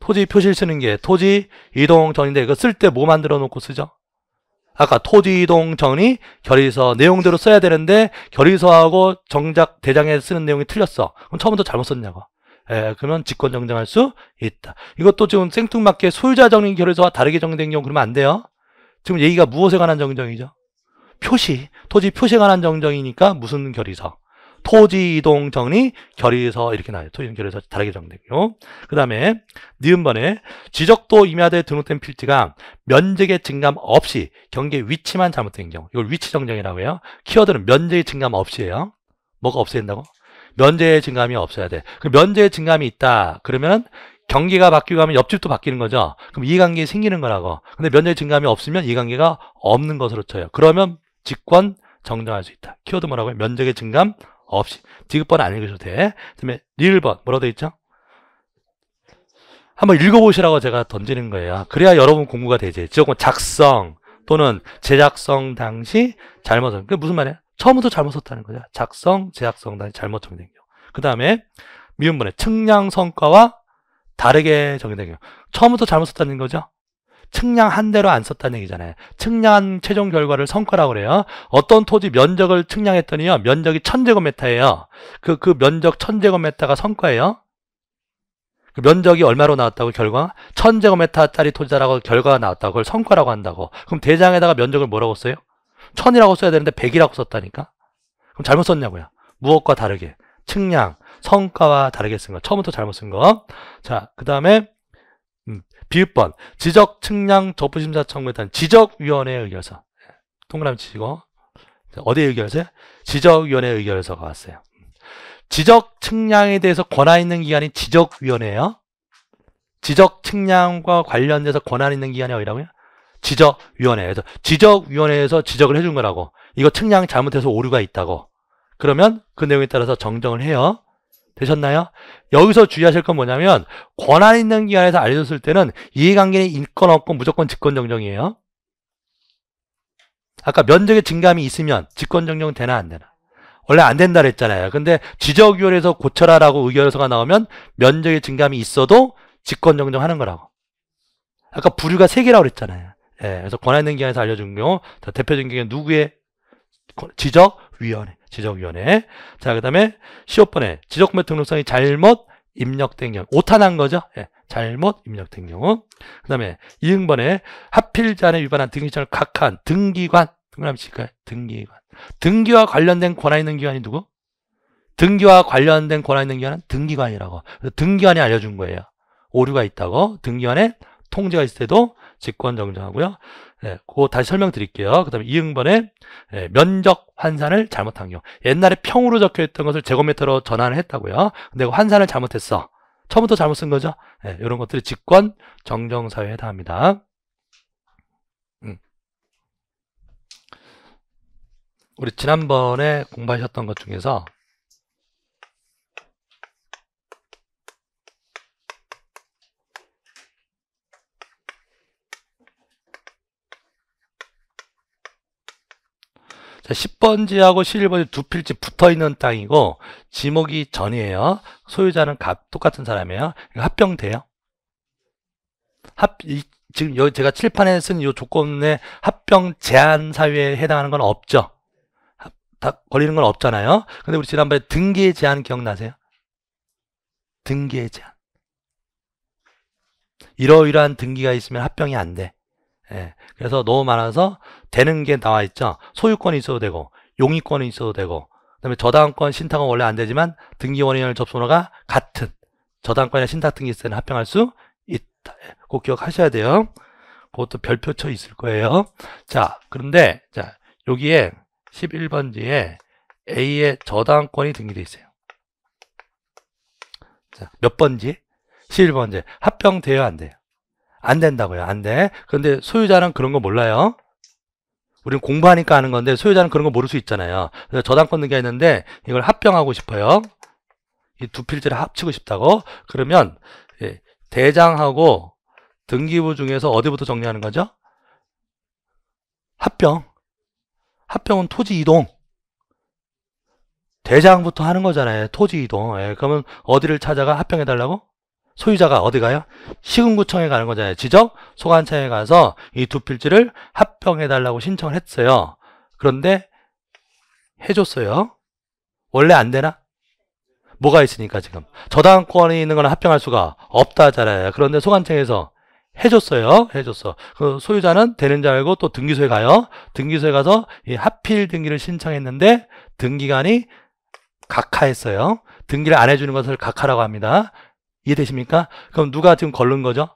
토지 표시를 쓰는 게 토지 이동 전인데 이거 쓸 때 뭐 만들어 놓고 쓰죠? 아까 토지 이동 전이 결의서 내용대로 써야 되는데 결의서하고 정작 대장에 쓰는 내용이 틀렸어. 그럼 처음부터 잘못 썼냐고. 예, 그러면 직권 정정할 수 있다. 이것도 지금 생뚱맞게 소유자 정리 결의서와 다르게 정리된 경우 그러면 안 돼요. 지금 얘기가 무엇에 관한 정정이죠? 표시, 토지 표시에 관한 정정이니까 무슨 결의서? 토지 이동 정리 결의서 이렇게 나와요. 토지 이동 결의서 다르게 정리되고요. 그다음에 니은 번에 지적도 임야대 등록된 필지가 면적의 증감 없이 경계 위치만 잘못된 경우 이걸 위치 정정이라고 해요. 키워드는 면적의 증감 없이에요 뭐가 없어야된다고 면제 의 증감이 없어야 돼. 그 면제 의 증감이 있다. 그러면 경기가 바뀌고 하면 옆집도 바뀌는 거죠. 그럼 이해관계 생기는 거라고. 근데 면제 의 증감이 없으면 이해관계가 없는 것으로 쳐요. 그러면 직권 정정할 수 있다. 키워드 뭐라고 해요? 면적의 증감 없이. 지급번 안 읽으셔도 돼. 그 다음에 리을 번 뭐라고 돼 있죠? 한번 읽어보시라고 제가 던지는 거예요. 그래야 여러분 공부가 되지. 지역권 작성 또는 제작성 당시 잘못은. 그게 무슨 말이야? 처음부터 잘못 썼다는 거죠. 작성, 제작성 단 잘못 정의된 경우. 그 다음에 미음분의 측량 성과와 다르게 정의된 경우. 처음부터 잘못 썼다는 거죠. 측량한 대로 안 썼다는 얘기잖아요. 측량한 최종 결과를 성과라고 그래요. 어떤 토지 면적을 측량했더니요. 면적이 천제곱미터예요. 그, 그 면적 천제곱미터가 성과예요. 그 면적이 얼마로 나왔다고 결과? 천제곱미터짜리 토지다라고 결과가 나왔다고 그걸 성과라고 한다고. 그럼 대장에다가 면적을 뭐라고 써요? 천이라고 써야 되는데 백이라고 썼다니까? 그럼 잘못 썼냐고요. 무엇과 다르게. 측량, 성과와 다르게 쓴 거. 처음부터 잘못 쓴 거. 자, 그 다음에 음, 비읍번. 지적, 측량, 적부심사 청구에 대한 지적위원회에 의결서 동그라미 치시고. 어디에 의결서요? 지적위원회 의결서가 왔어요. 지적 측량에 대해서 권한 있는 기관이 지적위원회예요. 지적 측량과 관련돼서 권한 있는 기관이 어디라고요? 지적위원회에서 지적위원회에서 지적을 해준 거라고 이거 측량 잘못해서 오류가 있다고 그러면 그 내용에 따라서 정정을 해요 되셨나요? 여기서 주의하실 건 뭐냐면 권한 있는 기관에서 알려줬을 때는 이해관계는 인권 없고 무조건 직권정정이에요 아까 면적의 증감이 있으면 직권정정 되나 안 되나 원래 안 된다 그랬잖아요 근데 지적위원회에서 고쳐라라고 의결서가 나오면 면적의 증감이 있어도 직권정정하는 거라고 아까 부류가 세개라고 그랬잖아요 예, 그래서 권한 있는 기관에서 알려준 경우 자, 대표적인 기관 누구의 지적위원회 지적위원회 자그 다음에 15번에 지적구매 등록성이 잘못 입력된 경우 오타난 거죠 예, 잘못 입력된 경우 그 다음에 이응번에 하필자에 위반한 등기청을 각한 등기관 동그라미 칠까요? 등기관 등기와 관련된 권한 있는 기관이 누구? 등기와 관련된 권한 있는 기관은 등기관이라고 그래서 등기관이 알려준 거예요 오류가 있다고 등기관에 통제가 있을 때도 직권정정하고요. 예, 그거 다시 설명드릴게요. 그 다음에 이응번에 예, 면적 환산을 잘못한 경우 옛날에 평으로 적혀있던 것을 제곱미터로 전환을 했다고요. 근데 환산을 잘못했어. 처음부터 잘못 쓴 거죠. 예, 이런 것들이 직권정정사유에 해당합니다. 음. 우리 지난번에 공부하셨던 것 중에서 자, 10번지하고 11번지 두 필지 붙어 있는 땅이고 지목이 전이에요. 소유자는 값 똑같은 사람이에요. 합병돼요. 합 이, 지금 여기 제가 칠판에 쓴 이 조건에 합병 제한 사유에 해당하는 건 없죠. 다 걸리는 건 없잖아요. 근데 우리 지난번에 등기의 제한 기억나세요? 등기의 제한. 이러이러한 등기가 있으면 합병이 안 돼. 예. 그래서 너무 많아서 되는 게 나와 있죠. 소유권이 있어도 되고 용의권이 있어도 되고 그다음에 저당권 신탁은 원래 안 되지만 등기원인을 접수번호가 같은 저당권이나 신탁 등기세는 합병할 수 있다. 예, 꼭 기억하셔야 돼요. 그것도 별표 쳐 있을 거예요. 자, 그런데 자 여기에 11번지에 A의 저당권이 등기돼 있어요. 자, 몇 번지? 11번지. 합병돼요, 안 돼요? 안 된다고요, 안 돼. 그런데 소유자는 그런 거 몰라요. 우리는 공부하니까 하는 건데 소유자는 그런 거 모를 수 있잖아요. 그래서 저당권 등기가 있는데 이걸 합병하고 싶어요. 이 두 필지를 합치고 싶다고 그러면 예, 대장하고 등기부 중에서 어디부터 정리하는 거죠? 합병. 합병은 토지 이동. 대장부터 하는 거잖아요. 토지 이동. 예, 그러면 어디를 찾아가 합병해달라고? 소유자가 어디 가요? 시군구청에 가는 거잖아요. 지적 소관청에 가서 이 두 필지를 합병해달라고 신청을 했어요. 그런데 해줬어요. 원래 안 되나? 뭐가 있으니까 지금 저당권이 있는 거는 합병할 수가 없다잖아요. 그런데 소관청에서 해줬어요. 해줬어. 그 소유자는 되는 줄 알고 또 등기소에 가요. 등기소에 가서 이 하필 등기를 신청했는데 등기관이 각하했어요. 등기를 안 해주는 것을 각하라고 합니다. 이해되십니까? 그럼 누가 지금 걸른 거죠?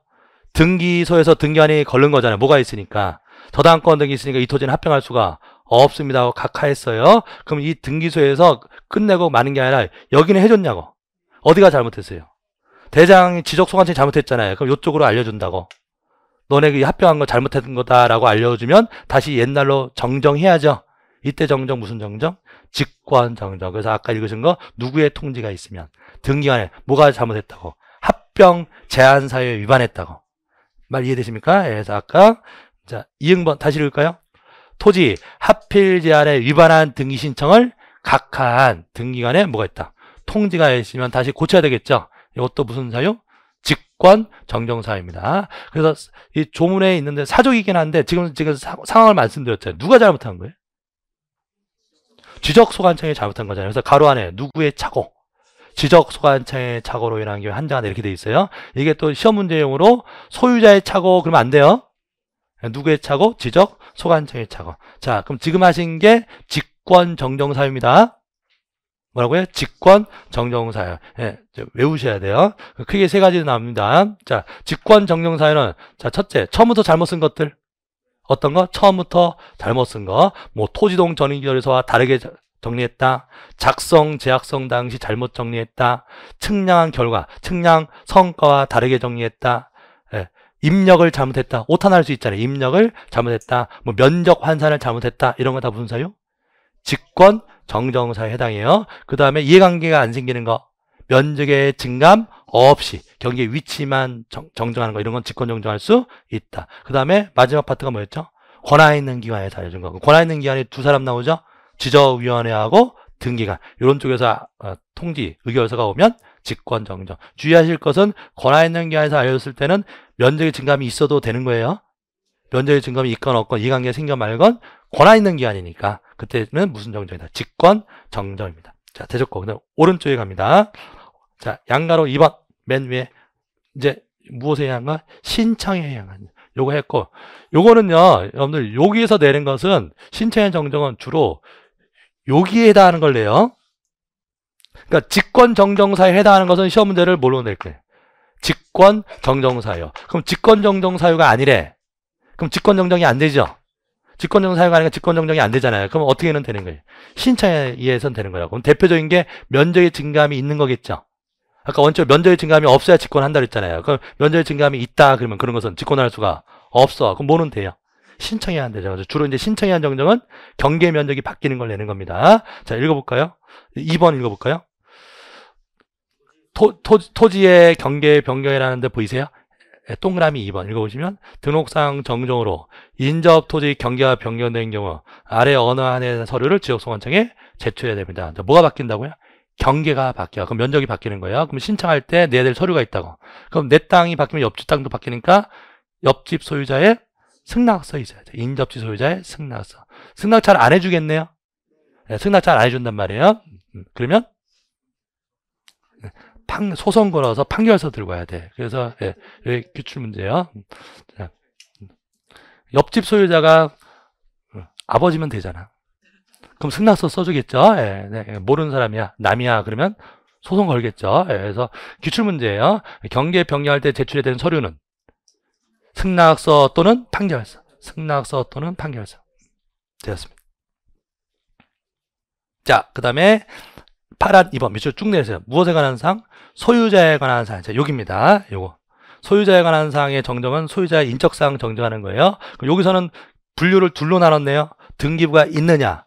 등기소에서 등기안이 걸른 거잖아요. 뭐가 있으니까. 저당권 등이 있으니까 이 토지는 합병할 수가 없습니다. 하고 각하했어요. 그럼 이 등기소에서 끝내고 마는 게 아니라 여기는 해줬냐고. 어디가 잘못했어요? 대장이 지적소관청이 잘못했잖아요. 그럼 이쪽으로 알려준다고. 너네 그 합병한 거 잘못했던 거다라고 알려주면 다시 옛날로 정정해야죠. 이때 정정 무슨 정정? 직관 정정. 그래서 아까 읽으신 거 누구의 통지가 있으면 등기관에 뭐가 잘못했다고 합병 제한 사유에 위반했다고 말 이해되십니까? 그래서 아까 자 이응번 다시 읽을까요? 토지 합필 제한에 위반한 등기 신청을 각하한 등기관에 뭐가 있다? 통지가 있으면 다시 고쳐야 되겠죠. 이것도 무슨 사유? 직권 정정사입니다. 유 그래서 이 조문에 있는데 사족이긴 한데 지금 지금 사, 상황을 말씀드렸잖아요. 누가 잘못한 거예요? 지적 소관청이 잘못한 거잖아요. 그래서 가로 안에 누구의 착오, 지적 소관청의 착오로 인한 경우 한정한 이렇게 돼 있어요. 이게 또 시험 문제용으로 소유자의 착오 그러면 안 돼요. 누구의 착오, 지적 소관청의 착오. 자, 그럼 지금 하신 게 직권 정정 사유입니다. 뭐라고요? 직권 정정사유. 예, 외우셔야 돼요. 크게 세 가지로 나옵니다. 자, 직권 정정사유는 자 첫째, 처음부터 잘못 쓴 것들. 어떤 거? 처음부터 잘못 쓴 거. 뭐 토지동 전위결의서와 다르게 정리했다. 작성, 제약성 당시 잘못 정리했다. 측량한 결과, 측량 성과와 다르게 정리했다. 예. 입력을 잘못했다. 오탄할 수 있잖아요. 입력을 잘못했다. 뭐 면적 환산을 잘못했다. 이런 거 다 무슨 사유? 직권 정정사에 해당해요. 그 다음에 이해관계가 안 생기는 거. 면적의 증감, 없이 경기의 위치만 정, 정하는거 이런 건 직권 정정할 수 있다. 그 다음에 마지막 파트가 뭐였죠? 권한 있는 기관에서 알려준 거고 권한 있는 기관이 두 사람 나오죠? 지저위원회하고 등기관 이런 쪽에서 어, 통지 의결서가 오면 직권 정정 주의하실 것은 권한 있는 기관에서 알려줬을 때는 면적의 증감이 있어도 되는 거예요. 면적의 증감이 있건 없건 이관계 생겨 말건 권한 있는 기관이니까 그때는 무슨 정정이다? 직권 정정입니다. 자, 대접권. 오른쪽에 갑니다. 자, 양가로 2번 맨 위에 이제 무엇의 향가? 신창의 향안 요거 했고 요거는요 여러분들 여기에서 내린 것은 신청의 정정은 주로 여기에 해당하는 걸 내요. 그러니까 직권 정정사에 해당하는 것은 시험 문제를 뭘로 낼게? 직권 정정사요. 그럼 직권 정정사유가 아니래. 그럼 직권 정정이 안 되죠. 직권 정정 사유가 아니라 직권 정정이 안 되잖아요. 그럼 어떻게는 되는 거예요. 신청에 의해서는 되는 거라고. 그럼 대표적인 게 면적의 증감이 있는 거겠죠. 아까 원칙 면적의 증감이 없어야 직권한다 그랬잖아요. 그럼 면적의 증감이 있다 그러면 그런 것은 직권할 수가 없어. 그럼 뭐는 돼요? 신청해야 한대죠. 주로 이제 신청해야 한 정정은 경계 면적이 바뀌는 걸 내는 겁니다. 자, 읽어볼까요? 2번 읽어볼까요? 토, 토, 토지의 경계 변경이라는데 보이세요? 예, 동그라미 2번 읽어보시면 등록상 정정으로 인접 토지 경계가 변경된 경우 아래 어느 한의 서류를 지역소관청에 제출해야 됩니다. 뭐가 바뀐다고요? 경계가 바뀌어. 그럼 면적이 바뀌는 거예요. 그럼 신청할 때 내야 될 서류가 있다고. 그럼 내 땅이 바뀌면 옆집 땅도 바뀌니까 옆집 소유자의 승낙서 있어야 돼. 인접지 소유자의 승낙서. 승낙 잘 안 해주겠네요. 네, 승낙 잘 안 해준단 말이에요. 음, 그러면 판, 소송 걸어서 판결서 들고 와야 돼. 그래서 예, 네, 규출 문제예요. 음, 음. 옆집 소유자가 아버지면 되잖아. 그럼 승낙서 써주겠죠. 예, 네, 예, 모르는 사람이야. 남이야. 그러면 소송 걸겠죠. 예, 그래서 기출 문제예요. 경계 변경할 때 제출해야 되는 서류는 승낙서 또는 판결서. 승낙서 또는 판결서. 되었습니다. 자, 그 다음에 파란 2번 밑으쭉내세요 무엇에 관한 사항? 소유자에 관한 사항. 자, 여기입니다. 요거. 소유자에 관한 사항의 정정은 소유자의 인적사항 정정하는 거예요. 그럼 여기서는 분류를 둘로 나눴네요. 등기부가 있느냐,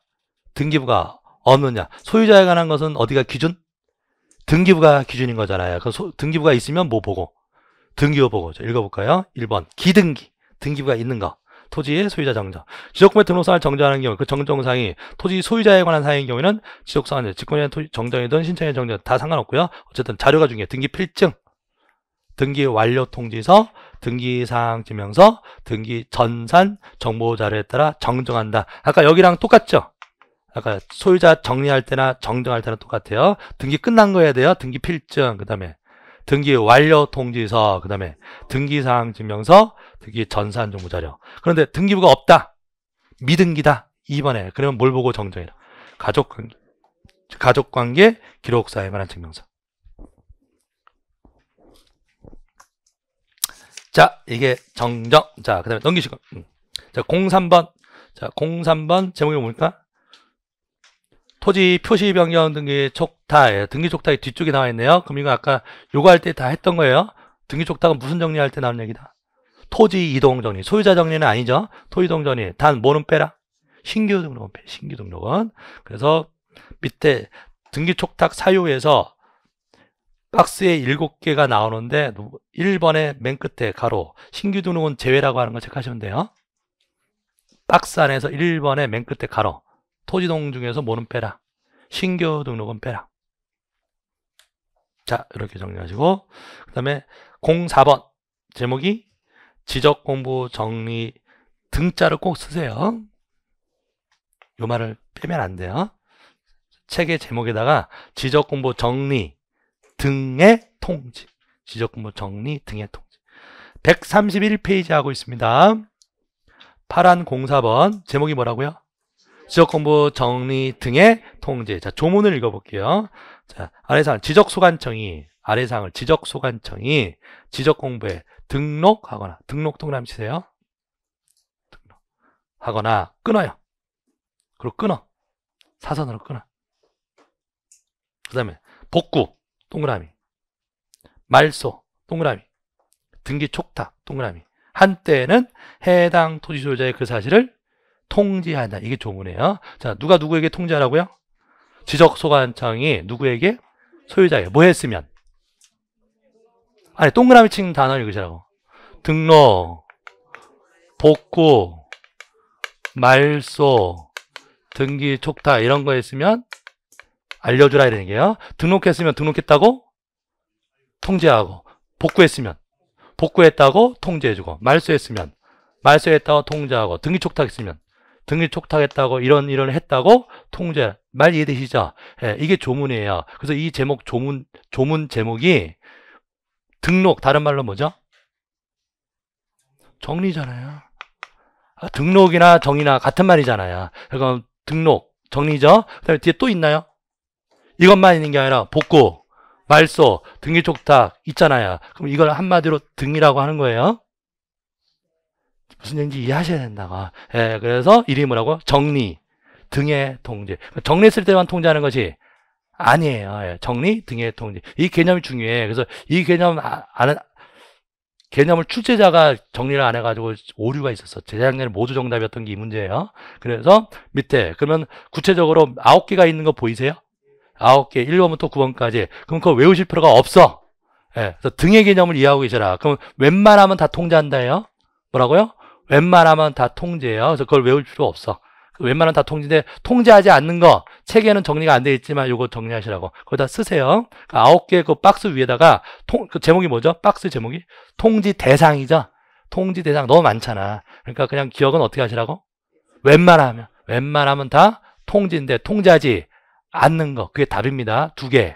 등기부가 없느냐. 소유자에 관한 것은 어디가 기준? 등기부가 기준인 거잖아요. 그 소, 등기부가 있으면 뭐 보고? 등기부 보고 읽어볼까요? 1번 기등기. 등기부가 있는 거. 토지의 소유자 정정. 지적구매 등록사항을 정정하는 경우 그 정정사항이 토지 소유자에 관한 사항인 경우에는 지적사항이 직권의 정정이든 신청의 정정 다 상관없고요. 어쨌든 자료가 중요해. 등기 필증, 등기 완료 통지서, 등기 사항 증명서 등기 전산 정보 자료에 따라 정정한다. 아까 여기랑 똑같죠? 아까 소유자 정리할 때나 정정할 때나 똑같아요. 등기 끝난 거 해야 돼요. 등기 필증, 그 다음에 등기 완료 통지서, 그 다음에 등기사항 증명서, 등기 전산 정보 자료. 그런데 등기부가 없다. 미등기다. 2번에. 그러면 뭘 보고 정정해라. 가족, 가족관계 기록사에 관한 증명서. 자, 이게 정정. 자, 그 다음에 넘기시고. 음. 자, 03번. 자, 03번 제목이 뭡니까? 토지 표시 변경 등기 촉탁, 등기 촉탁이 뒤쪽에 나와 있네요. 그럼 이거 아까 요구할때 다 했던 거예요. 등기 촉탁은 무슨 정리할 때 나온 얘기다. 토지 이동 정리, 소유자 정리는 아니죠. 토지 이동 정리, 단 뭐는 빼라. 신규 등록은 빼, 신규 등록은. 그래서 밑에 등기 촉탁 사유에서 박스에 일곱 개가 나오는데 1번에 맨 끝에 가로 신규 등록은 제외라고 하는 걸 체크하시면 돼요. 박스 안에서 1번에 맨 끝에 가로 토지동 중에서 뭐는 빼라. 신규 등록은 빼라. 자, 이렇게 정리하시고 그 다음에 04번 제목이 지적 공부 정리 등자를 꼭 쓰세요. 요 말을 빼면 안 돼요. 책의 제목에다가 지적 공부 정리 등의 통지 지적 공부 정리 등의 통지 131페이지 하고 있습니다. 파란 04번 제목이 뭐라고요? 지적 공부 정리 등의 통제. 자, 조문을 읽어볼게요. 자, 아래사항 지적 소관청이 아래사항을 지적 소관청이 지적 공부에 등록하거나 등록 통그라 치세요. 등록 하거나 끊어요. 그리고 끊어. 사선으로 끊어. 그다음에 복구 동그라미 말소 동그라미 등기 촉탁 동그라미 한때는 해당 토지 소유자의 그 사실을 통지한다 이게 조문이에요. 자, 누가 누구에게 통지하라고요 지적 소관청이 누구에게? 소유자에게. 뭐 했으면? 아니, 동그라미 친 단어 읽으시라고. 등록, 복구, 말소, 등기 촉탁 이런 거 했으면 알려주라 이러는 게요. 등록했으면 등록했다고 통지하고 복구했으면 복구했다고 통지해주고 말소했으면 말소했다고 통지하고 등기 촉탁했으면 등기 촉탁했다고 이런 일을 했다고 통제 말 이해되시죠? 예, 이게 조문이에요. 그래서 이 제목 조문 조문 제목이 등록 다른 말로 뭐죠? 정리잖아요. 아, 등록이나 정의나 같은 말이잖아요. 그러 등록 정리죠. 그다음에 뒤에 또 있나요? 이것만 있는 게 아니라 복구, 말소, 등기 촉탁 있잖아요. 그럼 이걸 한마디로 등이라고 하는 거예요. 무슨 얘기인지 이해하셔야 된다고 예, 그래서 이름이 뭐라고? 정리 등의 통제. 정리했을 때만 통제하는 것이 아니에요. 예, 정리 등의 통제. 이 개념이 중요해. 그래서 이 개념 아, 아는 개념을 출제자가 정리를 안 해가지고 오류가 있었어. 재작년에 모두 정답이었던 게 이 문제예요. 그래서 밑에 그러면 구체적으로 아홉 개가 있는 거 보이세요? 아홉 개 1번부터 9번까지. 그럼 그거 외우실 필요가 없어. 예, 그래서 등의 개념을 이해하고 계셔라. 그럼 웬만하면 다 통제한다예요. 뭐라고요? 웬만하면 다 통제예요. 그래서 그걸 외울 필요 없어. 그 웬만하면 다 통제인데 통제하지 않는 거 책에는 정리가 안 돼 있지만 요거 정리하시라고 거기다 쓰세요. 그 아홉 개 그 박스 위에다가 통, 그 제목이 뭐죠? 박스 제목이 통지 대상이죠. 통지 대상 너무 많잖아. 그러니까 그냥 기억은 어떻게 하시라고? 웬만하면 웬만하면 다 통지인데 통제하지 않는 거 그게 답입니다. 두 개.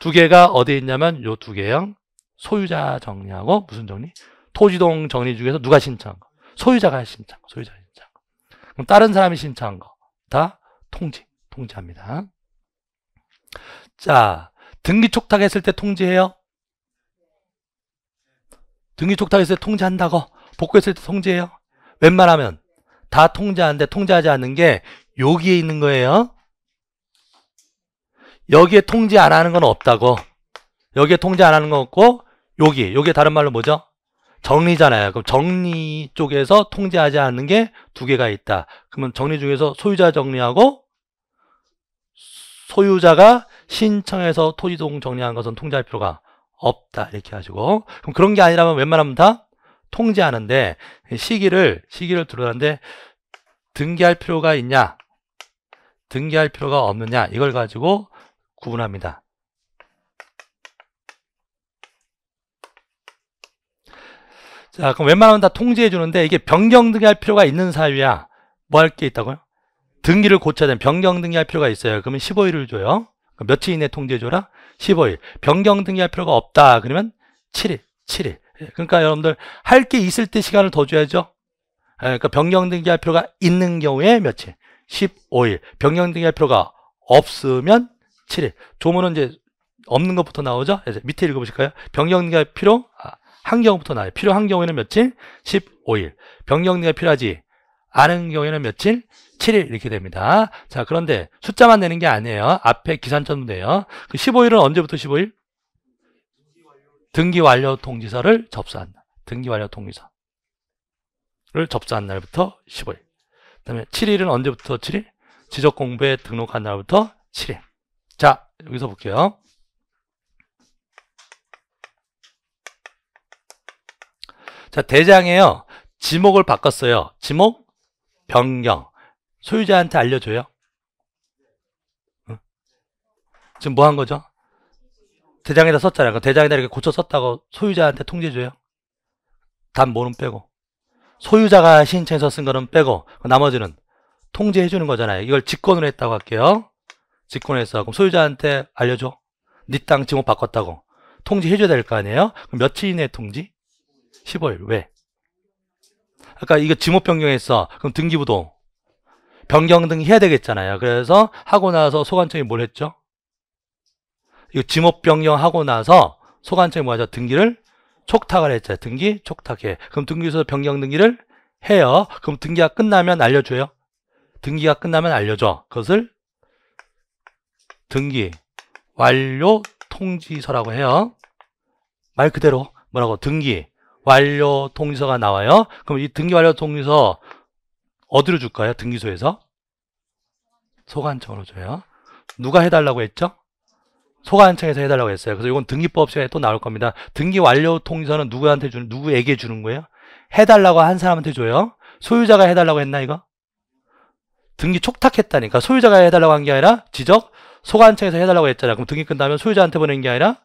두 개가 어디에 있냐면 요 두개요 소유자 정리하고 무슨 정리? 토지동 정리 중에서 누가 신청한 거? 소유자가 신청, 한 거. 소유자 가 신청. 한 그럼 다른 사람이 신청한 거 다 통지, 통지합니다. 자, 등기 촉탁했을 때 통지해요? 등기 촉탁했을 때 통지한다고? 복구했을 때 통지해요? 웬만하면 다 통지하는데 통지하지 않는 게 여기에 있는 거예요. 여기에 통지 안 하는 건 없다고. 여기에 통지 안 하는 건 없고 여기, 여기에 다른 말로 뭐죠? 정리잖아요. 그럼 정리 쪽에서 통제하지 않는 게 두 개가 있다. 그러면 정리 중에서 소유자 정리하고 소유자가 신청해서 토지동 정리한 것은 통제할 필요가 없다. 이렇게 하시고 그럼 그런 게 아니라면 웬만하면 다 통제하는데 시기를 시기를 들어가는데 등기할 필요가 있냐 등기할 필요가 없느냐 이걸 가지고 구분합니다. 자, 그럼 웬만하면 다 통제해 주는데 이게 변경 등기할 필요가 있는 사유야. 뭐 할 게 있다고요? 등기를 고쳐야 되는 변경 등기할 필요가 있어요. 그러면 15일을 줘요. 며칠 이내 에 통제해 줘라? 15일. 변경 등기할 필요가 없다. 그러면 7일, 7일. 예, 그러니까 여러분들 할 게 있을 때 시간을 더 줘야죠. 예, 그러니까 변경 등기할 필요가 있는 경우에 며칠? 15일. 변경 등기할 필요가 없으면 7일. 조문은 이제 없는 것부터 나오죠? 밑에 읽어보실까요? 변경 등기할 필요 한 경우부터 나요. 필요한 경우에는 며칠? 15일. 변경리가 필요하지 않은 경우에는 며칠? 7일 이렇게 됩니다. 자, 그런데 숫자만 내는 게 아니에요. 앞에 기산점도 돼요. 그 15일은 언제부터 15일? 등기 완료 통지서를 접수한 날. 등기 완료 통지서를 접수한 날부터 15일. 그다음에 7일은 언제부터 7일? 지적 공부에 등록한 날부터 7일. 자, 여기서 볼게요. 자, 대장에요. 지목을 바꿨어요. 지목 변경. 소유자한테 알려줘요. 지금 뭐 한 거죠? 대장에다 썼잖아요. 그러니까 대장에다 이렇게 고쳐 썼다고 소유자한테 통지해줘요. 단 모름 빼고. 소유자가 신청해서 쓴 거는 빼고 그 나머지는 통지해 주는 거잖아요. 이걸 직권으로 했다고 할게요. 직권에서 그럼 소유자한테 알려줘. 니땅 지목 바꿨다고. 통지해 줘야 될 거 아니에요? 그럼 며칠 이내 통지? 15일. 왜? 아까 이거 지목 변경했어. 그럼 등기부도 변경 등 해야 되겠잖아요. 그래서 하고 나서 소관청이 뭘 했죠? 이거 지목 변경하고 나서 소관청이 뭐하죠? 등기를 촉탁을 했죠 등기 촉탁해. 그럼 등기소 변경 등기를 해요. 그럼 등기가 끝나면 알려줘요. 등기가 끝나면 알려줘. 그것을 등기 완료 통지서라고 해요. 말 그대로 뭐라고 등기 완료 동의서가 나와요. 그럼 이 등기 완료 동의서 어디로 줄까요? 등기소에서? 소관청으로 줘요. 누가 해달라고 했죠? 소관청에서 해달라고 했어요. 그래서 이건 등기법 시간에 또 나올 겁니다. 등기 완료 통지서는 누구한테 주는, 누구에게 주는 거예요? 해달라고 한 사람한테 줘요. 소유자가 해달라고 했나, 이거? 등기 촉탁했다니까. 소유자가 해달라고 한 게 아니라 지적, 소관청에서 해달라고 했잖아. 그럼 등기 끝나면 소유자한테 보낸 게 아니라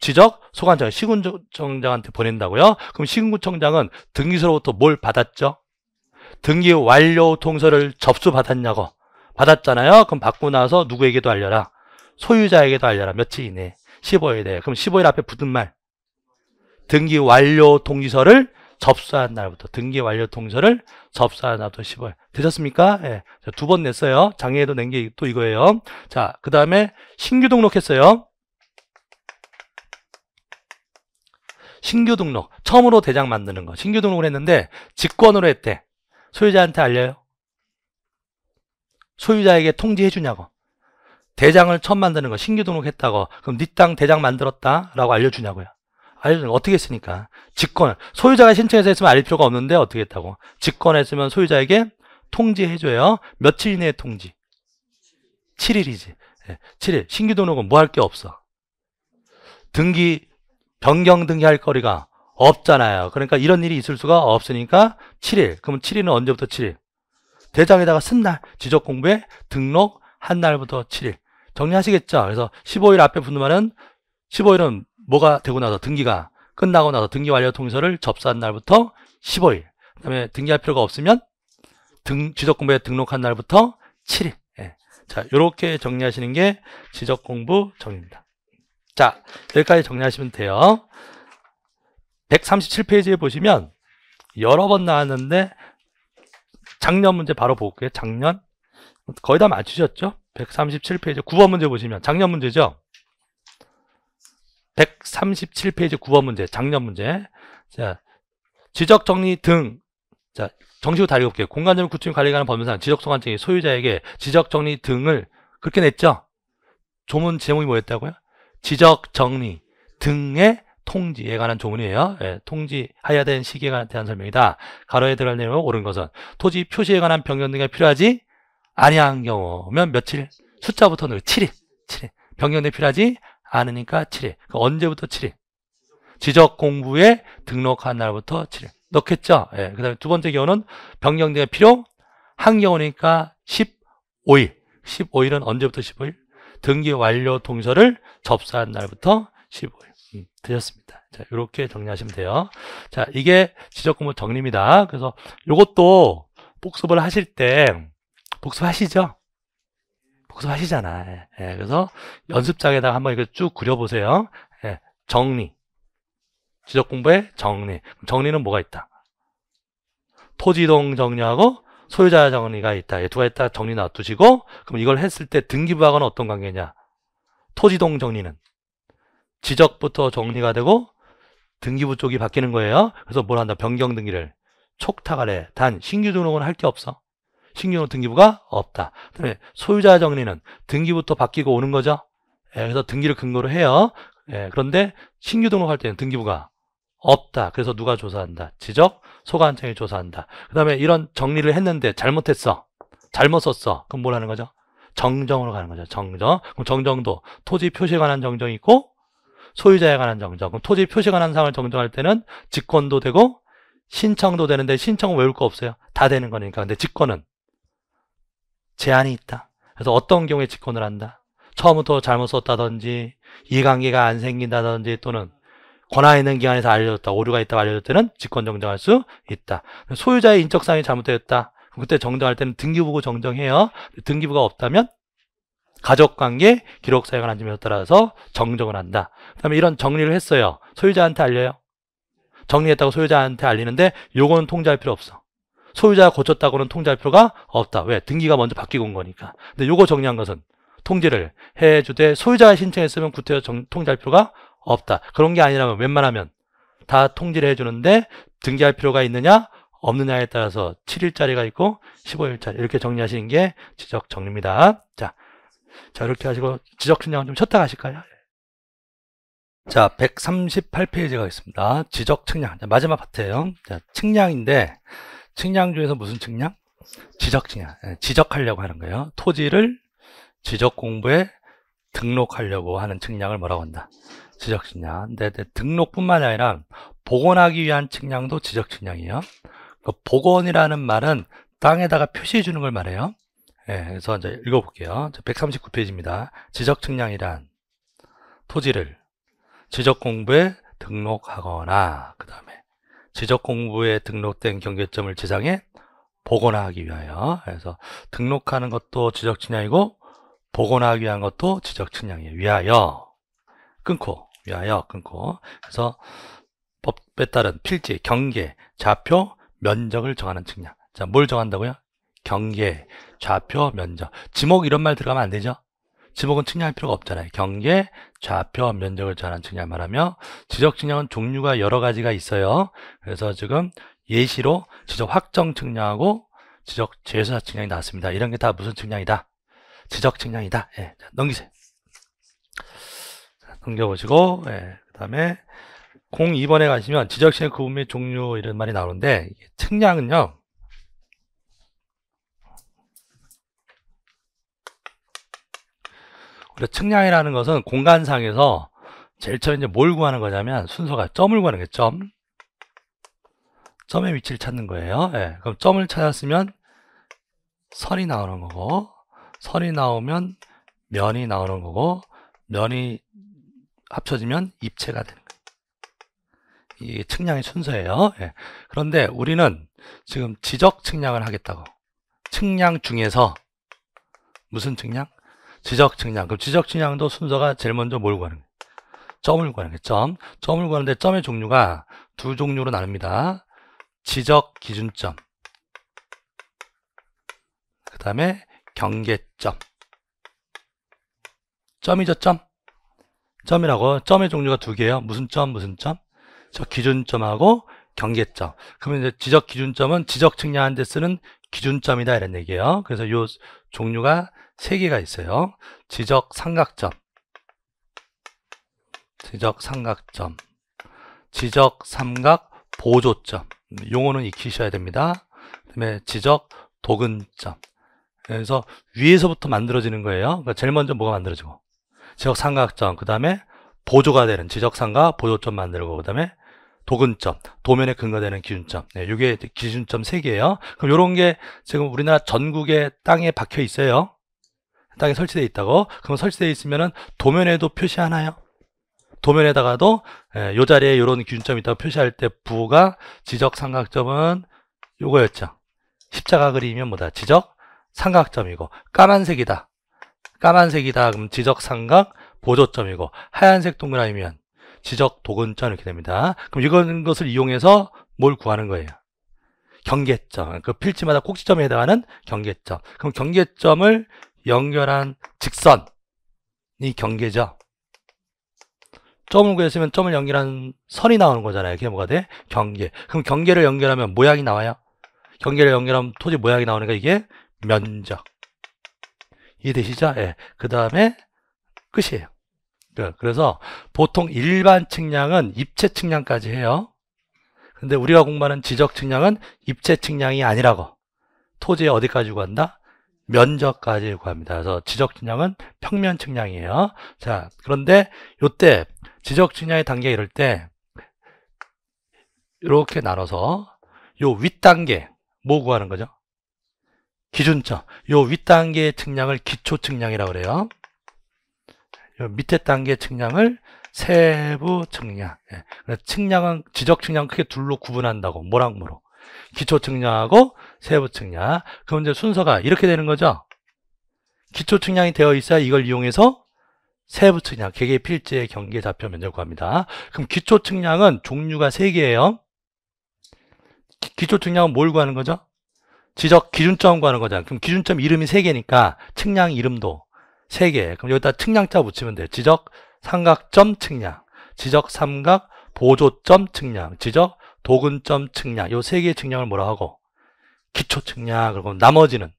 지적 소관장 시군청장한테 보낸다고요? 그럼 시군구청장은 등기서로부터뭘 받았죠? 등기 완료 통서를 접수받았냐고 받았잖아요. 그럼 받고 나서 누구에게도 알려라. 소유자에게도 알려라. 며칠 이내 15일에 대해. 그럼 15일 앞에 붙은 말 등기 완료 통지서를 접수한 날부터 등기 완료 통지서를 접수한 날부터 15일 되셨습니까? 예. 두번 냈어요. 장애에도 낸 게 또 이거예요. 자, 그 다음에 신규 등록했어요. 신규 등록 처음으로 대장 만드는 거 신규 등록을 했는데 직권으로 했대 소유자한테 알려요 소유자에게 통지해 주냐고 대장을 처음 만드는 거 신규 등록했다고 그럼 니땅 네 대장 만들었다 라고 알려주냐고요 알려주면 어떻게 했으니까 직권 소유자가 신청해서 했으면 알릴 필요가 없는데 어떻게 했다고 직권했으면 소유자에게 통지해줘요 며칠 이내에 통지 7일이지 7일 예, 신규 등록은 뭐 할 게 없어 등기 변경 등기할 거리가 없잖아요. 그러니까 이런 일이 있을 수가 없으니까 7일. 그러면 7일은 언제부터 7일? 대장에다가 쓴 날, 지적 공부에 등록한 날부터 7일. 정리하시겠죠? 그래서 15일 앞에 붙는 말은 15일은 뭐가 되고 나서 등기가 끝나고 나서 등기 완료 통서를 접수한 날부터 15일. 그다음에 등기할 필요가 없으면 등 지적 공부에 등록한 날부터 7일. 예. 자, 요렇게 정리하시는 게 지적 공부 정리입니다. 자, 여기까지 정리하시면 돼요. 137페이지에 보시면 여러 번 나왔는데 작년 문제 바로 볼게요. 작년 거의 다 맞추셨죠? 137페이지 9번 문제 보시면 작년 문제죠? 137페이지 9번 문제 작년 문제 자 지적 정리 등 자, 정식 후 다리 곱게 공간적 구축 관리 관는 법률상 지적 소관청이 소유자에게 지적 정리 등을 그렇게 냈죠? 조문 제목이 뭐였다고요? 지적, 정리 등의 통지에 관한 조문이에요. 예, 통지하여야 되는 시기에 대한 설명이다. 가로에 들어갈 내용은 옳은 것은 토지 표시에 관한 변경 등이 필요하지 아니한 경우면 며칠 숫자부터 늘 7일 7일 변경 등이 필요하지 않으니까 7일 그 언제부터 7일 지적 공부에 등록한 날부터 7일 넣겠죠. 예, 그 다음에 두 번째 경우는 변경 등이 필요 한 경우니까 15일 15일은 언제부터 15일? 등기 완료 통서를 접수한 날부터 15일. 음, 되셨습니다. 자, 이렇게 정리하시면 돼요. 자, 이게 지적근무 정리입니다. 그래서 요것도 복습을 하실 때 복습하시죠? 복습하시잖아. 예, 예. 그래서 연습장에다가 한번 이거 쭉 그려보세요. 예, 정리. 지적 공부의 정리. 정리는 뭐가 있다? 토지동 정리하고 소유자 정리가 있다. 두 가지 딱 정리 놔두시고 그럼 이걸 했을 때 등기부하고는 어떤 관계냐? 토지동 정리는 지적부터 정리가 되고 등기부 쪽이 바뀌는 거예요. 그래서 뭘 한다? 변경 등기를 촉탁하래. 단 신규 등록은 할 게 없어. 신규 등기부가 없다. 그다음에 소유자 정리는 등기부터 바뀌고 오는 거죠. 예, 그래서 등기를 근거로 해요. 예, 그런데 신규 등록할 때는 등기부가 없다. 그래서 누가 조사한다? 지적 소관청이 조사한다. 그 다음에 이런 정리를 했는데 잘못했어. 잘못 썼어. 그럼 뭐라는 거죠? 정정으로 가는 거죠. 정정. 그럼 정정도 토지 표시에 관한 정정이 있고 소유자에 관한 정정. 그럼 토지 표시에 관한 사항을 정정할 때는 직권도 되고 신청도 되는데 신청은 외울 거 없어요. 다 되는 거니까. 근데 직권은 제한이 있다. 그래서 어떤 경우에 직권을 한다. 처음부터 잘못 썼다든지 이해관계가 안 생긴다든지 또는 권한 있는 기관에서 알려졌다 오류가 있다고 알려졌을 때는 직권 정정할 수 있다. 소유자의 인적사항이 잘못되었다. 그때 정정할 때는 등기부고 정정해요. 등기부가 없다면 가족관계 기록사에 관한 점에 따라서 정정을 한다. 그 다음에 이런 정리를 했어요. 소유자한테 알려요. 정리했다고 소유자한테 알리는데 요거는 통제할 필요 없어. 소유자가 고쳤다고는 통제할 필요가 없다. 왜? 등기가 먼저 바뀌고 온 거니까. 근데 요거 정리한 것은 통지를 해주되 소유자가 신청했으면 구태여 정, 통제할 필요가 없다. 그런 게 아니라면 웬만하면 다 통지를 해주는데 등재할 필요가 있느냐 없느냐에 따라서 7일짜리가 있고 15일짜리 이렇게 정리하시는 게 지적 정리입니다. 자, 자 이렇게 하시고 지적 측량은 좀쉬다 가실까요? 자, 138페이지가 있습니다. 지적 측량. 자, 마지막 파트예요. 자, 측량인데 측량 중에서 무슨 측량? 지적 측량. 예, 지적하려고 하는 거예요. 토지를 지적 공부에 등록하려고 하는 측량을 뭐라고 한다? 지적측량. 근데 등록뿐만 아니라 복원하기 위한 측량도 지적측량이에요. 그 그러니까 복원이라는 말은 땅에다가 표시해 주는 걸 말해요. 예, 그래서 이제 읽어볼게요. 139페이지입니다. 지적측량이란 토지를 지적공부에 등록하거나 그 다음에 지적공부에 등록된 경계점을 지상에 복원하기 위하여 그래서 등록하는 것도 지적측량이고 복원하기 위한 것도 지적측량에 이요 위하여 끊고 위하여 끊고 그래서 법에 따른 필지, 경계, 좌표, 면적을 정하는 측량 자, 뭘 정한다고요? 경계, 좌표, 면적 지목 이런 말 들어가면 안 되죠? 지목은 측량할 필요가 없잖아요. 경계, 좌표, 면적을 정하는 측량 말하며 지적 측량은 종류가 여러 가지가 있어요. 그래서 지금 예시로 지적 확정 측량하고 지적 재사 측량이 나왔습니다. 이런 게 다 무슨 측량이다? 지적 측량이다. 예, 넘기세요. 넘겨보시고 예, 그 다음에 02번에 가시면 지적시의 구분 및 종류 이런 말이 나오는데 측량은요 그래서 측량이라는 것은 공간상에서 제일 처음에 뭘 구하는 거냐면 순서가 점을 구하는 게 점. 점의 위치를 찾는 거예요. 예, 그럼 점을 찾았으면 선이 나오는 거고 선이 나오면 면이 나오는 거고 면이 합쳐지면 입체가 되는 거예요. 이 측량의 순서예요. 예. 그런데 우리는 지금 지적 측량을 하겠다고. 측량 중에서 무슨 측량? 지적 측량. 그럼 지적 측량도 순서가 제일 먼저 뭘 구하는 거예요? 점을 구하는 거예요. 점. 점을 구하는데 점의 종류가 두 종류로 나눕니다. 지적 기준점. 그 다음에 경계점. 점이죠, 점? 점이라고 점의 종류가 두 개예요. 무슨 점, 무슨 점? 저 기준점하고 경계점. 그러면 이제 지적 기준점은 지적 측량한는데 쓰는 기준점이다 이런 얘기예요. 그래서 요 종류가 세 개가 있어요. 지적 삼각점. 지적 삼각점. 지적 삼각 보조점. 용어는 익히셔야 됩니다. 그다음에 지적 도근점. 그래서 위에서부터 만들어지는 거예요. 그러니까 제일 먼저 뭐가 만들어지고 지적삼각점, 그 다음에 보조가 되는 지적상각 보조점 만들고 그 다음에 도근점, 도면에 근거되는 기준점. 네, 이게 기준점 3개예요. 그럼 이런 게 지금 우리나라 전국의 땅에 박혀 있어요. 땅에 설치되어 있다고. 그럼 설치되어 있으면은 도면에도 표시하나요? 도면에다가도 이 예, 자리에 이런 기준점이 있다고 표시할 때부가 지적 삼각점은 요거였죠. 십자가 그림이면 뭐다? 지적 삼각점이고 까만색이다. 까만색이다 그럼 지적삼각 보조점이고 하얀색 동그라미면 지적 도근점 이렇게 됩니다. 그럼 이런 것을 이용해서 뭘 구하는 거예요? 경계점. 그 필지마다 꼭지점에 해당하는 경계점. 그럼 경계점을 연결한 직선이 경계죠. 점을 구했으면 점을 연결한 선이 나오는 거잖아요. 그게 뭐가 돼? 경계. 그럼 경계를 연결하면 모양이 나와요. 경계를 연결하면 토지 모양이 나오니까 이게 면적. 이해되시죠? 예. 그 다음에 끝이에요. 그래서 보통 일반 측량은 입체 측량까지 해요. 근데 우리가 공부하는 지적 측량은 입체 측량이 아니라고. 토지에 어디까지 구한다? 면적까지 구합니다. 그래서 지적 측량은 평면 측량이에요. 자, 그런데 요때 지적 측량의 단계 이럴 때 이렇게 나눠서 요 윗단계 뭐 구하는 거죠? 기준점, 요 윗단계의 측량을 기초측량이라고 그래요. 요 밑에 단계의 측량을 세부 측량. 예. 그래서 측량은 지적 측량 크게 둘로 구분한다고 뭐랑 뭐로 기초 측량하고 세부 측량. 그럼 이제 순서가 이렇게 되는 거죠. 기초 측량이 되어 있어야 이걸 이용해서 세부 측량, 개개 필지의 경계 좌표 면적 구합니다. 그럼 기초 측량은 종류가 세개예요 기초 측량은 뭘 구하는 거죠? 지적 기준점 구하는 거잖아. 그럼 기준점 이름이 3개니까 측량 이름도 3개. 그럼 여기다 측량자 붙이면 돼. 요 지적 삼각점 측량, 지적 삼각 보조점 측량, 지적 도근점 측량. 요 세 개의 측량을 뭐라 고 하고 기초 측량. 그리고 나머지는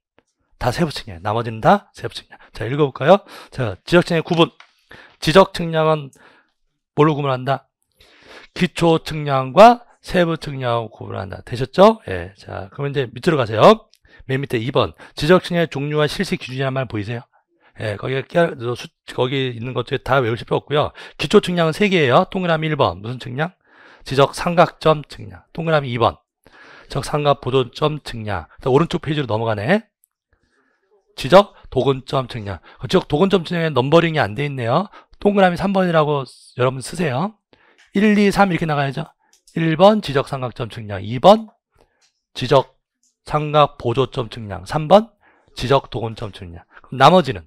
다 세부 측량. 나머지는 다 세부 측량. 자, 읽어 볼까요? 자, 지적 측량의 구분. 지적 측량은 뭘로 구분한다? 기초 측량과 세부 측량하 구분한다. 되셨죠? 예. 자, 그러면 이제 밑으로 가세요. 맨 밑에 2번. 지적측량의 종류와 실시 기준이란말 보이세요? 예, 거기에 깨알, 거기 있는 것들 다 외우실 필요 없고요. 기초 측량은 3개예요. 동그라미 1번. 무슨 측량? 지적 삼각점 측량. 동그라미 2번. 적 삼각 보존점 측량. 오른쪽 페이지로 넘어가네. 지적 도근점 측량. 그 지적 도근점 측량에 넘버링이 안 돼 있네요. 동그라미 3번이라고 여러분 쓰세요. 1, 2, 3 이렇게 나가야죠. 1번 지적삼각점 측량, 2번 지적삼각 보조점 측량, 3번 지적 도근점 측량. 그럼 나머지는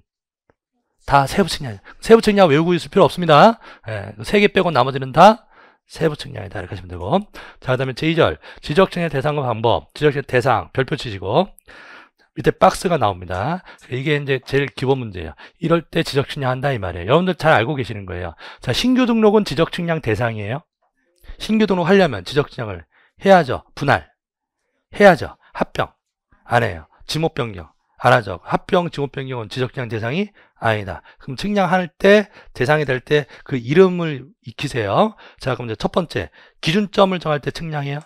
다 세부 측량. 세부 측량 외우고 있을 필요 없습니다. 예, 세 3개 빼고 나머지는 다 세부 측량이다 이렇게 하시면 되고 자그 다음에 제2절 지적 측량 대상과 방법 지적 측량 대상 별표 치시고 밑에 박스가 나옵니다. 이게 이제 제일 기본 문제예요. 이럴 때 지적 측량 한다 이 말이에요. 여러분들 잘 알고 계시는 거예요. 자, 신규 등록은 지적 측량 대상이에요. 신규 등록하려면 지적지정을 해야죠. 분할. 해야죠. 합병. 안 해요. 지목 변경. 안 하죠. 합병, 지목 변경은 지적지정 대상이 아니다. 그럼 측량할 때, 대상이 될 때 그 이름을 익히세요. 자, 그럼 이제 첫 번째. 기준점을 정할 때 측량해요.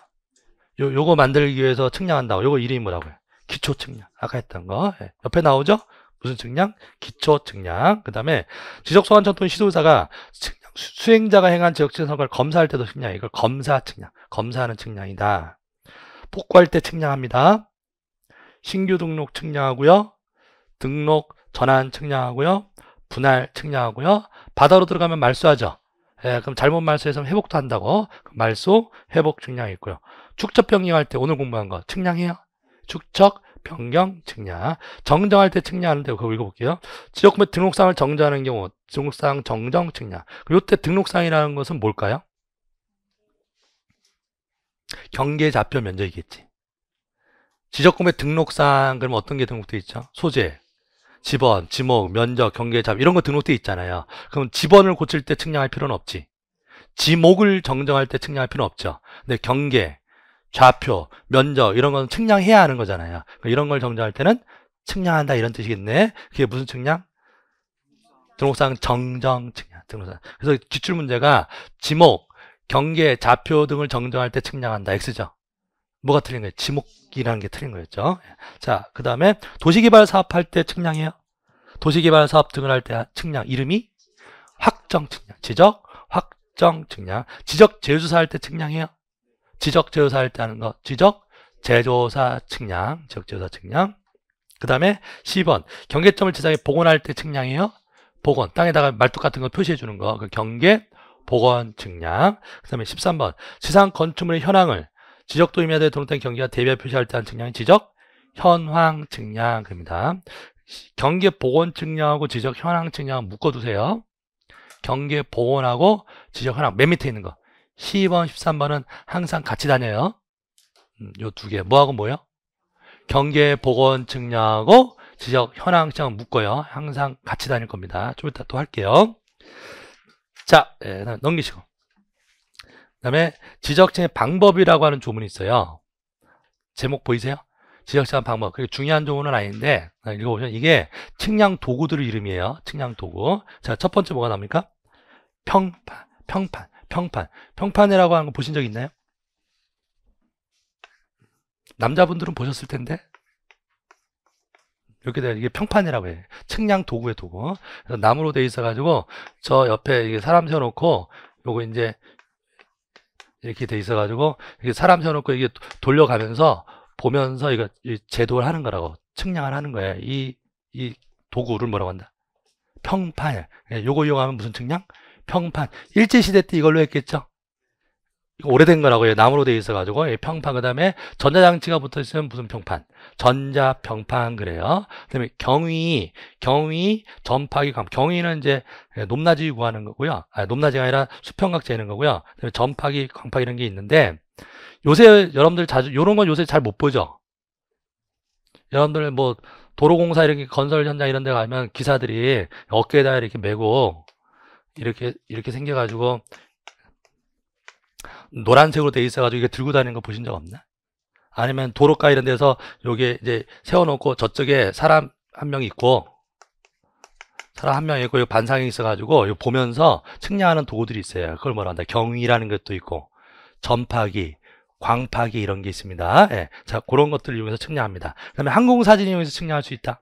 요, 요거 만들기 위해서 측량한다고. 요거 이름이 뭐라고요? 기초 측량. 아까 했던 거. 예. 옆에 나오죠? 무슨 측량? 기초 측량. 그 다음에 지적 소환 청통 시도사가 측, 수행자가 행한 지 적신 선거를 검사할 때도 측량해. 이걸 검사 측량, 검사하는 측량이다. 복구할 때 측량합니다. 신규 등록 측량하고요. 등록 전환 측량하고요. 분할 측량하고요. 바다로 들어가면 말소하죠. 예, 그럼 잘못 말소해서 회복도 한다고. 말소, 회복 측량이 있고요. 축적 병행할때 오늘 공부한 거 측량해요. 축적, 변경 측량 정정할 때측량하는데 그거 읽어볼게요 지역구매 등록상을 정정하는 경우 등록상 정정 측량요 때 등록상이라는 것은 뭘까요? 경계 좌표 면적이겠지 지적구매 등록상 그럼 어떤 게 등록돼 있죠? 소재, 집원, 지목, 면적, 경계 좌표 이런 거 등록돼 있잖아요 그럼 집원을 고칠 때 측량할 필요는 없지 지목을 정정할 때 측량할 필요는 없죠 근데 경계, 좌표, 면적 이런 건 측량해야 하는 거잖아요. 그러니까 이런 걸 정정할 때는 측량한다 이런 뜻이겠네. 그게 무슨 측량? 등록상 정정 측량. 등록상. 그래서 기출 문제가 지목, 경계, 좌표 등을 정정할 때 측량한다. X죠. 뭐가 틀린 거예요? 지목이라는 게 틀린 거였죠. 예. 자, 그 다음에 도시개발 사업할 때 측량해요. 도시개발 사업 등을 할 때 측량 이름이 확정 측량, 지적, 확정 측량, 지적 제조사할 때 측량해요. 지적 제조사 할 때 하는 거 지적 제조사 측량 지적 제조사 측량 그 다음에 10번 경계점을 지상에 복원할 때 측량이에요 복원 땅에다가 말뚝 같은 거 표시해 주는 거그 경계 복원 측량 그 다음에 13번 지상 건축물의 현황을 지적 도임되 동록된 경계가 대비해 표시할 때 하는 측량이 지적 현황 측량 그입니다 경계 복원 측량하고 지적 현황 측량 묶어두세요 경계 복원하고 지적 현황 맨 밑에 있는 거 12번, 13번은 항상 같이 다녀요. 음, 요 두 개. 뭐하고 뭐요? 경계 보건 측량하고 지적 현황청 묶어요. 항상 같이 다닐 겁니다. 좀 이따 또 할게요. 자, 예, 넘기시고. 그 다음에 지적층의 방법이라고 하는 조문이 있어요. 제목 보이세요? 지적층 방법. 그게 중요한 조문은 아닌데, 읽어보시면 이게 측량 도구들의 이름이에요. 측량 도구. 자, 첫 번째 뭐가 나옵니까? 평판. 평판. 평판. 평판이라고 하는 거 보신 적 있나요? 남자분들은 보셨을 텐데 이렇게 돼면 이게 평판이라고 해. 측량 도구의 도구. 그래서 나무로 돼 있어가지고 저 옆에 이게 사람 세워놓고 요거 이제 이렇게 돼 있어가지고 이게 사람 세워놓고 이게 돌려가면서 보면서 이거 제도를 하는 거라고 측량을 하는 거예요. 이이 도구를 뭐라고 한다? 평판. 예, 요거 이용하면 무슨 측량? 평판. 일제시대 때 이걸로 했겠죠? 이거 오래된 거라고 해요. 나무로 돼 있어가지고 예, 평판 그 다음에 전자장치가 붙어 있으면 무슨 평판 전자평판 그래요. 그 다음에 경위 경위 전파기 경위는 이제 높낮이 구하는 거고요. 아, 높낮이가 아니라 수평각 재는 거고요. 그다음에 전파기 광파 기 이런 게 있는데 요새 여러분들 자주 요런건 요새 잘 못 보죠. 여러분들 뭐 도로공사 이런게 건설 현장 이런 데 가면 기사들이 어깨에다 이렇게 메고 이렇게 이렇게 생겨가지고 노란색으로 돼 있어가지고 이게 들고 다니는 거 보신 적 없나? 아니면 도로가 이런 데서 여기 이제 세워놓고 저쪽에 사람 한 명 있고 사람 한 명 있고 반상이 있어가지고 이거 보면서 측량하는 도구들이 있어요. 그걸 뭐라 한다? 경위라는 것도 있고 전파기, 광파기 이런 게 있습니다. 예. 자, 그런 것들을 이용해서 측량합니다. 그 다음에 항공사진 이용해서 측량할 수 있다.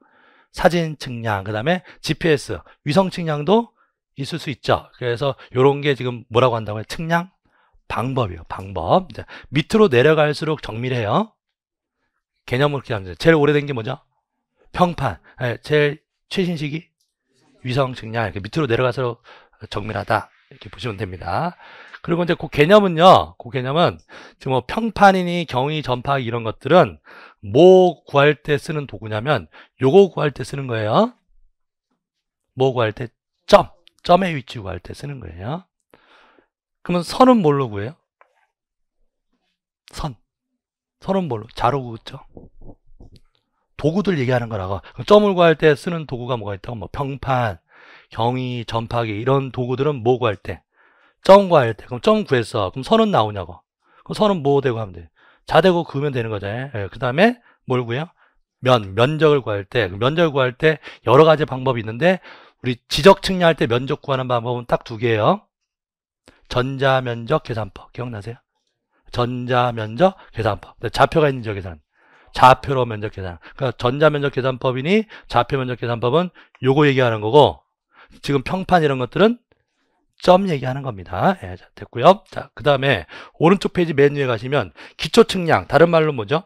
사진 측량, 그 다음에 GPS, 위성 측량도 있을 수 있죠. 그래서 이런 게 지금 뭐라고 한다고요? 측량 방법이요. 방법. 밑으로 내려갈수록 정밀해요. 개념을 그렇게 합니다. 제일 오래된 게 뭐죠? 평판. 예, 제일 최신식이 위성 측량. 이렇게 밑으로 내려갈수록 정밀하다. 이렇게 보시면 됩니다. 그리고 이제 그 개념은요, 그 개념은 지금 뭐 평판이니 경위 전파 이런 것들은 뭐 구할 때 쓰는 도구냐면 요거 구할 때 쓰는 거예요. 뭐 구할 때 점. 점의 위치 구할 때 쓰는 거예요. 그러면 선은 뭘로 구해요? 선. 선은 뭘로? 자로 구했죠. 도구들 얘기하는 거라고. 점을 구할 때 쓰는 도구가 뭐가 있다고? 뭐 평판, 경위, 전파기 이런 도구들은 뭐 구할 때? 점 구할 때. 그럼 점 구했어. 그럼 선은 나오냐고. 그럼 선은 뭐 되고 하면 돼? 자 되고 그으면 되는 거잖아요. 예, 그 다음에 뭘 구해요? 면, 면적을 구할 때, 면적을 구할 때 여러 가지 방법이 있는데 우리 지적 측량할 때 면적 구하는 방법은 딱 두 개예요. 전자면적 계산법 기억나세요? 전자면적 계산법 좌표가 있는 지역 계산 좌표로 면적 계산 그러니까 전자면적 계산법이니 좌표 면적 계산법은 요거 얘기하는 거고 지금 평판 이런 것들은 점 얘기하는 겁니다 예, 자, 됐고요 자그 다음에 오른쪽 페이지 메뉴에 가시면 기초 측량 다른 말로 뭐죠?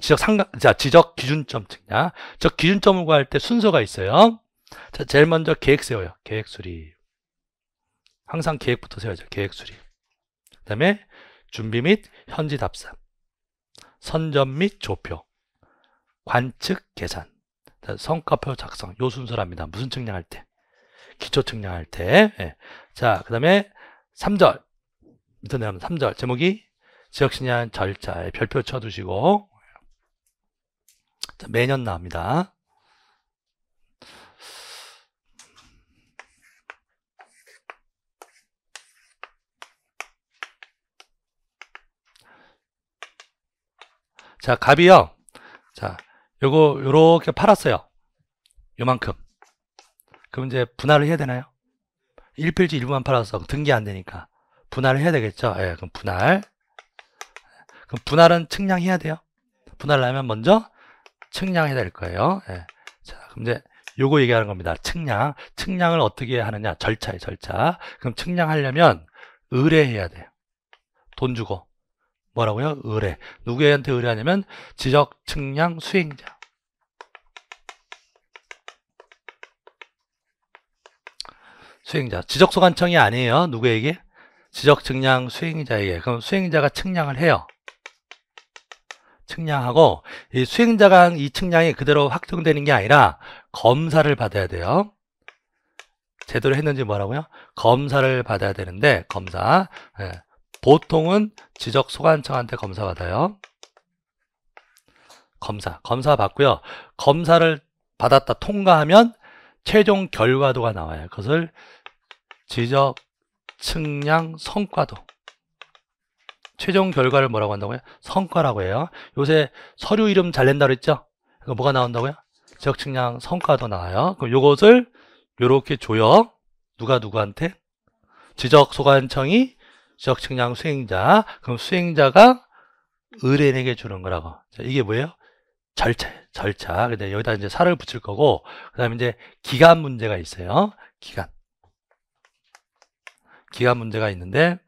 지적 상각 자 지적 기준점 측량 저 기준점을 구할 때 순서가 있어요 자, 제일 먼저 계획 세워요. 계획 수립. 항상 계획부터 세워야죠. 계획 수립. 그 다음에 준비 및 현지 답사. 선점 및 조표. 관측 계산. 성과표 작성. 요 순서랍니다. 무슨 측량할 때? 기초 측량할 때. 예. 자, 그 다음에 3절. 밑에 내려 3절. 제목이 지역신한 절차에 별표 쳐두시고. 자, 매년 나옵니다. 자, 갑이요. 자, 요거 요렇게 팔았어요. 요만큼. 그럼 이제 분할을 해야 되나요? 1필지 일부만 팔아서 등기 안 되니까 분할을 해야 되겠죠? 예, 그럼 분할. 그럼 분할은 측량해야 돼요. 분할하면 먼저 측량해야 될 거예요. 예. 자, 그럼 이제 요거 얘기하는 겁니다. 측량. 측량을 어떻게 하느냐? 절차에 절차. 그럼 측량하려면 의뢰해야 돼요. 돈 주고. 뭐라고요? 의뢰. 누구한테 의뢰하냐면 지적 측량 수행자. 수행자. 지적 소관청이 아니에요. 누구에게? 지적 측량 수행자에게. 그럼 수행자가 측량을 해요. 측량하고 이 수행자가 이 측량이 그대로 확정되는 게 아니라 검사를 받아야 돼요. 제대로 했는지 뭐라고요? 검사를 받아야 되는데 검사 예. 보통은 지적 소관청한테 검사 받아요. 검사, 검사 받고요. 검사를 받았다 통과하면 최종 결과도가 나와요. 그것을 지적 측량 성과도. 최종 결과를 뭐라고 한다고요? 성과라고 해요. 요새 서류 이름 잘 낸다 그랬죠? 그 뭐가 나온다고요? 지적 측량 성과도 나와요. 그럼 요것을 요렇게 줘요. 누가 누구한테? 지적 소관청이 지 적측량 수행자. 그럼 수행자가 의뢰인에게 주는 거라고. 자, 이게 뭐예요? 절차, 절차. 근데 여기다 이제 살을 붙일 거고, 그 다음에 이제 기간 문제가 있어요. 기간. 기간 문제가 있는데,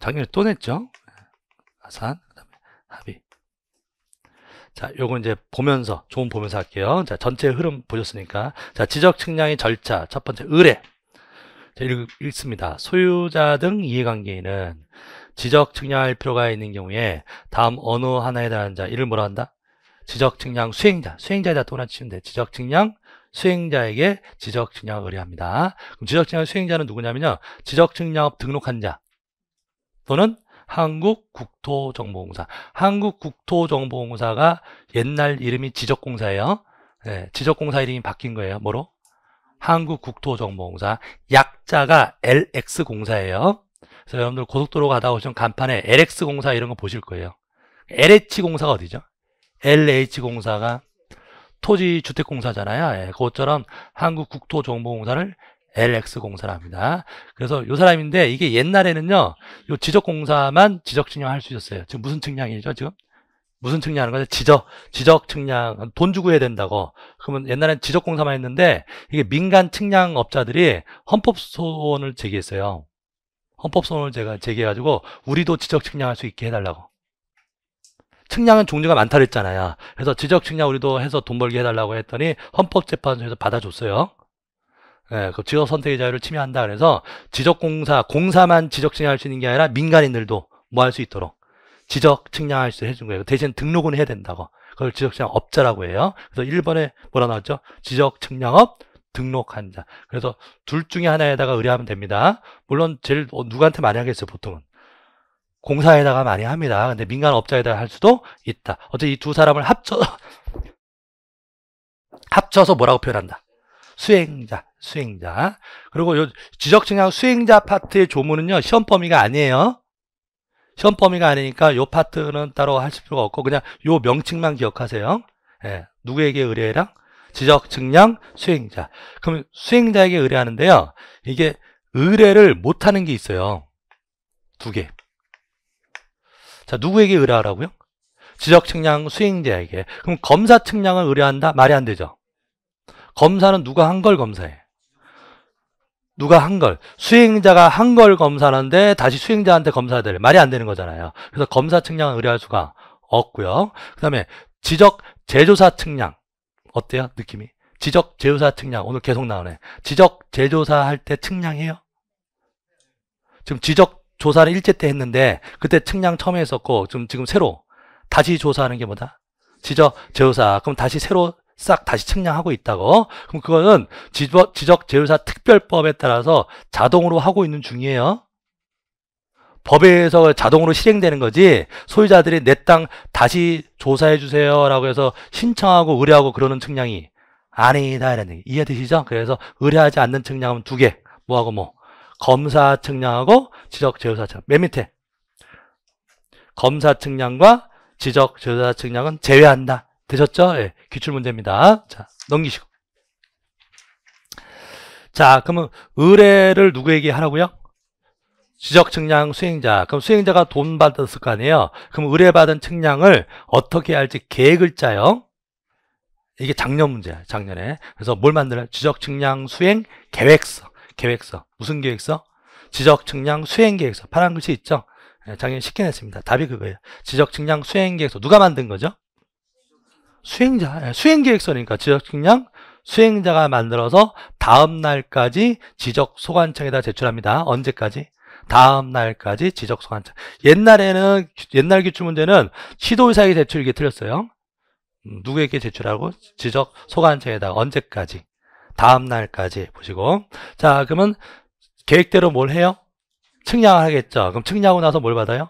작년에 또 냈죠. 아산, 그 다음에 합의. 자, 요거 이제 보면서 좋은 보면서 할게요. 자, 전체 흐름 보셨으니까 자, 지적 측량의 절차 첫 번째 의뢰. 자, 읽, 습니다 소유자 등 이해관계인은 지적 측량할 필요가 있는 경우에 다음 어느 하나에 대한 자 이를 뭐라 한다? 지적 측량 수행자 수행자에다 또나 치면 돼. 지적 측량 수행자에게 지적 측량을 의뢰합니다. 그럼 지적 측량 수행자는 누구냐면요. 지적 측량업 등록한 자 또는 한국국토정보공사. 한국국토정보공사가 옛날 이름이 지적공사예요. 네, 지적공사 이름이 바뀐 거예요. 뭐로? 한국국토정보공사. 약자가 LX공사예요. 그래서 여러분들 고속도로 가다 오시면 간판에 LX공사 이런 거 보실 거예요. LH공사가 어디죠? LH공사가 토지주택공사잖아요. 예, 그것처럼 한국국토정보공사를 LX 공사랍니다. 그래서 요 사람인데 이게 옛날에는요. 요 지적 공사만 지적 측량할 수 있었어요. 지금 무슨 측량이죠, 지금? 무슨 측량하는 거죠? 지적, 지적 측량, 돈 주고 해야 된다고. 그러면 옛날엔 지적 공사만 했는데 이게 민간 측량 업자들이 헌법 소원을 제기했어요. 헌법 소원을 제가 제기해가지고 우리도 지적 측량할 수 있게 해달라고. 측량은 종류가 많다 그랬잖아요. 그래서 지적 측량 우리도 해서 돈 벌게 해달라고 했더니 헌법재판소에서 받아줬어요. 예, 그 직업 선택의 자유를 침해한다 그래서 지적공사, 공사만 지적 측량할 수 있는 게 아니라 민간인들도 뭐 할 수 있도록 지적 측량할 수 해준 거예요. 대신 등록은 해야 된다고. 그걸 지적 측량 업자라고 해요. 그래서 1번에 뭐라 나왔죠? 지적 측량업 등록한 자. 그래서 둘 중에 하나에다가 의뢰하면 됩니다. 물론 제일 어, 누구한테 많이 하겠어요, 보통은. 공사에다가 많이 합니다. 근데 민간 업자에다가 할 수도 있다. 어쨌든 이 두 사람을 합쳐 [laughs] 합쳐서 뭐라고 표현한다. 수행자. 수행자. 그리고 요 지적 측량 수행자 파트의 조문은요, 시험 범위가 아니에요. 시험 범위가 아니니까 요 파트는 따로 하실 필요가 없고, 그냥 요 명칭만 기억하세요. 예, 누구에게 의뢰랑? 해 지적 측량 수행자. 그럼 수행자에게 의뢰하는데요, 이게 의뢰를 못하는 게 있어요. 두 개. 자, 누구에게 의뢰하라고요? 지적 측량 수행자에게. 그럼 검사 측량을 의뢰한다? 말이 안 되죠. 검사는 누가 한 걸 검사해. 누가 한 걸, 수행자가 한 걸 검사하는데 다시 수행자한테 검사해야 될 말이 안 되는 거잖아요. 그래서 검사 측량을 의뢰할 수가 없고요. 그 다음에 지적 재조사 측량 어때요? 느낌이? 지적 재조사 측량 오늘 계속 나오네. 지적 재조사 할 때 측량해요? 지금 지적 조사를 일제 때 했는데 그때 측량 처음에 했었고 좀 지금 새로 다시 조사하는 게 뭐다? 지적 재조사 그럼 다시 새로 싹 다시 측량하고 있다고. 그럼 그거는 지적, 지적 제휴사 특별법에 따라서 자동으로 하고 있는 중이에요. 법에 서 자동으로 실행되는 거지 소유자들이 내 땅 다시 조사해 주세요 라고 해서 신청하고 의뢰하고 그러는 측량이 아니다 이런 얘기 이해되시죠? 그래서 의뢰하지 않는 측량은 두개 뭐하고 뭐 검사 측량하고 지적 제휴사 측량 맨 밑에 검사 측량과 지적 제휴사 측량은 제외한다 되셨죠? 예. 기출문제입니다. 자, 넘기시고. 자, 그러면 의뢰를 누구에게 하라고요? 지적 측량 수행자. 그럼 수행자가 돈 받았을 거 아니에요? 그럼 의뢰받은 측량을 어떻게 할지 계획을 짜요. 이게 작년 문제야, 작년에. 그래서 뭘만들어 지적 측량 수행 계획서. 계획서. 무슨 계획서? 지적 측량 수행 계획서. 파란 글씨 있죠? 예, 작년에 쉽게 냈습니다. 답이 그거예요. 지적 측량 수행 계획서. 누가 만든 거죠? 수행자, 예, 수행 계획서니까 지적 측량 수행자가 만들어서 다음 날까지 지적 소관청에다 제출합니다. 언제까지? 다음 날까지 지적 소관청. 옛날에는 옛날 기출 문제는 시도의사에게 제출 이게 틀렸어요. 누구에게 제출하고 지적 소관청에다 언제까지? 다음 날까지 보시고 자 그러면 계획대로 뭘 해요? 측량하겠죠. 을 그럼 측량하고 나서 뭘 받아요?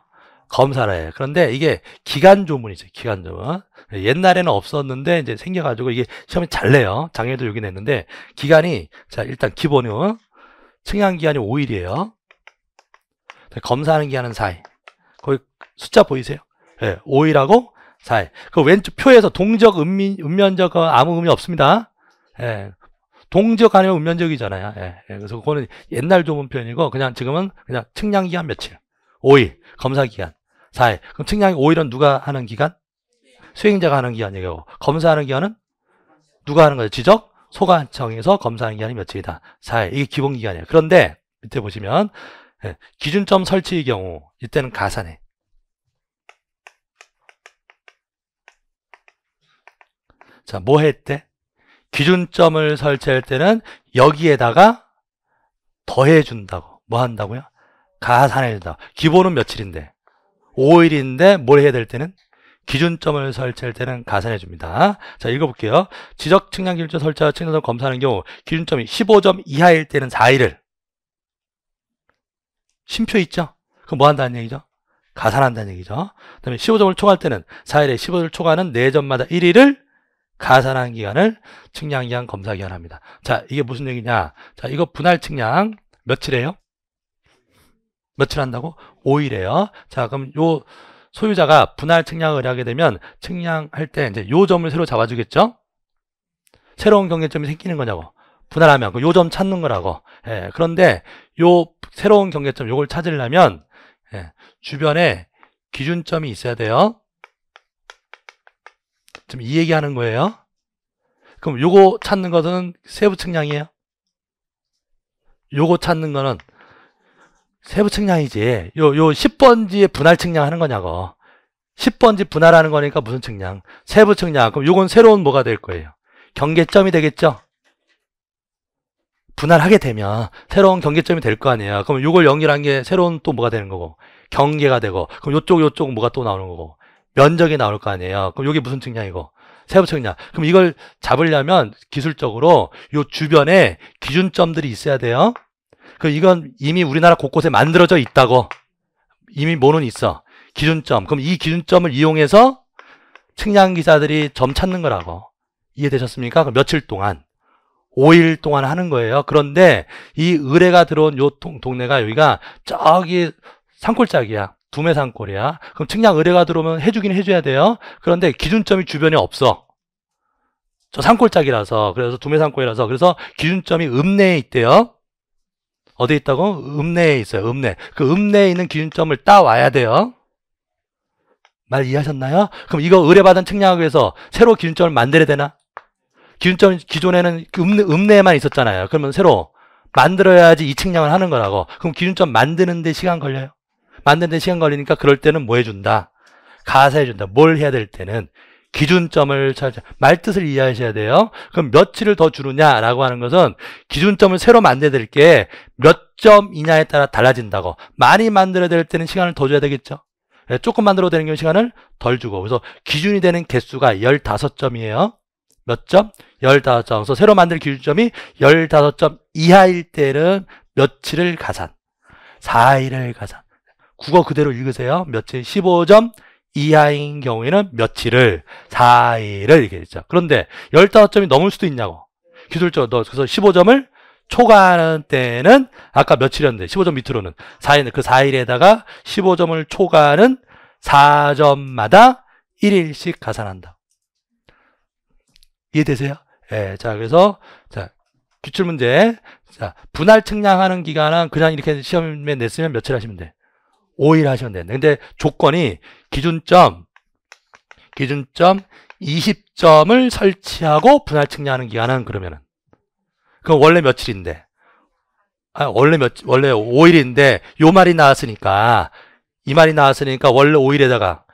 검사를 해요. 그런데 이게 기간조문이죠. 기간조문. 옛날에는 없었는데 이제 생겨가지고 이게 시험이 잘 내요. 작년에도 여기 냈는데 기간이 자 일단 기본은 측량 기간이 5일이에요. 검사하는 기간은 4일. 거기 숫자 보이세요? 네, 예, 5일하고 4일. 그 왼쪽 표에서 동적, 음미 음면적 어, 아무 의미 없습니다. 예, 동적 아니면 음면적이잖아요. 예, 예, 그래서 그거는 옛날 조문 표현이고 그냥 지금은 그냥 측량 기간 며칠. 5일 검사 기간. 4일. 그럼 측량이 5일은 누가 하는 기간? 수행자가 하는 기간이에요. 검사하는 기간은 누가 하는 거죠 지적? 소관청에서 검사하는 기간이 며칠이다. 4일. 이게 기본 기간이에요. 그런데 밑에 보시면 예, 기준점 설치의 경우 이때는 가산해. 자, 뭐 했대? 기준점을 설치할 때는 여기에다가 더해준다고. 뭐 한다고요? 가산해준다. 기본은 며칠인데. 5일인데 뭘 해야 될 때는 기준점을 설치할 때는 가산해 줍니다. 자, 읽어볼게요. 지적 측량 기준점 설치와 측량점 검사하는 경우 기준점이 15점 이하일 때는 4일을 심표 있죠? 그럼 뭐 한다는 얘기죠? 가산한다는 얘기죠. 그 다음에 15점을 초과할 때는 4일에 15점을 초과하는 4점마다 1일을 가산한 기간을 측량기간 검사기간 합니다. 자, 이게 무슨 얘기냐? 자, 이거 분할 측량 며칠에요? 며칠 한다고? 5일에요. 자, 그럼 요 소유자가 분할 측량을 하게 되면 측량할 때 이제 요 점을 새로 잡아주겠죠? 새로운 경계점이 생기는 거냐고. 분할하면 그 요 점 찾는 거라고. 예, 그런데 요 새로운 경계점 요걸 찾으려면 예, 주변에 기준점이 있어야 돼요. 지금 이 얘기하는 거예요. 그럼 요거 찾는 것은 세부 측량이에요. 요거 찾는 거는 세부 측량이지. 요, 요 10번지의 분할 측량 하는 거냐고. 10번지 분할하는 거니까 무슨 측량? 세부 측량. 그럼 요건 새로운 뭐가 될 거예요? 경계점이 되겠죠? 분할하게 되면 새로운 경계점이 될 거 아니에요. 그럼 요걸 연결한 게 새로운 또 뭐가 되는 거고. 경계가 되고. 그럼 요쪽, 요쪽 뭐가 또 나오는 거고. 면적이 나올 거 아니에요. 그럼 요게 무슨 측량이고. 세부 측량. 그럼 이걸 잡으려면 기술적으로 요 주변에 기준점들이 있어야 돼요. 그 이건 이미 우리나라 곳곳에 만들어져 있다고 이미 뭐는 있어. 기준점. 그럼 이 기준점을 이용해서 측량 기사들이 점 찾는 거라고. 이해되셨습니까? 그럼 며칠 동안 5일 동안 하는 거예요. 그런데 이 의뢰가 들어온 요 동네가 여기가 저기 산골짜기야. 두메 산골이야. 그럼 측량 의뢰가 들어오면 해주긴 해줘야 돼요. 그런데 기준점이 주변에 없어. 저 산골짜기라서 그래서 두메 산골이라서 그래서 기준점이 읍내에 있대요. 어디 있다고? 읍내에 있어요. 읍내. 그 읍내에 있는 기준점을 따와야 돼요. 말 이해하셨나요? 그럼 이거 의뢰받은 측량하기위해서 새로 기준점을 만들어야 되나? 기준점 기존에는 그 읍내, 읍내에만 있었잖아요. 그러면 새로 만들어야지 이 측량을 하는 거라고. 그럼 기준점 만드는데 시간 걸려요. 만드는데 시간 걸리니까 그럴 때는 뭐 해준다? 가사해준다. 뭘 해야 될 때는 기준점을 찾아 말뜻을 이해하셔야 돼요. 그럼 며칠을 더 주느냐라고 하는 것은 기준점을 새로 만들어야 게몇 점이냐에 따라 달라진다고. 많이 만들어야 될 때는 시간을 더 줘야 되겠죠. 예, 조금 만들어도 되는 경우 시간을 덜 주고. 그래서 기준이 되는 개수가 15점이에요. 몇 점? 15점. 그래서 새로 만들 기준점이 15점 이하일 때는 며칠을 가산. 4일을 가산. 국어 그대로 읽으세요. 며칠 15점 이하인 경우에는 며칠을, 4일을 이렇게 했죠. 그런데 15점이 넘을 수도 있냐고. 기술적으로 그래서 15점을 초과하는 때는 아까 며칠이었는데 15점 밑으로는 4일, 그 4일에다가 15점을 초과하는 4점마다 1일씩 가산한다. 이해되세요? 예, 자, 그래서, 자, 기출 문제. 자, 분할 측량하는 기간은 그냥 이렇게 시험에 냈으면 며칠 하시면 돼. 5일 하시면 돼. 근데 조건이 기준점, 기준점 20점을 설치하고 분할 측량하는 기간은 그러면은 그 원래 며칠인데 아, 원래 몇 원래 5일인데 요 말이 나왔으니까 이 말이 나왔으니까 원래 5일에다가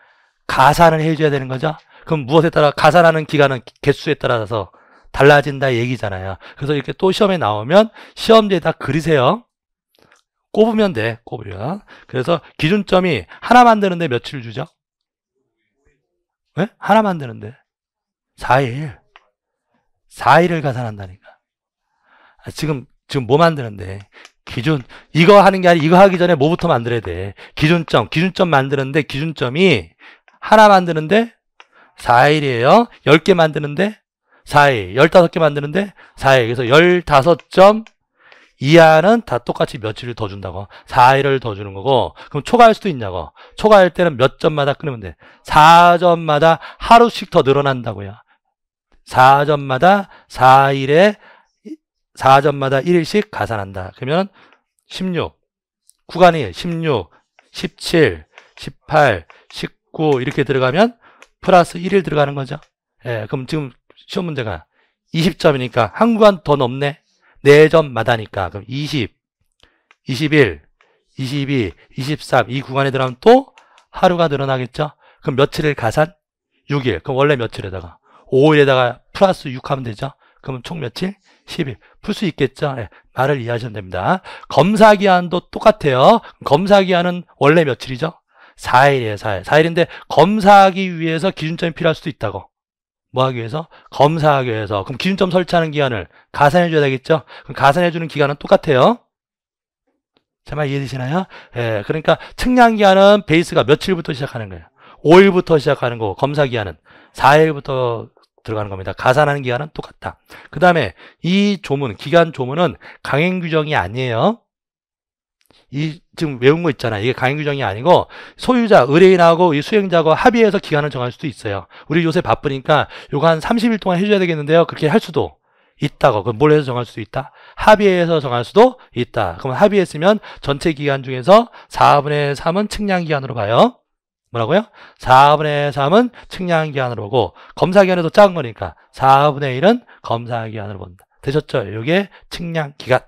가산을 해줘야 되는 거죠. 그럼 무엇에 따라 가산하는 기간은 개수에 따라서 달라진다 얘기잖아요. 그래서 이렇게 또 시험에 나오면 시험지에다 그리세요. 꼽으면 돼. 꼽으면. 그래서 기준점이 하나 만드는데 며칠 주죠? 네? 하나 만드는데 4일. 4일을 가산한다니까. 아, 지금 지금 뭐 만드는데 기준 이거 하는 게 아니라 이거 하기 전에 뭐부터 만들어야 돼. 기준점. 기준점 만드는데 기준점이 하나 만드는데 4일이에요. 10개 만드는데 4일. 15개 만드는데 4일. 그래서 15점 이하는 다 똑같이 며칠을 더 준다고. 4일을 더 주는 거고. 그럼 초과할 수도 있냐고. 초과할 때는 몇 점마다 끊으면 돼. 4점마다 하루씩 더 늘어난다고요. 4점마다 4일에 4점마다 1일씩 가산한다. 그러면 16 구간이 16, 17, 18, 19 이렇게 들어가면 플러스 1일 들어가는 거죠. 예, 그럼 지금 시험 문제가 20점이니까 한 구간 더 넘네. 4점마다니까 그럼 20, 21, 22, 23 이 구간에 들어가면 또 하루가 늘어나겠죠? 그럼 며칠을 가산? 6일. 그럼 원래 며칠에다가 5일에다가 플러스 6 하면 되죠? 그럼 총 며칠? 10일. 풀 수 있겠죠? 네, 말을 이해하시면 됩니다. 검사 기한도 똑같아요. 검사 기한은 원래 며칠이죠? 4일이에요, 4일. 4일인데 검사하기 위해서 기준점이 필요할 수도 있다고. 뭐 하기 위해서? 검사하기 위해서. 그럼 기준점 설치하는 기한을 가산해 줘야 되겠죠? 그럼 가산해 주는 기간은 똑같아요. 제말 이해되시나요? 예, 그러니까 측량 기한은 베이스가 며칠부터 시작하는 거예요. 5일부터 시작하는 거고 검사 기한은 4일부터 들어가는 겁니다. 가산하는 기간은 똑같다. 그 다음에 이 조문, 기간 조문은 강행 규정이 아니에요. 이 지금 외운 거있잖아 이게 강행 규정이 아니고 소유자, 의뢰인하고 이 수행자하고 합의해서 기간을 정할 수도 있어요. 우리 요새 바쁘니까 요거 한 30일 동안 해줘야 되겠는데요. 그렇게 할 수도 있다고. 그럼 뭘 해서 정할 수도 있다? 합의해서 정할 수도 있다. 그럼 합의했으면 전체 기간 중에서 4분의 3은 측량 기간으로 봐요. 뭐라고요? 4분의 3은 측량 기간으로 보고 검사 기간에도 작은 거니까 4분의 1은 검사 기간으로 본다. 되셨죠? 이게 측량 기간.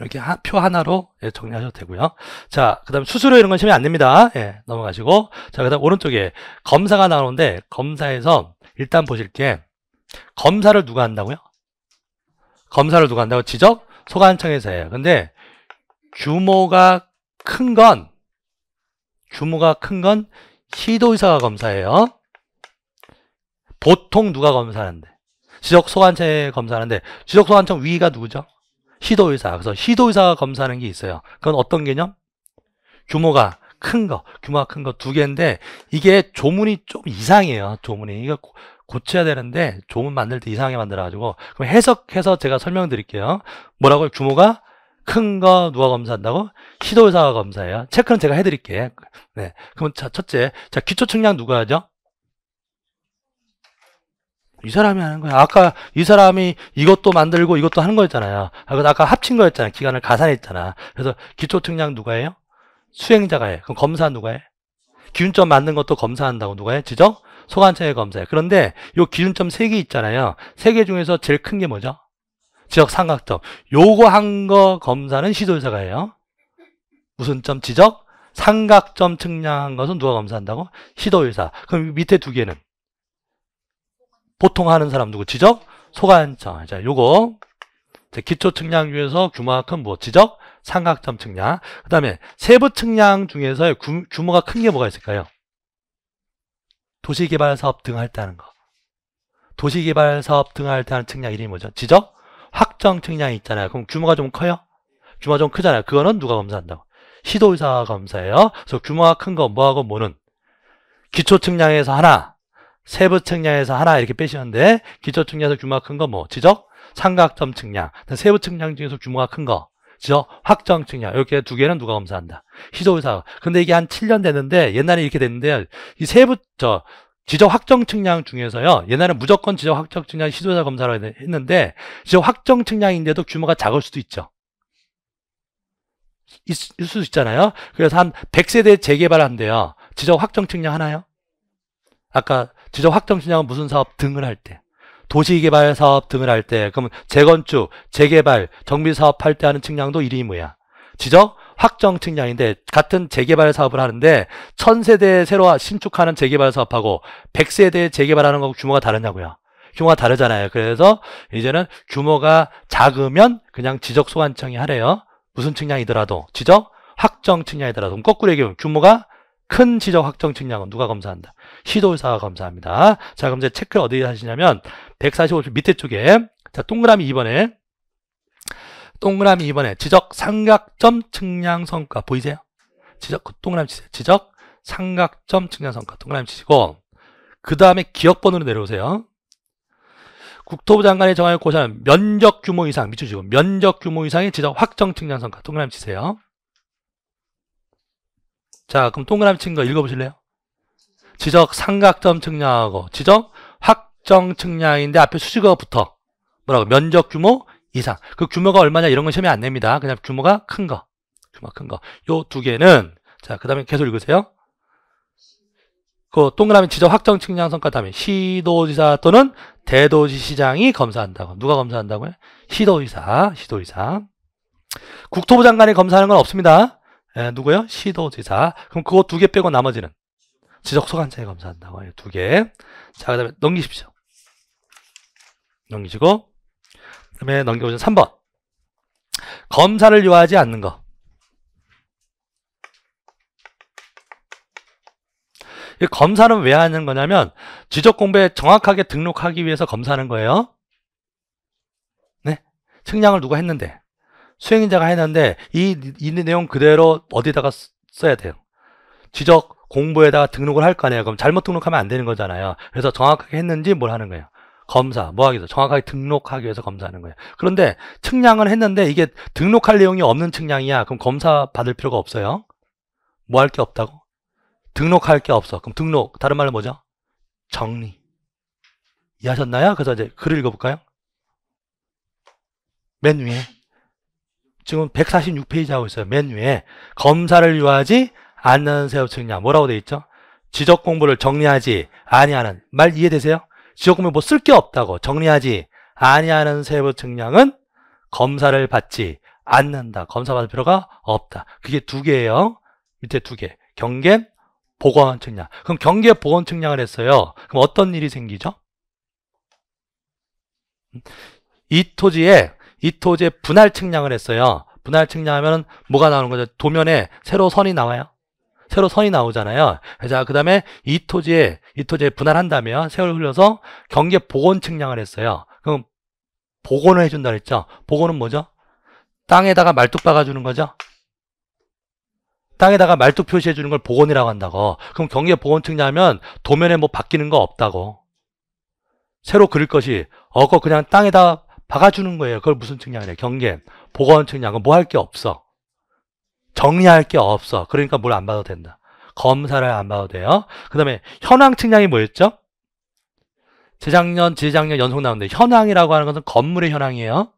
이렇게 표 하나로 예, 정리하셔도 되고요. 자, 그 다음 수수료 이런 건 시험이 안 됩니다. 예, 넘어가시고. 자, 그 다음 오른쪽에 검사가 나오는데 검사에서 일단 보실 게 검사를 누가 한다고요? 검사를 누가 한다고? 지적? 소관청에서 해요. 근데 규모가 큰 건 규모가 큰 건 시도의사가 검사해요. 보통 누가 검사하는데? 지적소관청 에 검사하는데 지적소관청 위가 누구죠? 시도의사. 그래서 시도의사 검사하는 게 있어요. 그건 어떤 개념? 규모가 큰 거, 규모가 큰 거 두 개인데 이게 조문이 좀 이상해요. 조문이 이거 고쳐야 되는데 조문 만들 때 이상하게 만들어가지고 그럼 해석해서 제가 설명드릴게요. 뭐라고 규모가 큰 거 누가 검사한다고? 시도의사가 검사해요. 체크는 제가 해드릴게. 네, 그럼 첫째, 자 기초 측량 누가 하죠? 이 사람이 하는 거야. 아까 이 사람이 이것도 만들고 이것도 하는 거였잖아요. 아, 아까 합친 거였잖아요. 기간을 가산했잖아. 그래서 기초측량 누가 해요? 수행자가 해. 그럼 검사 누가 해? 기준점 맞는 것도 검사한다고 누가 해? 지정? 소관청의 검사해. 그런데 요 기준점 3개 있잖아요. 3개 중에서 제일 큰 게 뭐죠? 지적 삼각점. 요거 한 거 검사는 시도의사가 해요. 무슨 점 지적? 삼각점 측량한 것은 누가 검사한다고? 시도의사. 그럼 밑에 두 개는? 보통 하는 사람 누구? 지적, 소관점. 자, 요거. 기초 측량 중에서 규모가 큰 뭐? 지적, 삼각점 측량. 그 다음에 세부 측량 중에서 규모가 큰 게 뭐가 있을까요? 도시개발 사업 등할때 하는 거. 도시개발 사업 등할때 하는 측량 이름이 뭐죠? 지적, 확정 측량이 있잖아요. 그럼 규모가 좀 커요? 규모가 좀 크잖아요. 그거는 누가 검사한다고? 시도의사 검사예요. 그래서 규모가 큰 거 뭐하고 뭐는? 기초 측량에서 하나, 세부 측량에서 하나 이렇게 빼시는데 기초 측량에서 규모가 큰 거 뭐 지적, 삼각점 측량, 세부 측량 중에서 규모가 큰 거, 지적, 확정 측량 이렇게 두 개는 누가 검사한다. 시도의사. 근데 이게 한 7년 됐는데 옛날에 이렇게 됐는데 이 세부 저 지적 확정 측량 중에서요. 옛날에 무조건 지적 확정 측량 시도의사 검사로 했는데 지적 확정 측량인데도 규모가 작을 수도 있죠. 있을 수 있잖아요. 그래서 한 100세대 재개발한대요. 지적 확정 측량 하나요? 아까 지적 확정 신청은 무슨 사업 등을 할 때. 도시개발 사업 등을 할 때, 그럼 재건축, 재개발, 정비 사업 할 때 하는 측량도 일이무야 지적 확정 측량인데 같은 재개발 사업을 하는데 1 0 0 0세대 새로 신축하는 재개발 사업하고 1 0 0세대 재개발하는 거 규모가 다르냐고요. 규모가 다르잖아요. 그래서 이제는 규모가 작으면 그냥 지적 소관청이 하래요. 무슨 측량이더라도 지적 확정 측량이더라도 그럼 거꾸로 얘기하면 규모가 큰 지적 확정 측량은 누가 검사한다? 시도사가 의 검사합니다. 자, 그럼 이제 체크를 어디에 하시냐면 145쪽 밑에 쪽에 자, 동그라미 2번에 동그라미 2번에 지적 삼각점 측량 성과 보이세요? 지적 그 동그라미 치세요. 지적 삼각점 측량 성과 동그라미 치시고 그 다음에 기억번호로 내려오세요. 국토부 장관이 정하여 고시하는 면적 규모 이상 밑줄 치고 면적 규모 이상의 지적 확정 측량 성과 동그라미 치세요. 자, 그럼 동그라미 친 거 읽어보실래요? 지적 삼각점 측량하고 지적 확정 측량인데 앞에 수식어가 붙어. 뭐라고? 면적 규모 이상. 그 규모가 얼마냐 이런 건 시험에 안 냅니다. 그냥 규모가 큰 거. 규모가 큰 거. 요 두 개는 자, 그 다음에 계속 읽으세요. 그 동그라미 지적 확정 측량 성과 다음에 시도지사 또는 대도시시장이 검사한다고. 누가 검사한다고요? 시도지사, 시도지사. 국토부 장관이 검사하는 건 없습니다. 에, 누구요? 시도지사. 그럼 그거 두 개 빼고 나머지는 지적소관찰 검사한다고 해요. 두 개. 자, 그 다음에 넘기십시오. 넘기시고, 그 다음에 넘겨보죠. 3번. 검사를 요하지 않는 거. 이 검사는 왜 하는 거냐면 지적 공부에 정확하게 등록하기 위해서 검사하는 거예요. 네? 측량을 누가 했는데 수행자가 했는데 이, 있는 내용 그대로 어디다가 써야 돼요. 지적 공부에다가 등록을 할 거 아니에요. 그럼 잘못 등록하면 안 되는 거잖아요. 그래서 정확하게 했는지 뭘 하는 거예요. 검사, 뭐 하기 위해서 정확하게 등록하기 위해서 검사하는 거예요. 그런데 측량을 했는데 이게 등록할 내용이 없는 측량이야. 그럼 검사 받을 필요가 없어요. 뭐 할 게 없다고? 등록할 게 없어. 그럼 등록, 다른 말로 뭐죠? 정리. 이해하셨나요? 그래서 이제 글을 읽어볼까요? 맨 위에. 지금 146페이지 하고 있어요. 맨 위에 검사를 유하지 않는 세업 측량 뭐라고 돼 있죠? 지적 공부를 정리하지 아니하는 말 이해되세요? 지적 공부 뭐쓸 게 없다고 정리하지 아니하는 세부 측량은 검사를 받지 않는다. 검사 받을 필요가 없다. 그게 두 개예요. 밑에 두 개. 경계 보건 측량. 그럼 경계 보건 측량을 했어요. 그럼 어떤 일이 생기죠? 음, 이 토지에 이 토지의 분할 측량을 했어요. 분할 측량하면 뭐가 나오는 거죠? 도면에 새로 선이 나와요. 새로 선이 나오잖아요. 자, 그 다음에 이 토지에, 이 토지에 분할한다면 세월 흘려서 경계 복원 측량을 했어요. 그럼 복원을 해준다 그랬죠. 복원은 뭐죠? 땅에다가 말뚝 박아주는 거죠. 땅에다가 말뚝 표시해주는 걸 복원이라고 한다고. 그럼 경계 복원 측량하면 도면에 뭐 바뀌는 거 없다고. 새로 그릴 것이 없고 어, 그냥 땅에다 박아주는 거예요. 그걸 무슨 측량이래? 경계. 보건 측량은 뭐 할 게 없어. 정리할 게 없어. 그러니까 뭘 안 봐도 된다. 검사를 안 봐도 돼요. 그 다음에 현황 측량이 뭐였죠? 재작년, 재작년 연속 나오는데 현황이라고 하는 것은 건물의 현황이에요.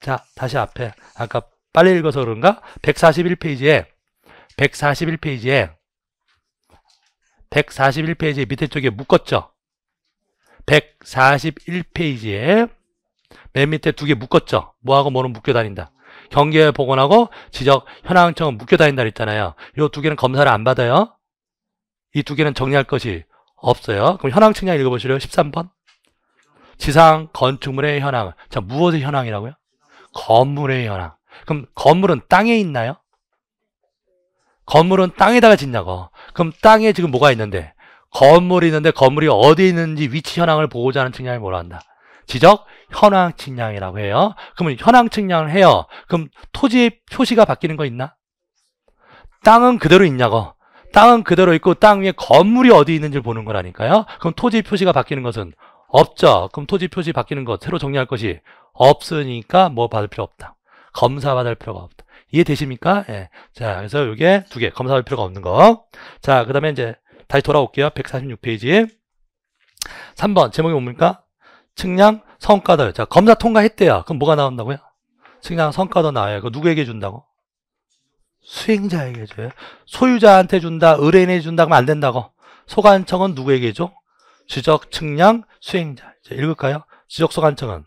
자, 다시 앞에 아까 빨리 읽어서 그런가? 141페이지에 141페이지에 141페이지 밑에 쪽에 묶었죠. 141페이지에 맨 밑에 두 개 묶었죠. 뭐하고 뭐는 묶여 다닌다. 경계 복원하고 지적 현황청은 묶여 다닌다 그랬잖아요. 이 두 개는 검사를 안 받아요. 이 두 개는 정리할 것이 없어요. 그럼 현황측량 읽어보시래요. 13번. 지상 건축물의 현황. 자, 무엇의 현황이라고요? 건물의 현황. 그럼 건물은 땅에 있나요? 건물은 땅에다가 짓냐고. 그럼 땅에 지금 뭐가 있는데? 건물이 있는데 건물이 어디 있는지 위치 현황을 보고자 하는 측량을 뭐라 한다? 지적 현황 측량이라고 해요. 그러면 현황 측량을 해요. 그럼 토지의 표시가 바뀌는 거 있나? 땅은 그대로 있냐고. 땅은 그대로 있고 땅 위에 건물이 어디 있는지를 보는 거라니까요. 그럼 토지 표시가 바뀌는 것은 없죠. 그럼 토지 표시 바뀌는 것, 새로 정리할 것이 없으니까 뭐 받을 필요 없다. 검사 받을 필요가 없다. 이해되십니까? 예. 자, 그래서 이게 두 개. 검사 받을 필요가 없는 거. 자, 그 다음에 이제 다시 돌아올게요. 146페이지에 3번 제목이 뭡니까? 측량 성과들. 자, 검사 통과했대요. 그럼 뭐가 나온다고요? 측량 성과도 나와요. 그 누구에게 준다고? 수행자에게 줘요. 소유자한테 준다, 의뢰인에게 준다 그러면 안 된다고. 소관청은 누구에게 줘? 지적, 측량, 수행자. 자, 읽을까요? 지적 소관청은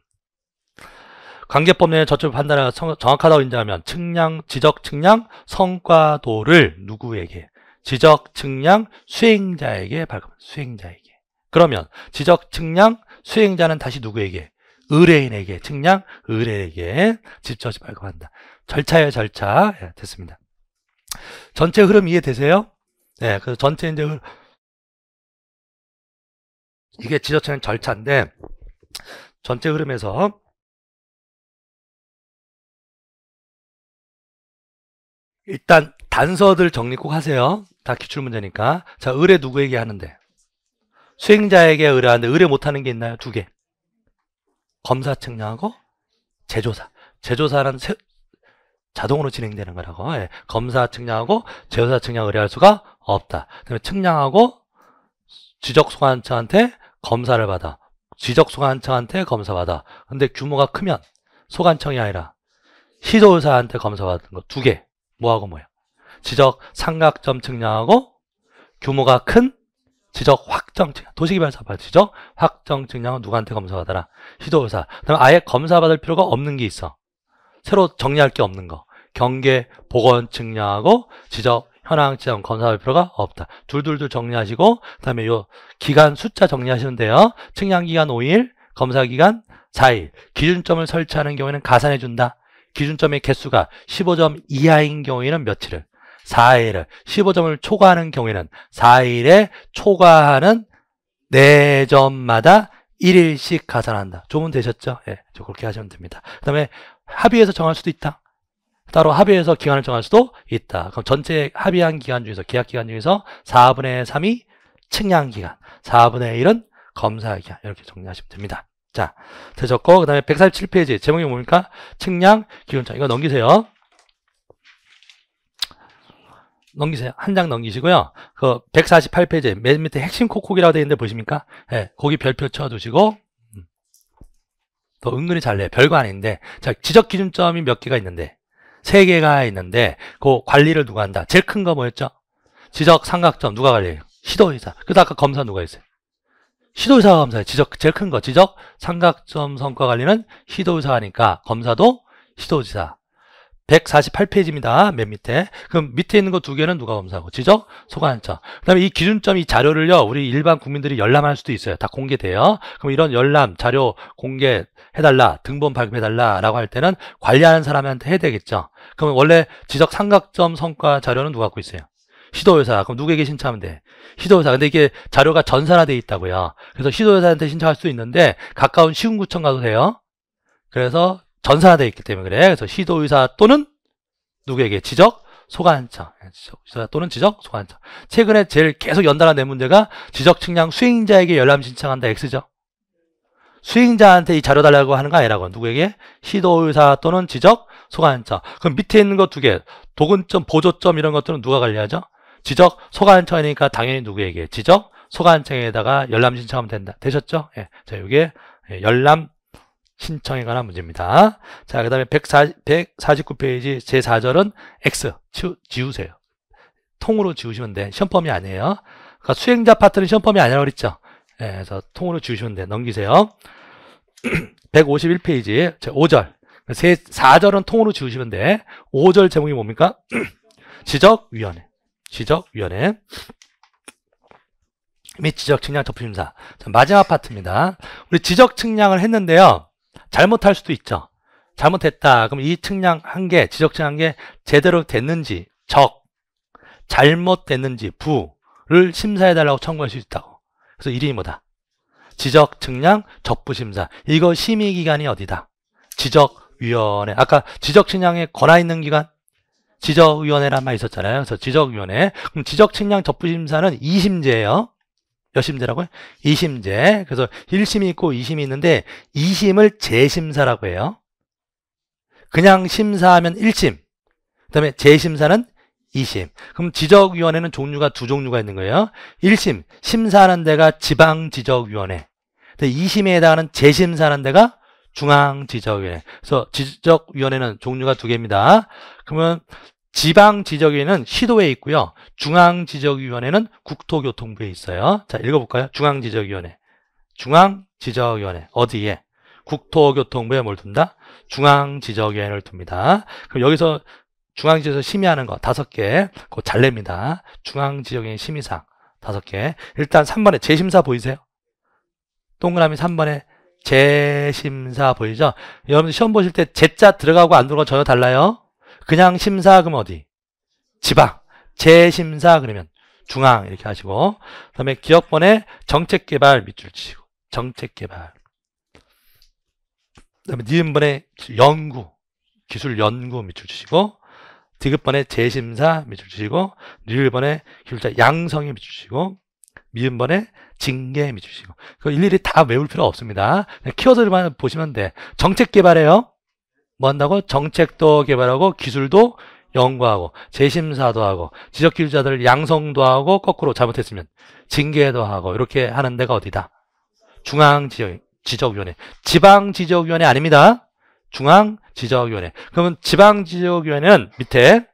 관계법 내에 저축 판단을 정확하다고 인정하면 측량, 지적, 측량, 성과도를 누구에게? 지적 측량 수행자에게 발급 수행자에게 그러면 지적 측량 수행자는 다시 누구에게 의뢰인에게 측량 의뢰에게 집저지 발급한다 절차에 절차 예, 됐습니다 전체 흐름 이해되세요? 네 그래서 전체 이제 이게 지적 측량 절차인데 전체 흐름에서 일단 단서들 정리 꼭 하세요. 다 기출문제니까. 자, 의뢰 누구에게 하는데? 수행자에게 의뢰하는데 의뢰 못하는 게 있나요? 두 개. 검사 측량하고 제조사. 제조사는 세, 자동으로 진행되는 거라고. 예. 검사 측량하고 제조사 측량 의뢰할 수가 없다. 그다음에 측량하고 지적소관청한테 검사를 받아. 지적소관청한테 검사받아. 근데 규모가 크면 소관청이 아니라 시도의사한테 검사받은거 두 개. 뭐하고 뭐요 지적 삼각점 측량하고 규모가 큰 지적 확정 측량, 도시개발사발 지적 확정 측량은 누구한테 검사받아라? 시도조사. 그다음에 아예 검사받을 필요가 없는 게 있어. 새로 정리할 게 없는 거. 경계 보건 측량하고 지적 현황 측량 검사할 필요가 없다. 둘둘둘 정리하시고 그다음에 요 기간 숫자 정리하시면 돼요. 측량 기간 5일, 검사 기간 4일. 기준점을 설치하는 경우에는 가산해 준다. 기준점의 개수가 15점 이하인 경우에는 며칠을 4일을 15점을 초과하는 경우에는 4일에 초과하는 4점마다 1일씩 가산한다. 조문 되셨죠? 예, 저 그렇게 하시면 됩니다. 그 다음에 합의해서 정할 수도 있다. 따로 합의해서 기간을 정할 수도 있다. 그럼 전체 합의한 기간 중에서 계약 기간 중에서 4분의 3이 측량 기간, 4분의 1은 검사 기간 이렇게 정리하시면 됩니다. 자, 되셨고 그 다음에 147페이지 제목이 뭡니까? 측량, 기온차 이거 넘기세요. 넘기세요. 한 장 넘기시고요. 그 148페이지 맨 밑에 핵심 콕콕이라고 되어 있는데 보십니까? 예, 네, 거기 별표 쳐두시고 음. 더 은근히 잘 내. 별거 아닌데. 자, 지적 기준점이 몇 개가 있는데. 세 개가 있는데 그 관리를 누가 한다. 제일 큰 거 뭐였죠? 지적 삼각점 누가 관리해요? 시도의사. 그다 아까 검사 누가 했어요? 시도의사검사 의 지적 제일 큰 거 지적 삼각점 성과 관리는 시도의사니까 검사도 시도지사 148페이지입니다. 맨 밑에. 그럼 밑에 있는 거 두 개는 누가 검사하고 지적, 소관청. 그다음에 이 기준점 이 자료를요. 우리 일반 국민들이 열람할 수도 있어요. 다 공개돼요. 그럼 이런 열람 자료 공개해 달라. 등본 발급해 달라라고 할 때는 관리하는 사람한테 해야 되겠죠. 그럼 원래 지적 삼각점 성과 자료는 누가 갖고 있어요? 시도회사 그럼 누구에게 신청하면 돼? 시도회사 근데 이게 자료가 전산화돼 있다고요 그래서 시도회사한테 신청할 수 있는데 가까운 시군구청 가도 돼요 그래서 전산화돼 있기 때문에 그래 그래서 시도의사 또는 누구에게 지적 소관청 예, 지적 또는 지적 소관청 최근에 제일 계속 연달아 낸 문제가 지적 측량 수행자에게 열람 신청한다 X죠 수행자한테 이 자료 달라고 하는 거 아니라고 누구에게 시도의사 또는 지적 소관청 그럼 밑에 있는 것 두개 도근점 보조점 이런 것들은 누가 관리하죠 지적 소관청이니까 당연히 누구에게 지적 소관청에다가 열람 신청하면 된다. 되셨죠? 예. 자, 이게 예, 열람 신청에 관한 문제입니다. 자, 그 다음에 149페이지 제4절은 X 치우, 지우세요. 통으로 지우시면 돼. 시험범위 아니에요. 그러니까 수행자 파트는 시험범위 아니라고 그랬죠. 예, 그래서 통으로 지우시면 돼. 넘기세요. 151페이지 제5절. 제 4절은 통으로 지우시면 돼. 5절 제목이 뭡니까? [clears throat] 지적위원회. 지적위원회 및 지적측량 접수심사 마지막 파트입니다. 우리 지적측량을 했는데요. 잘못할 수도 있죠. 잘못했다. 그럼 이 측량 한 개, 지적측량 한 개 제대로 됐는지 적, 잘못됐는지 부를 심사해달라고 청구할 수 있다고. 그래서 1위 뭐다? 지적측량 접부심사. 이거 심의기간이 어디다? 지적위원회. 아까 지적측량에 권한 있는 기간 지적위원회란 말 있었잖아요. 그래서 지적위원회. 그럼 지적측량 접부심사는 2심제예요. 몇 심제라고요? 2심제. 그래서 1심이 있고 2심이 있는데 2심을 재심사라고 해요. 그냥 심사하면 1심. 그 다음에 재심사는 2심. 그럼 지적위원회는 종류가 두 종류가 있는 거예요. 1심, 심사하는 데가 지방지적위원회. 2심에 해당하는 재심사하는 데가 중앙지적위원회. 그래서 지적위원회는 종류가 두 개입니다. 그러면 지방지적위원회는 시도에 있고요. 중앙지적위원회는 국토교통부에 있어요. 자, 읽어볼까요? 중앙지적위원회. 중앙지적위원회. 어디에? 국토교통부에 뭘 둔다? 중앙지적위원회를 둡니다. 그럼 여기서 중앙지에서 심의하는 거 다섯 개, 그거 잘 냅니다. 중앙지역인 심의상 다섯 개. 일단 3번에 재심사 보이세요? 동그라미 3번에 재심사 보이죠? 여러분 시험 보실 때 재자 들어가고 안 들어가고 전혀 달라요. 그냥 심사 그럼 어디? 지방. 재심사 그러면 중앙 이렇게 하시고 그 다음에 기업권의 정책개발 밑줄 치고 정책개발 그 다음에 니은번의 연구 기술연구 밑줄 치시고 디귿번의 재심사 밑줄 치시고 니은번의 기술자 양성이 밑줄 치시고 미은번의 징계해 주시고 그 일일이 다 외울 필요 없습니다. 키워드만 보시면 돼. 정책 개발해요. 뭐 한다고? 정책도 개발하고 기술도 연구하고 재심사도 하고 지적 기술자들 양성도 하고 거꾸로 잘못했으면 징계도 하고 이렇게 하는 데가 어디다? 중앙 지적 지적위원회. 지방 지적위원회 아닙니다. 중앙 지적위원회. 그러면 지방 지적위원회는 밑에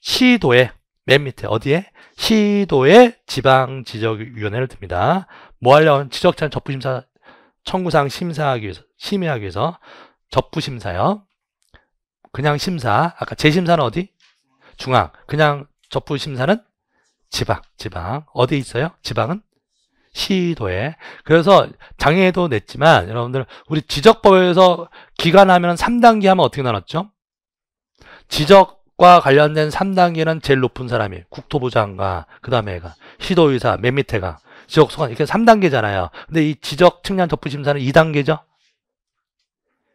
시도에 맨 밑에 어디에 시도의 지방 지적위원회를 듭니다. 뭐 하려면 지적자는 접부심사 청구사항 심사하기 위해서 심의하기 위해서 접부심사요. 그냥 심사 아까 재심사는 어디? 중앙. 그냥 접부심사는 지방. 지방 어디 있어요? 지방은 시도에 그래서 장애도 냈지만 여러분들 우리 지적법에서 기관하면 3단계 하면 어떻게 나눴죠? 지적 과 관련된 3단계는 제일 높은 사람이 국토부 장관, 그 다음에 가 시도의사, 맨 밑에가 지역소관 이렇게 3단계잖아요. 근데 이 지적 측량 접부 심사는 2단계죠.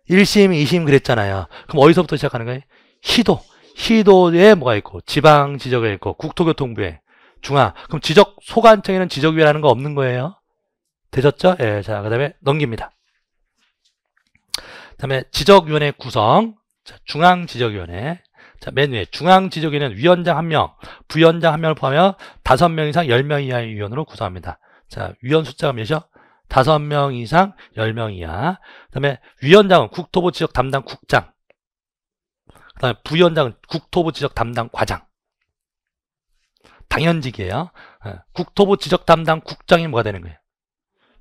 1심, 2심 그랬잖아요. 그럼 어디서부터 시작하는 거예요? 시도. 시도에 뭐가 있고 지방 지적에 있고 국토교통부에 중앙. 그럼 지적 소관청에는 지적위원회라는 거 없는 거예요. 되셨죠? 예, 자, 그다음에 넘깁니다. 그다음에 지적위원회 구성. 자, 중앙 지적위원회. 자, 맨 위에 중앙 지적에는 위원장 1명, 부위원장 1명을 포함하여 5명 이상 10명 이하의 위원으로 구성합니다. 자, 위원 숫자가 몇이죠? 5명 이상 10명 이하. 그 다음에 위원장은 국토부 지역 담당 국장. 그 다음에 부위원장은 국토부 지역 담당 과장. 당연직이에요. 예, 국토부 지적 담당 국장이 뭐가 되는 거예요?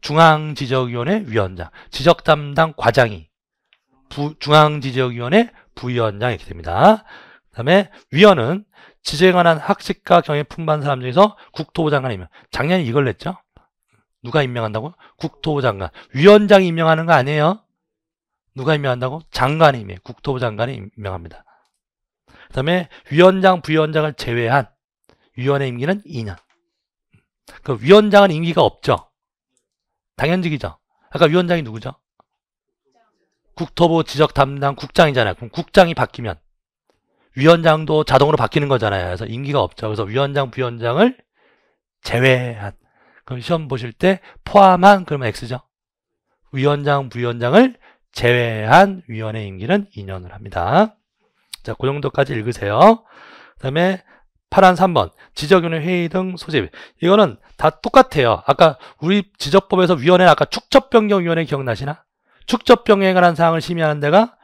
중앙지적위원회 위원장, 지적 담당 과장이 부, 중앙지적위원회 부위원장 이렇게 됩니다. 다음에 위원은 지지에 관한 학식과 경 풍부한 사람 중에서 국토부 장관이면 작년에 이걸 냈죠. 누가 임명한다고? 국토부 장관. 위원장이 임명하는 거 아니에요? 누가 임명한다고? 장관이 임해. 국토부 장관이 임명합니다. 그 다음에 위원장, 부위원장을 제외한 위원회 임기는 2년. 그 위원장은 임기가 없죠. 당연직이죠. 아까 위원장이 누구죠? 국토부 지적 담당 국장이잖아요. 그럼 국장이 바뀌면 위원장도 자동으로 바뀌는 거잖아요. 그래서 임기가 없죠. 그래서 위원장, 부위원장을 제외한. 그럼 시험 보실 때 포함한 그러면 X죠. 위원장, 부위원장을 제외한 위원회 임기는 2년을 합니다. 자, 그 정도까지 읽으세요. 그 다음에 파란 3번 지적위원회 회의 등 소집 이거는 다 똑같아요 아까 우리 지적법에서 위원회 아까 축적변경위원회 기억나시나? 축적변경에 관한 사항을 심의하는 데가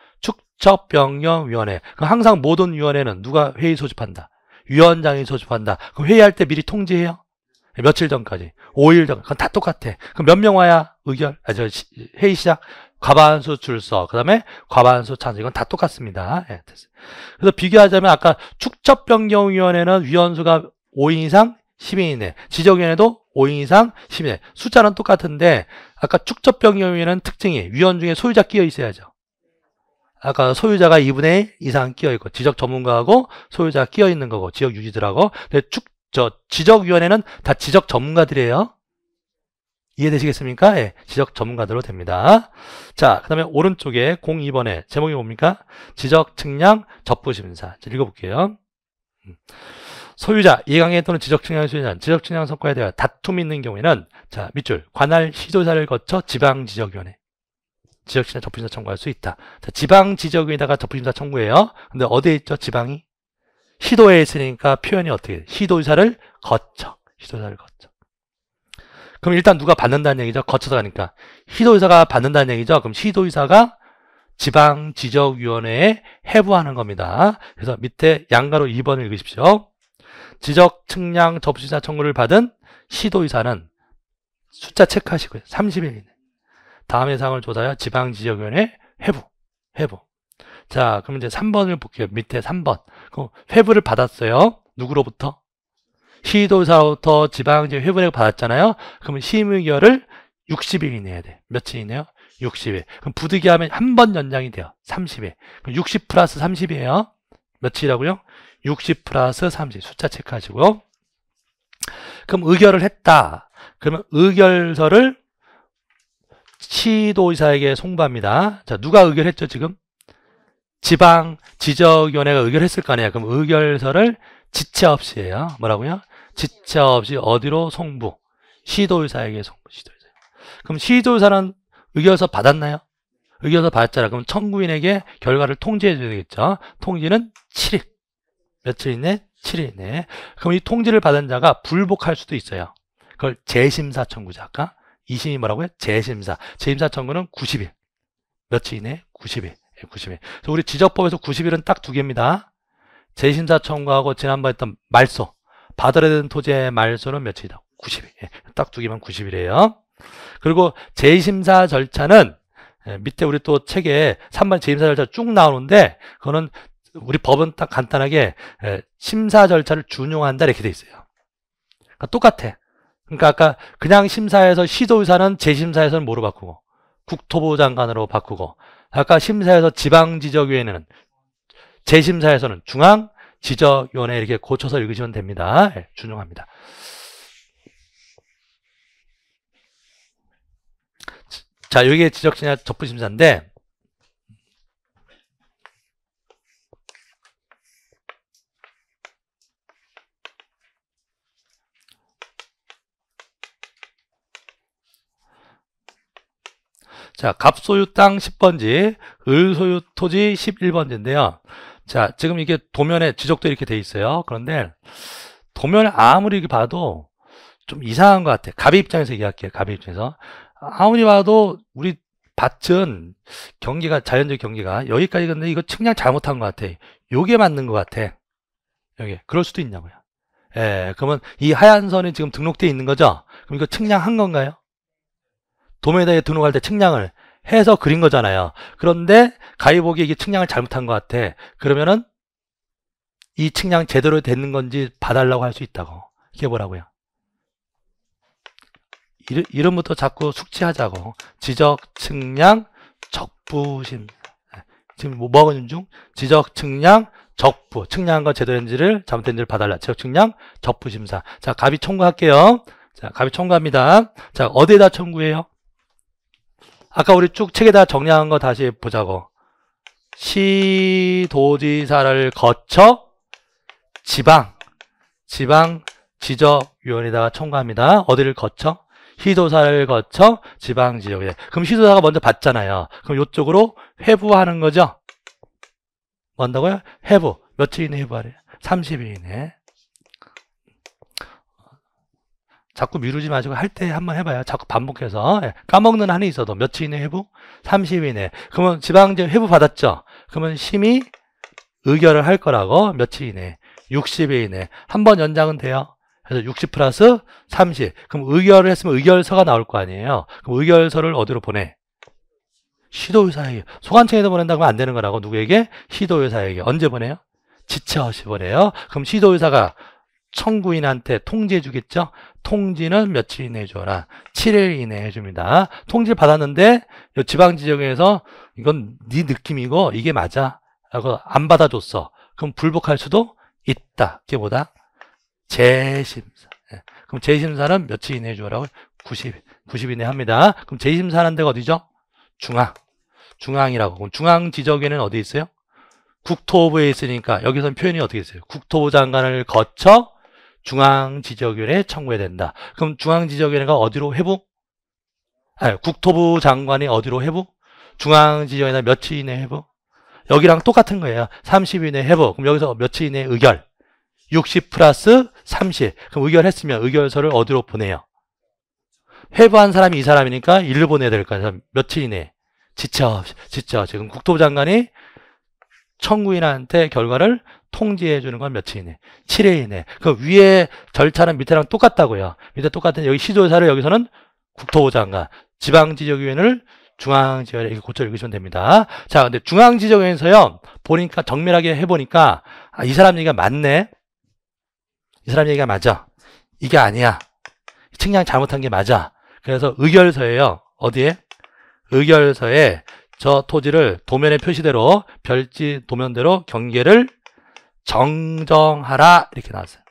적병영위원회. 그럼 항상 모든 위원회는 누가 회의 소집한다. 위원장이 소집한다. 그럼 회의할 때 미리 통지해요. 며칠 전까지. 5일 전. 그건 다 똑같아. 그럼 몇 명 와야 의결, 아, 저, 회의 시작. 과반수 출석, 그 다음에 과반수 찬성. 이건 다 똑같습니다. 예, 그래서 비교하자면 아까 축첩변경위원회는 위원수가 5인 이상 10인 이내, 지적위원회도 5인 이상 10인 이내. 숫자는 똑같은데 아까 축첩변경위원회는 특징이 위원 중에 소유자 끼어 있어야죠. 아까 소유자가 2분의 1 이상 끼어있고 지적 전문가하고 소유자가 끼어있는 거고 지역 유지들하고 근 쭉, 저 지적위원회는 다 지적 전문가들이에요. 이해되시겠습니까? 예, 지적 전문가들로 됩니다. 자, 그 다음에 오른쪽에 02번에 제목이 뭡니까? 지적 측량 접부 심사. 읽어볼게요. 음. 소유자, 이해관계 또는 지적 측량 소유자, 지적 측량 성과에 대하여 다툼이 있는 경우에는 자, 밑줄, 관할 시도사를 거쳐 지방 지적위원회. 지적신청 접수심사 청구할 수 있다. 자, 지방 지적에다가 접수심사 청구해요. 근데 어디에 있죠? 지방이? 시도에 있으니까 표현이 어떻게 돼? 요 시도의사를 거쳐. 시도의사를 거쳐. 그럼 일단 누가 받는다는 얘기죠? 거쳐서 가니까. 시도의사가 받는다는 얘기죠? 그럼 시도의사가 지방지적위원회에 해부하는 겁니다. 그래서 밑에 양가로 2번을 읽으십시오. 지적 측량 접수심사 청구를 받은 시도의사는 숫자 체크하시고요. 30일 이내. 다음예상을 조사하여 지방지역위원회 회부. 회부. 자, 그럼 이제 3번을 볼게요. 밑에 3번. 그 회부를 받았어요. 누구로부터? 시도사로부터 지방지역 회부를 받았잖아요. 그러면 심의결을 60일 이내야 돼. 며칠 이내요? 60일. 그럼 부득이하면 한 번 연장이 돼요. 30일. 그럼 60 플러스 30이에요. 며칠이라고요? 60 플러스 30. 숫자 체크하시고요. 그럼 의결을 했다. 그러면 의결서를 시도의사에게 송부합니다. 자, 누가 의결했죠, 지금? 지방 지적위원회가 의결했을 거아니에요 그럼 의결서를 지체 없이 해요. 뭐라고요? 지체 없이 어디로 송부? 시도의사에게 송부. 시도의사. 그럼 시도의사는 의결서 받았나요? 의결서 받았잖아. 그럼 청구인에게 결과를 통지해 줘야 되겠죠. 통지는 7일. 며칠 이내? 7일 이내. 그럼 이 통지를 받은 자가 불복할 수도 있어요. 그걸 재심사 청구자 가 2심이 뭐라고요? 재심사. 재심사 청구는 90일. 며칠 이내? 90일. 90일. 그래서 우리 지적법에서 90일은 딱 두 개입니다. 재심사 청구하고 지난번에 했던 말소. 받으려 되는 토지의 말소는 며칠이다? 90일. 예, 딱두개면 90일이에요. 그리고 재심사 절차는 예, 밑에 우리 또 책에 3번 재심사 절차 쭉 나오는데 그거는 우리 법은 딱 간단하게 예, 심사 절차를 준용한다 이렇게 돼 있어요. 그러니까 똑같아. 그러니까 아까 그냥 심사에서 시도의사는 재심사에서는 뭐로 바꾸고 국토부 장관으로 바꾸고 아까 심사에서 지방지적위원회는 재심사에서는 중앙 지적위원회 이렇게 고쳐서 읽으시면 됩니다. 예, 준용합니다. 자, 여기에 지적심사, 접부심사인데 자, 갑소유 땅 10번지, 을소유 토지 11번지인데요. 자, 지금 이게 도면에 지적도 이렇게 돼 있어요. 그런데 도면을 아무리 봐도 좀 이상한 것 같아요. 갑의 입장에서 얘기할게요. 갑의 입장에서. 아무리 봐도 우리 밭은 경기가 자연적 경기가 여기까지 근데 이거 측량 잘못한 것 같아. 요게 맞는 것 같아. 여기 그럴 수도 있냐고요. 예, 그러면 이 하얀 선이 지금 등록돼 있는 거죠? 그럼 이거 측량한 건가요? 도매다에 등록할 때 측량을 해서 그린 거잖아요. 그런데 가위보기 이게 측량을 잘못한 것 같아. 그러면은 이 측량 제대로 되는 건지 봐달라고 할 수 있다고. 이게 뭐라고요? 이름부터 자꾸 숙지하자고. 지적, 측량, 적부심. 네. 지금 뭐, 뭐 하고 있는 중? 지적, 측량, 적부. 측량한 거 제대로 인지를 잘못된지를 봐달라. 지적, 측량, 적부심사. 자, 갑이 청구할게요. 자, 갑이 청구합니다. 자, 어디에다 청구해요? 아까 우리 쭉 책에다 정리한 거 다시 보자고. 시도지사를 거쳐 지방, 지방 지적위원회에다가 청구합니다. 어디를 거쳐? 시도사를 거쳐 지방지역에. 그럼 시도사가 먼저 받잖아요. 그럼 이쪽으로 회부하는 거죠. 뭔다고요? 회부. 며칠 이내 회부하래요? 30일 이내. 자꾸 미루지 마시고 할 때 한번 해봐요. 자꾸 반복해서 예. 까먹는 한이 있어도 며칠 이내 회부? 30일 이내. 그러면 지방제 회부 받았죠. 그러면 심의 의결을 할 거라고 며칠 이내, 60일 이내 한 번 연장은 돼요. 그래서 60 플러스 30. 그럼 의결을 했으면 의결서가 나올 거 아니에요. 그럼 의결서를 어디로 보내? 시도의사에게 소관청에다 보낸다고 하면 안 되는 거라고 누구에게? 시도의사에게 언제 보내요? 지체없이 보내요. 그럼 시도의사가 청구인한테 통지해 주겠죠? 통지는 며칠 이내에 줘라. 7일 이내에 해줍니다. 통지를 받았는데 지방지정에서 이건 네 느낌이고 이게 맞아. 라고 안 받아줬어. 그럼 불복할 수도 있다. 그게 뭐다? 재심사. 예. 그럼 재심사는 며칠 이내에 줘라고 90, 90 이내에 합니다. 그럼 재심사는 데가 어디죠? 중앙. 중앙이라고. 그럼 중앙 지적에는 어디 있어요? 국토부에 있으니까 여기서는 표현이 어떻게 있어요? 국토부 장관을 거쳐 중앙지적위원회에 청구해야 된다. 그럼 중앙지적위원회가 어디로 회복? 아니, 국토부 장관이 어디로 회복? 중앙지적위원회 며칠 이내 에 회복? 여기랑 똑같은 거예요. 30일 이내 회복. 그럼 여기서 며칠 이내 에 의결? 60 플러스 30. 그럼 의결했으면 의결서를 어디로 보내요? 회부한 사람이 이 사람이니까 일로 보내야 될 거예요. 며칠 이내. 에 지쳐, 지쳐. 지금 국토부 장관이 청구인한테 결과를 통지해 주는 건 며칠 이내, 7일 이내. 그 위에 절차는 밑에랑 똑같다고요. 밑에 똑같은 여기 시조사를 여기서는 국토부 장관, 지방지적위원회를 중앙지역에 이렇게 고쳐 읽으시면 됩니다. 자, 근데 중앙지역에서요, 적 보니까 정밀하게 해보니까, 아, 이 사람 얘기가 맞네. 이 사람 얘기가 맞아. 이게 아니야. 측량 잘못한 게 맞아. 그래서 의결서예요. 어디에? 의결서에 저 토지를 도면에 표시대로 별지 도면대로 경계를 정정하라 이렇게 나왔어요.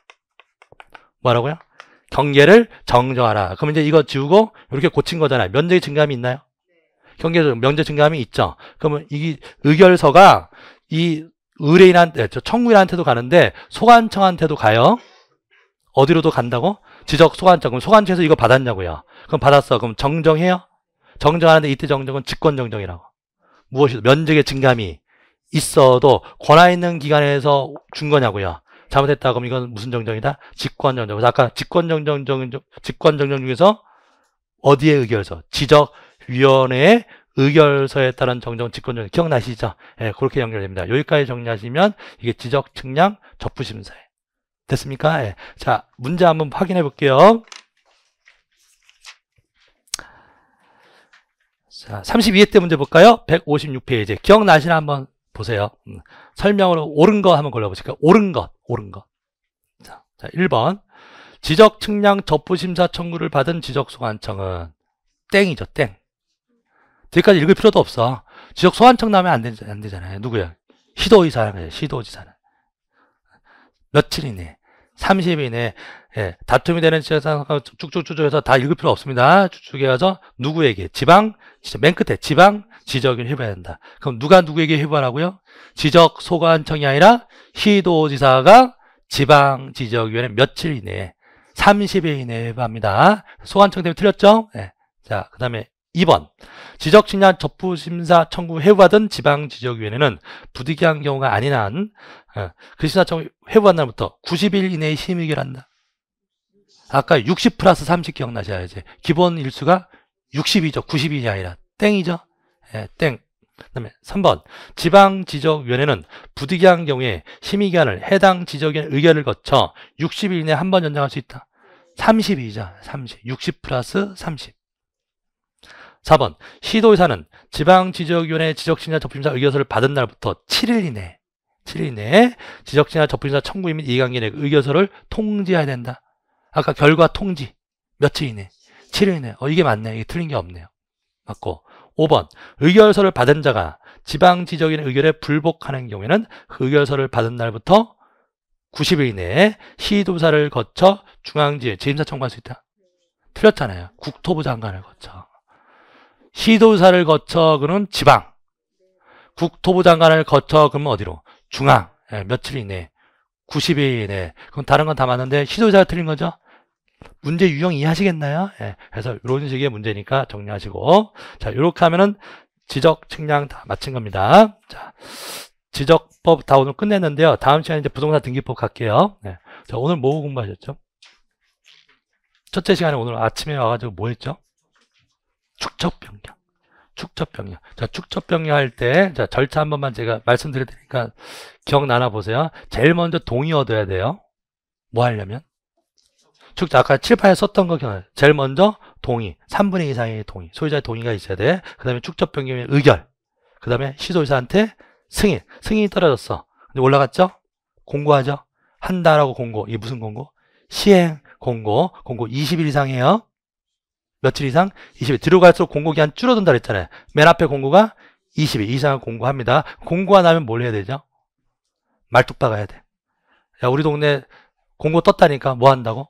뭐라고요? 경계를 정정하라. 그럼 이제 이거 지우고 이렇게 고친 거잖아요. 면적의 증감이 있나요? 네. 경계 면적 증감이 있죠. 그러면 이 의결서가 이 의뢰인한테 청구인한테도 가는데 소관청한테도 가요. 어디로도 간다고? 지적 소관청. 그럼 소관청에서 이거 받았냐고요. 그럼 받았어. 그럼 정정해요. 정정하는데 이때 정정은 직권 정정이라고. 무엇이 면적의 증감이 있어도 권한 있는 기관에서 준 거냐고요. 잘못했다 그럼 이건 무슨 정정이다? 직권정정. 그래서 아까 직권정정정 정 직권정정 중에서 어디에 의결서? 지적위원회의 의결서에 따른 정정 직권정정 기억나시죠? 예, 그렇게 연결됩니다. 여기까지 정리하시면 이게 지적 측량 접부심사예 됐습니까? 예. 자, 문제 한번 확인해 볼게요. 자, 32회 때 문제 볼까요? 156페이지. 기억나시나 한번 보세요. 설명으로 옳은 거 한번 골라보실까 옳은 것, 옳은 것. 자, 자 1번. 지적 측량 접부 심사 청구를 받은 지적 소관청은 땡이죠, 땡. 여기까지 읽을 필요도 없어. 지적 소환청 나면 안, 되안 되잖아요. 누구야? 시도의사라면 시도지사는. 며칠 이내, 30일 이내, 예, 다툼이 되는 지역상 쭉쭉쭉쭉 해서 다 읽을 필요 없습니다. 쭉쭉 해서 누구에게? 지방, 진짜 맨 끝에 지방 지적을 해봐야 된다. 그럼 누가 누구에게 해보라고요? 지적 소관청이 아니라 시도지사가 지방지적위원회 며칠 이내에 30일 이내에 해합니다. 소관청 때문에 틀렸죠? 네. 자, 그 다음에 2번 지적측량 접부심사 청구 회부하던 지방지적위원회는 부득이한 경우가 아닌 한 어, 그 심사청구 회부한 날부터 90일 이내에 심의 결한다. 아까 60 플러스 30 기억나셔야지. 기본 일수가 60이죠. 90이 아니라 땡이죠. 예, 땡. 그다음에 3번 지방지적위원회는 부득이한 경우에 심의기한을 해당 지적인 의견을 거쳐 60일 이내에 한 번 연장할 수 있다. 30이자 30, 60 플러스 30. 4번 시도의사는 지방지적위원회 지적심사 접심사 의견서를 받은 날부터 7일 이내 7일 내에 지적심사 접심사 청구인 및 이해관계 내 의견서를 통지해야 된다. 아까 결과 통지 며칠 이내 7일 이내 어 이게 맞네 이게 틀린 게 없네요. 맞고 5번 의결서를 받은 자가 지방 지적인 의결에 불복하는 경우에는 의결서를 받은 날부터 90일 이내에 시도사를 거쳐 중앙지에 재임사 청구할 수 있다. 틀렸잖아요. 국토부 장관을 거쳐. 시도사를 거쳐 그는 지방. 국토부 장관을 거쳐 그러면 어디로? 중앙. 예, 며칠 이내. 에 90일 이내. 에 그럼 다른 건 다 맞는데 시도사가 틀린 거죠? 문제 유형 이해하시겠나요? 예, 그래서 이런 식의 문제니까 정리하시고 자 이렇게 하면은 지적, 측량 다 마친 겁니다. 자 지적법 다 오늘 끝냈는데요. 다음 시간에 이제 부동산 등기법 갈게요. 예, 자 오늘 뭐 공부하셨죠? 첫째 시간에 오늘 아침에 와가지고 뭐 했죠? 축적 변경. 축적 변경. 자, 축적 변경 할 때, 자, 절차 한 번만 제가 말씀드릴 테니까 기억나나 보세요. 제일 먼저 동의 얻어야 돼요. 뭐 하려면? 즉 아까 칠판에 썼던 거 경우 제일 먼저 동의, 3분의 2 이상의 동의, 소유자의 동의가 있어야 돼. 그 다음에 축적 변경의 의결, 그 다음에 시소유자한테 승인, 승인이 떨어졌어. 근데 올라갔죠? 공고하죠? 한다라고 공고, 이게 무슨 공고? 시행 공고, 공고 20일 이상이에요. 며칠 이상? 20일. 뒤로 갈수록 공고기한 줄어든다 그랬잖아요. 맨 앞에 공고가 20일 이상 을 공고합니다. 공고가 나면 뭘 해야 되죠? 말뚝 박아야 돼. 야, 우리 동네 공고 떴다니까 뭐 한다고?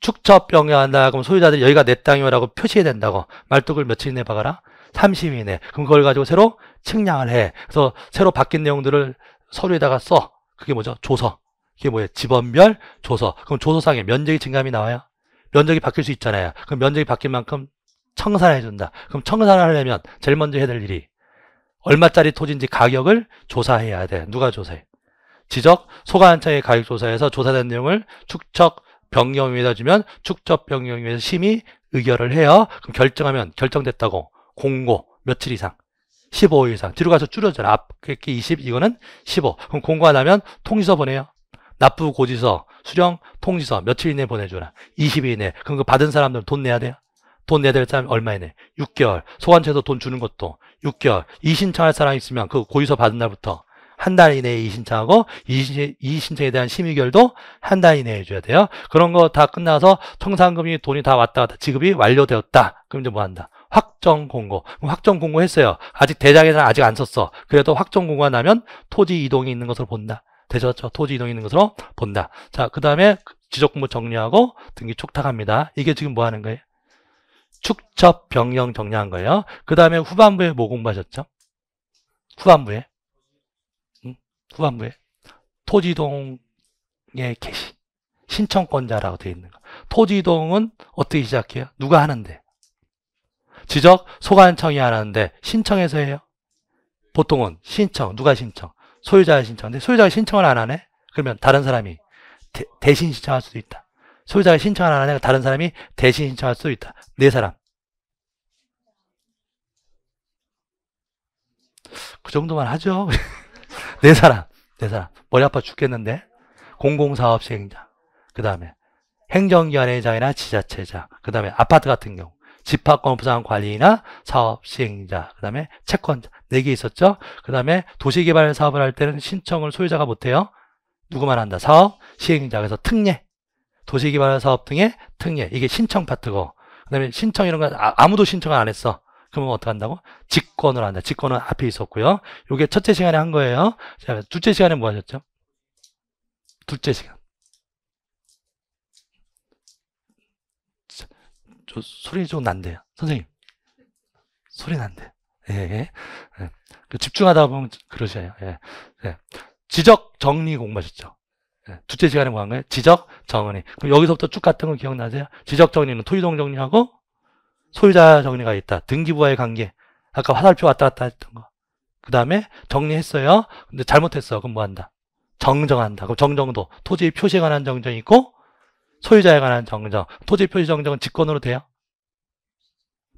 축처병이한다 그럼 소유자들이 여기가 내땅이라고 표시해야 된다고 말뚝을 며칠 이내 박아라 30일 이내 그럼 그걸 가지고 새로 측량을 해 그래서 새로 바뀐 내용들을 서류에다가 써 그게 뭐죠 조서 그게 뭐예요 지번별 조서 그럼 조서상에 면적이 증감이 나와요 면적이 바뀔 수 있잖아요 그럼 면적이 바뀐 만큼 청산해 준다 그럼 청산을 하려면 제일 먼저 해야 될 일이 얼마짜리 토지인지 가격을 조사해야 돼 누가 조사해 지적 소관청의 가격조사에서 조사된 내용을 축척 병영위에다 주면 축적병영위에서 심의 의결을 해요. 그럼 결정하면 결정됐다고 공고 며칠 이상 15일 이상 뒤로 가서 줄여져라. 앞에 20 이거는 15. 그럼 공고가 나면 통지서 보내요. 납부 고지서, 수령 통지서 며칠 이내 보내주라. 20일 이내. 그럼 그 받은 사람들 은돈 내야 돼요. 돈 내야 될 사람 이 얼마 이내? 6개월. 소관체에서돈 주는 것도 6개월. 이신청할 사람 있으면 그 고지서 받은 날부터 한달 이내에 이신청하고 이신청에 대한 심의결도 한 달 이내에 해줘야 돼요. 그런 거 다 끝나서 청산금이 돈이 다 왔다 갔다 지급이 완료되었다. 그럼 이제 뭐 한다? 확정 공고. 확정 공고했어요. 아직 대장에서는 아직 안 썼어. 그래도 확정 공고가 나면 토지 이동이 있는 것으로 본다. 되셨죠? 토지 이동이 있는 것으로 본다. 자, 그 다음에 지적공부 정리하고 등기 촉탁합니다. 이게 지금 뭐 하는 거예요? 축첩 병영 정리한 거예요. 그 다음에 후반부에 뭐 공부하셨죠? 후반부에 후반부에 토지동의 개시 신청권자라고 되어 있는 거. 토지동은 어떻게 시작해요? 누가 하는데? 지적 소관청이 하는데 신청해서 해요. 보통은 신청 누가 신청? 소유자가 신청인데 소유자가 신청을 안 하네. 그러면 다른 사람이 대, 신 신청할 수도 있다. 소유자가 신청을 안 하니까 다른 사람이 대신 신청할 수도 있다. 네 사람. 그 정도만 하죠. [laughs] 내 사람, 내 사람. 머리 아파 죽겠는데? 공공사업 시행자. 그 다음에 행정기관의장이나 지자체자. 그 다음에 아파트 같은 경우. 집합권 부상 관리나 사업 시행자, 그 다음에 채권자, 네 개 있었죠? 그 다음에 도시개발 사업을 할 때는 신청을 소유자가 못해요. 누구만 한다. 사업 시행자. 그래서 특례. 도시개발 사업 등의 특례. 이게 신청 파트고. 그 다음에 신청 이런 거 아, 무도 신청을 안 했어. 그러면 어떻게 한다고? 직권을 한다. 직권은 앞에 있었고요. 이게 첫째 시간에 한 거예요. 자, 둘째 시간에 뭐 하셨죠? 둘째 시간. 저, 저 소리 좀 난대요. 선생님. 소리 난대. 예, 예. 예. 그 집중하다 보면 그러셔요. 예. 예. 지적 정리 공부하셨죠? 예. 둘째 시간에 뭐 한 거예요? 지적 정리. 그럼 여기서부터 쭉 갔던 거 기억나세요? 지적 정리는 토의동 정리하고 소유자 정리가 있다. 등기부와의 관계. 아까 화살표 왔다 갔다 했던 거. 그 다음에 정리했어요. 근데 잘못했어. 그럼 뭐 한다? 정정한다. 그럼 정정도. 토지 표시에 관한 정정이 있고, 소유자에 관한 정정. 토지 표시 정정은 직권으로 돼요?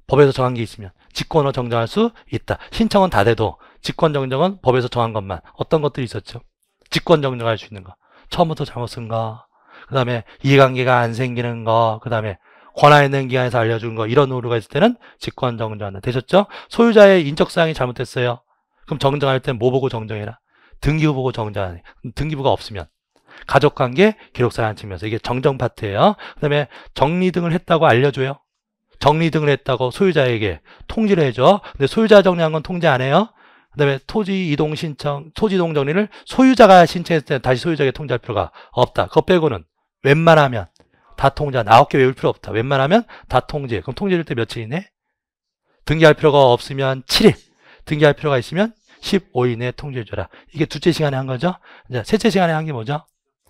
법에서 정한 게 있으면. 직권으로 정정할 수 있다. 신청은 다 돼도, 직권 정정은 법에서 정한 것만. 어떤 것들이 있었죠? 직권 정정할 수 있는 거. 처음부터 잘못 쓴 거. 그 다음에 이해관계가 안 생기는 거. 그 다음에 권한있는 기관에서 알려준 거 이런 오류가 있을 때는 직권정정한다. 되셨죠? 소유자의 인적사항이 잘못됐어요. 그럼 정정할 때는 뭐 보고 정정해라? 등기부 보고 정정하니 등기부가 없으면 가족관계 기록사항 측면에서 이게 정정 파트예요. 그 다음에 정리 등을 했다고 알려줘요. 정리 등을 했다고 소유자에게 통지를 해줘. 근데 소유자 정리한 건 통지 안 해요. 그 다음에 토지 이동 신청, 토지 이동 정리를 소유자가 신청했을 때 다시 소유자에게 통지할 필요가 없다. 그거 빼고는 웬만하면 다 통제 한 9개 외울 필요 없다. 웬만하면 다 통제. 그럼 통제될 때 며칠 이내? 등기할 필요가 없으면 7일. 등기할 필요가 있으면 15일 내에 통제해줘라. 이게 두째 시간에 한 거죠. 이제 셋째 시간에 한 게 뭐죠?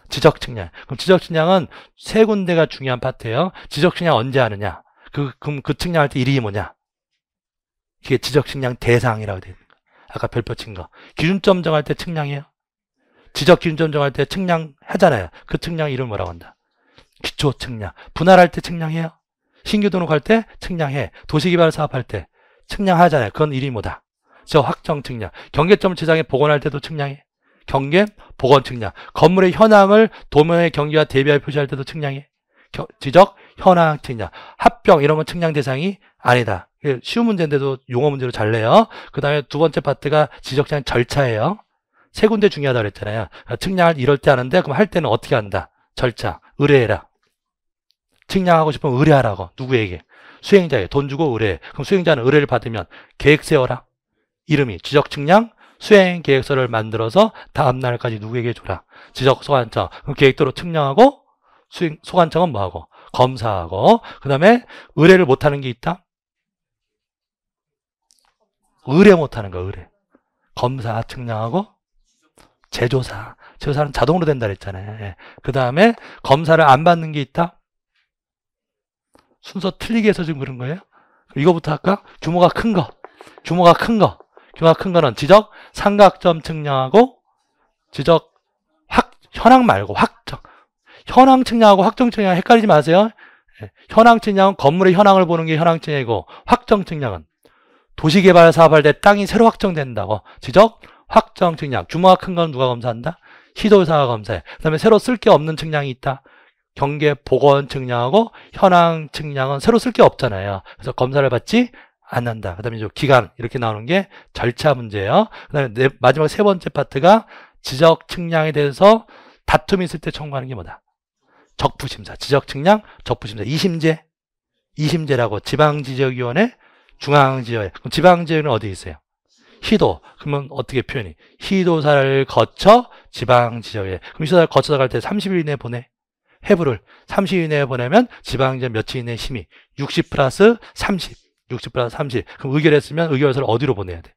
지적 측량. 그럼 지적 측량은 세 군데가 중요한 파트예요. 지적 측량 언제 하느냐? 그, 그럼 그 측량할 때 일이 뭐냐? 이게 지적 측량 대상이라고 되는 거. 아까 별표 친 거. 기준점 정할 때 측량이에요. 지적 기준점 정할 때 측량 하잖아요. 그 측량 이름 뭐라고 한다? 기초 측량. 분할할 때 측량해요. 신규 등록할 때 측량해. 도시개발 사업할 때 측량하잖아요. 그건 1위모다. 저 확정 측량. 경계점 지상에 복원할 때도 측량해. 경계, 복원 측량. 건물의 현황을 도면의 경계와 대비할 표시할 때도 측량해. 겨, 지적, 현황 측량. 합병 이런 건 측량 대상이 아니다. 예, 쉬운 문제인데도 용어 문제로 잘 내요. 그 다음에 두 번째 파트가 지적 장 절차예요. 세 군데 중요하다 그랬잖아요. 아, 측량을 이럴 때 하는데 그럼 할 때는 어떻게 한다? 절차, 의뢰해라. 측량하고 싶으면 의뢰하라고. 누구에게? 수행자에 돈 주고 의뢰. 그럼 수행자는 의뢰를 받으면 계획 세워라. 이름이 지적 측량 수행 계획서를 만들어서 다음 날까지 누구에게 줘라. 지적 소관청. 그럼 계획대로 측량하고 수행 소관청은 뭐 하고 검사하고 그다음에 의뢰를 못 하는 게 있다. 의뢰 못 하는 거 의뢰. 검사 측량하고 제조사제조사는 자동으로 된다 그랬잖아요. 예. 그다음에 검사를 안 받는 게 있다. 순서 틀리게 해서 지금 그런 거예요? 이거부터 할까? 규모가 큰 거. 규모가 큰 거. 규모가 큰 거는 지적 삼각점 측량하고 지적 확 현황 말고 확정. 현황 측량하고 확정 측량 헷갈리지 마세요. 예. 현황 측량은 건물의 현황을 보는 게 현황 측량이고 확정 측량은 도시개발 사업할 때 땅이 새로 확정된다고 지적 확정 측량 규모가 큰 건 누가 검사한다? 시도사가 검사해. 그 다음에 새로 쓸 게 없는 측량이 있다. 경계 보건 측량하고 현황 측량은 새로 쓸 게 없잖아요. 그래서 검사를 받지 않는다. 그 다음에 기간 이렇게 나오는 게 절차 문제예요. 그 다음에 네, 마지막 세 번째 파트가 지적 측량에 대해서 다툼이 있을 때 청구하는 게 뭐다? 적부심사, 지적 측량, 적부심사, 이심제, 이심제라고 지방지적위원회중앙지역에 그럼 지방지역은 어디 에 있어요? 희도 그러면 어떻게 표현이? 희도사를 거쳐 지방지역에 그럼 시도사를 거쳐서 갈 때 30일 이내 에 보내. 해부를 30일 이내에 보내면 지방제 며칠 이내 심의 60 플러스 30 60 플러스 30 그럼 의결했으면 의결서를 어디로 보내야 돼?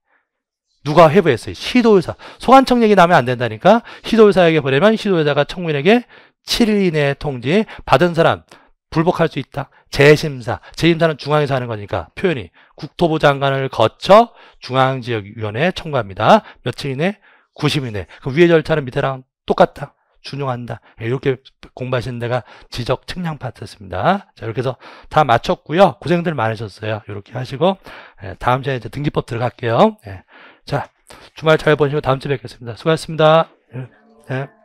누가 해부했어요 시도의사. 소관청 얘기 나면 안 된다니까 시도의사에게 보내면 시도의사가 청문에게 7일 이내에 통지 받은 사람 불복할 수 있다. 재심사. 재심사는 중앙에서 하는 거니까 표현이 국토부 장관을 거쳐 중앙지역위원회에 청구합니다. 며칠 이내? 90일 이내. 그럼 위의 절차는 밑에랑 똑같다. 준용한다. 예, 이렇게 공부하시는 데가 지적 측량 파트였습니다. 자, 이렇게 해서 다 마쳤고요. 고생들 많으셨어요. 이렇게 하시고 예, 다음 주에 이제 등기법 들어갈게요. 예. 자, 주말 잘 보내시고 다음 주에 뵙겠습니다. 수고하셨습니다. 네.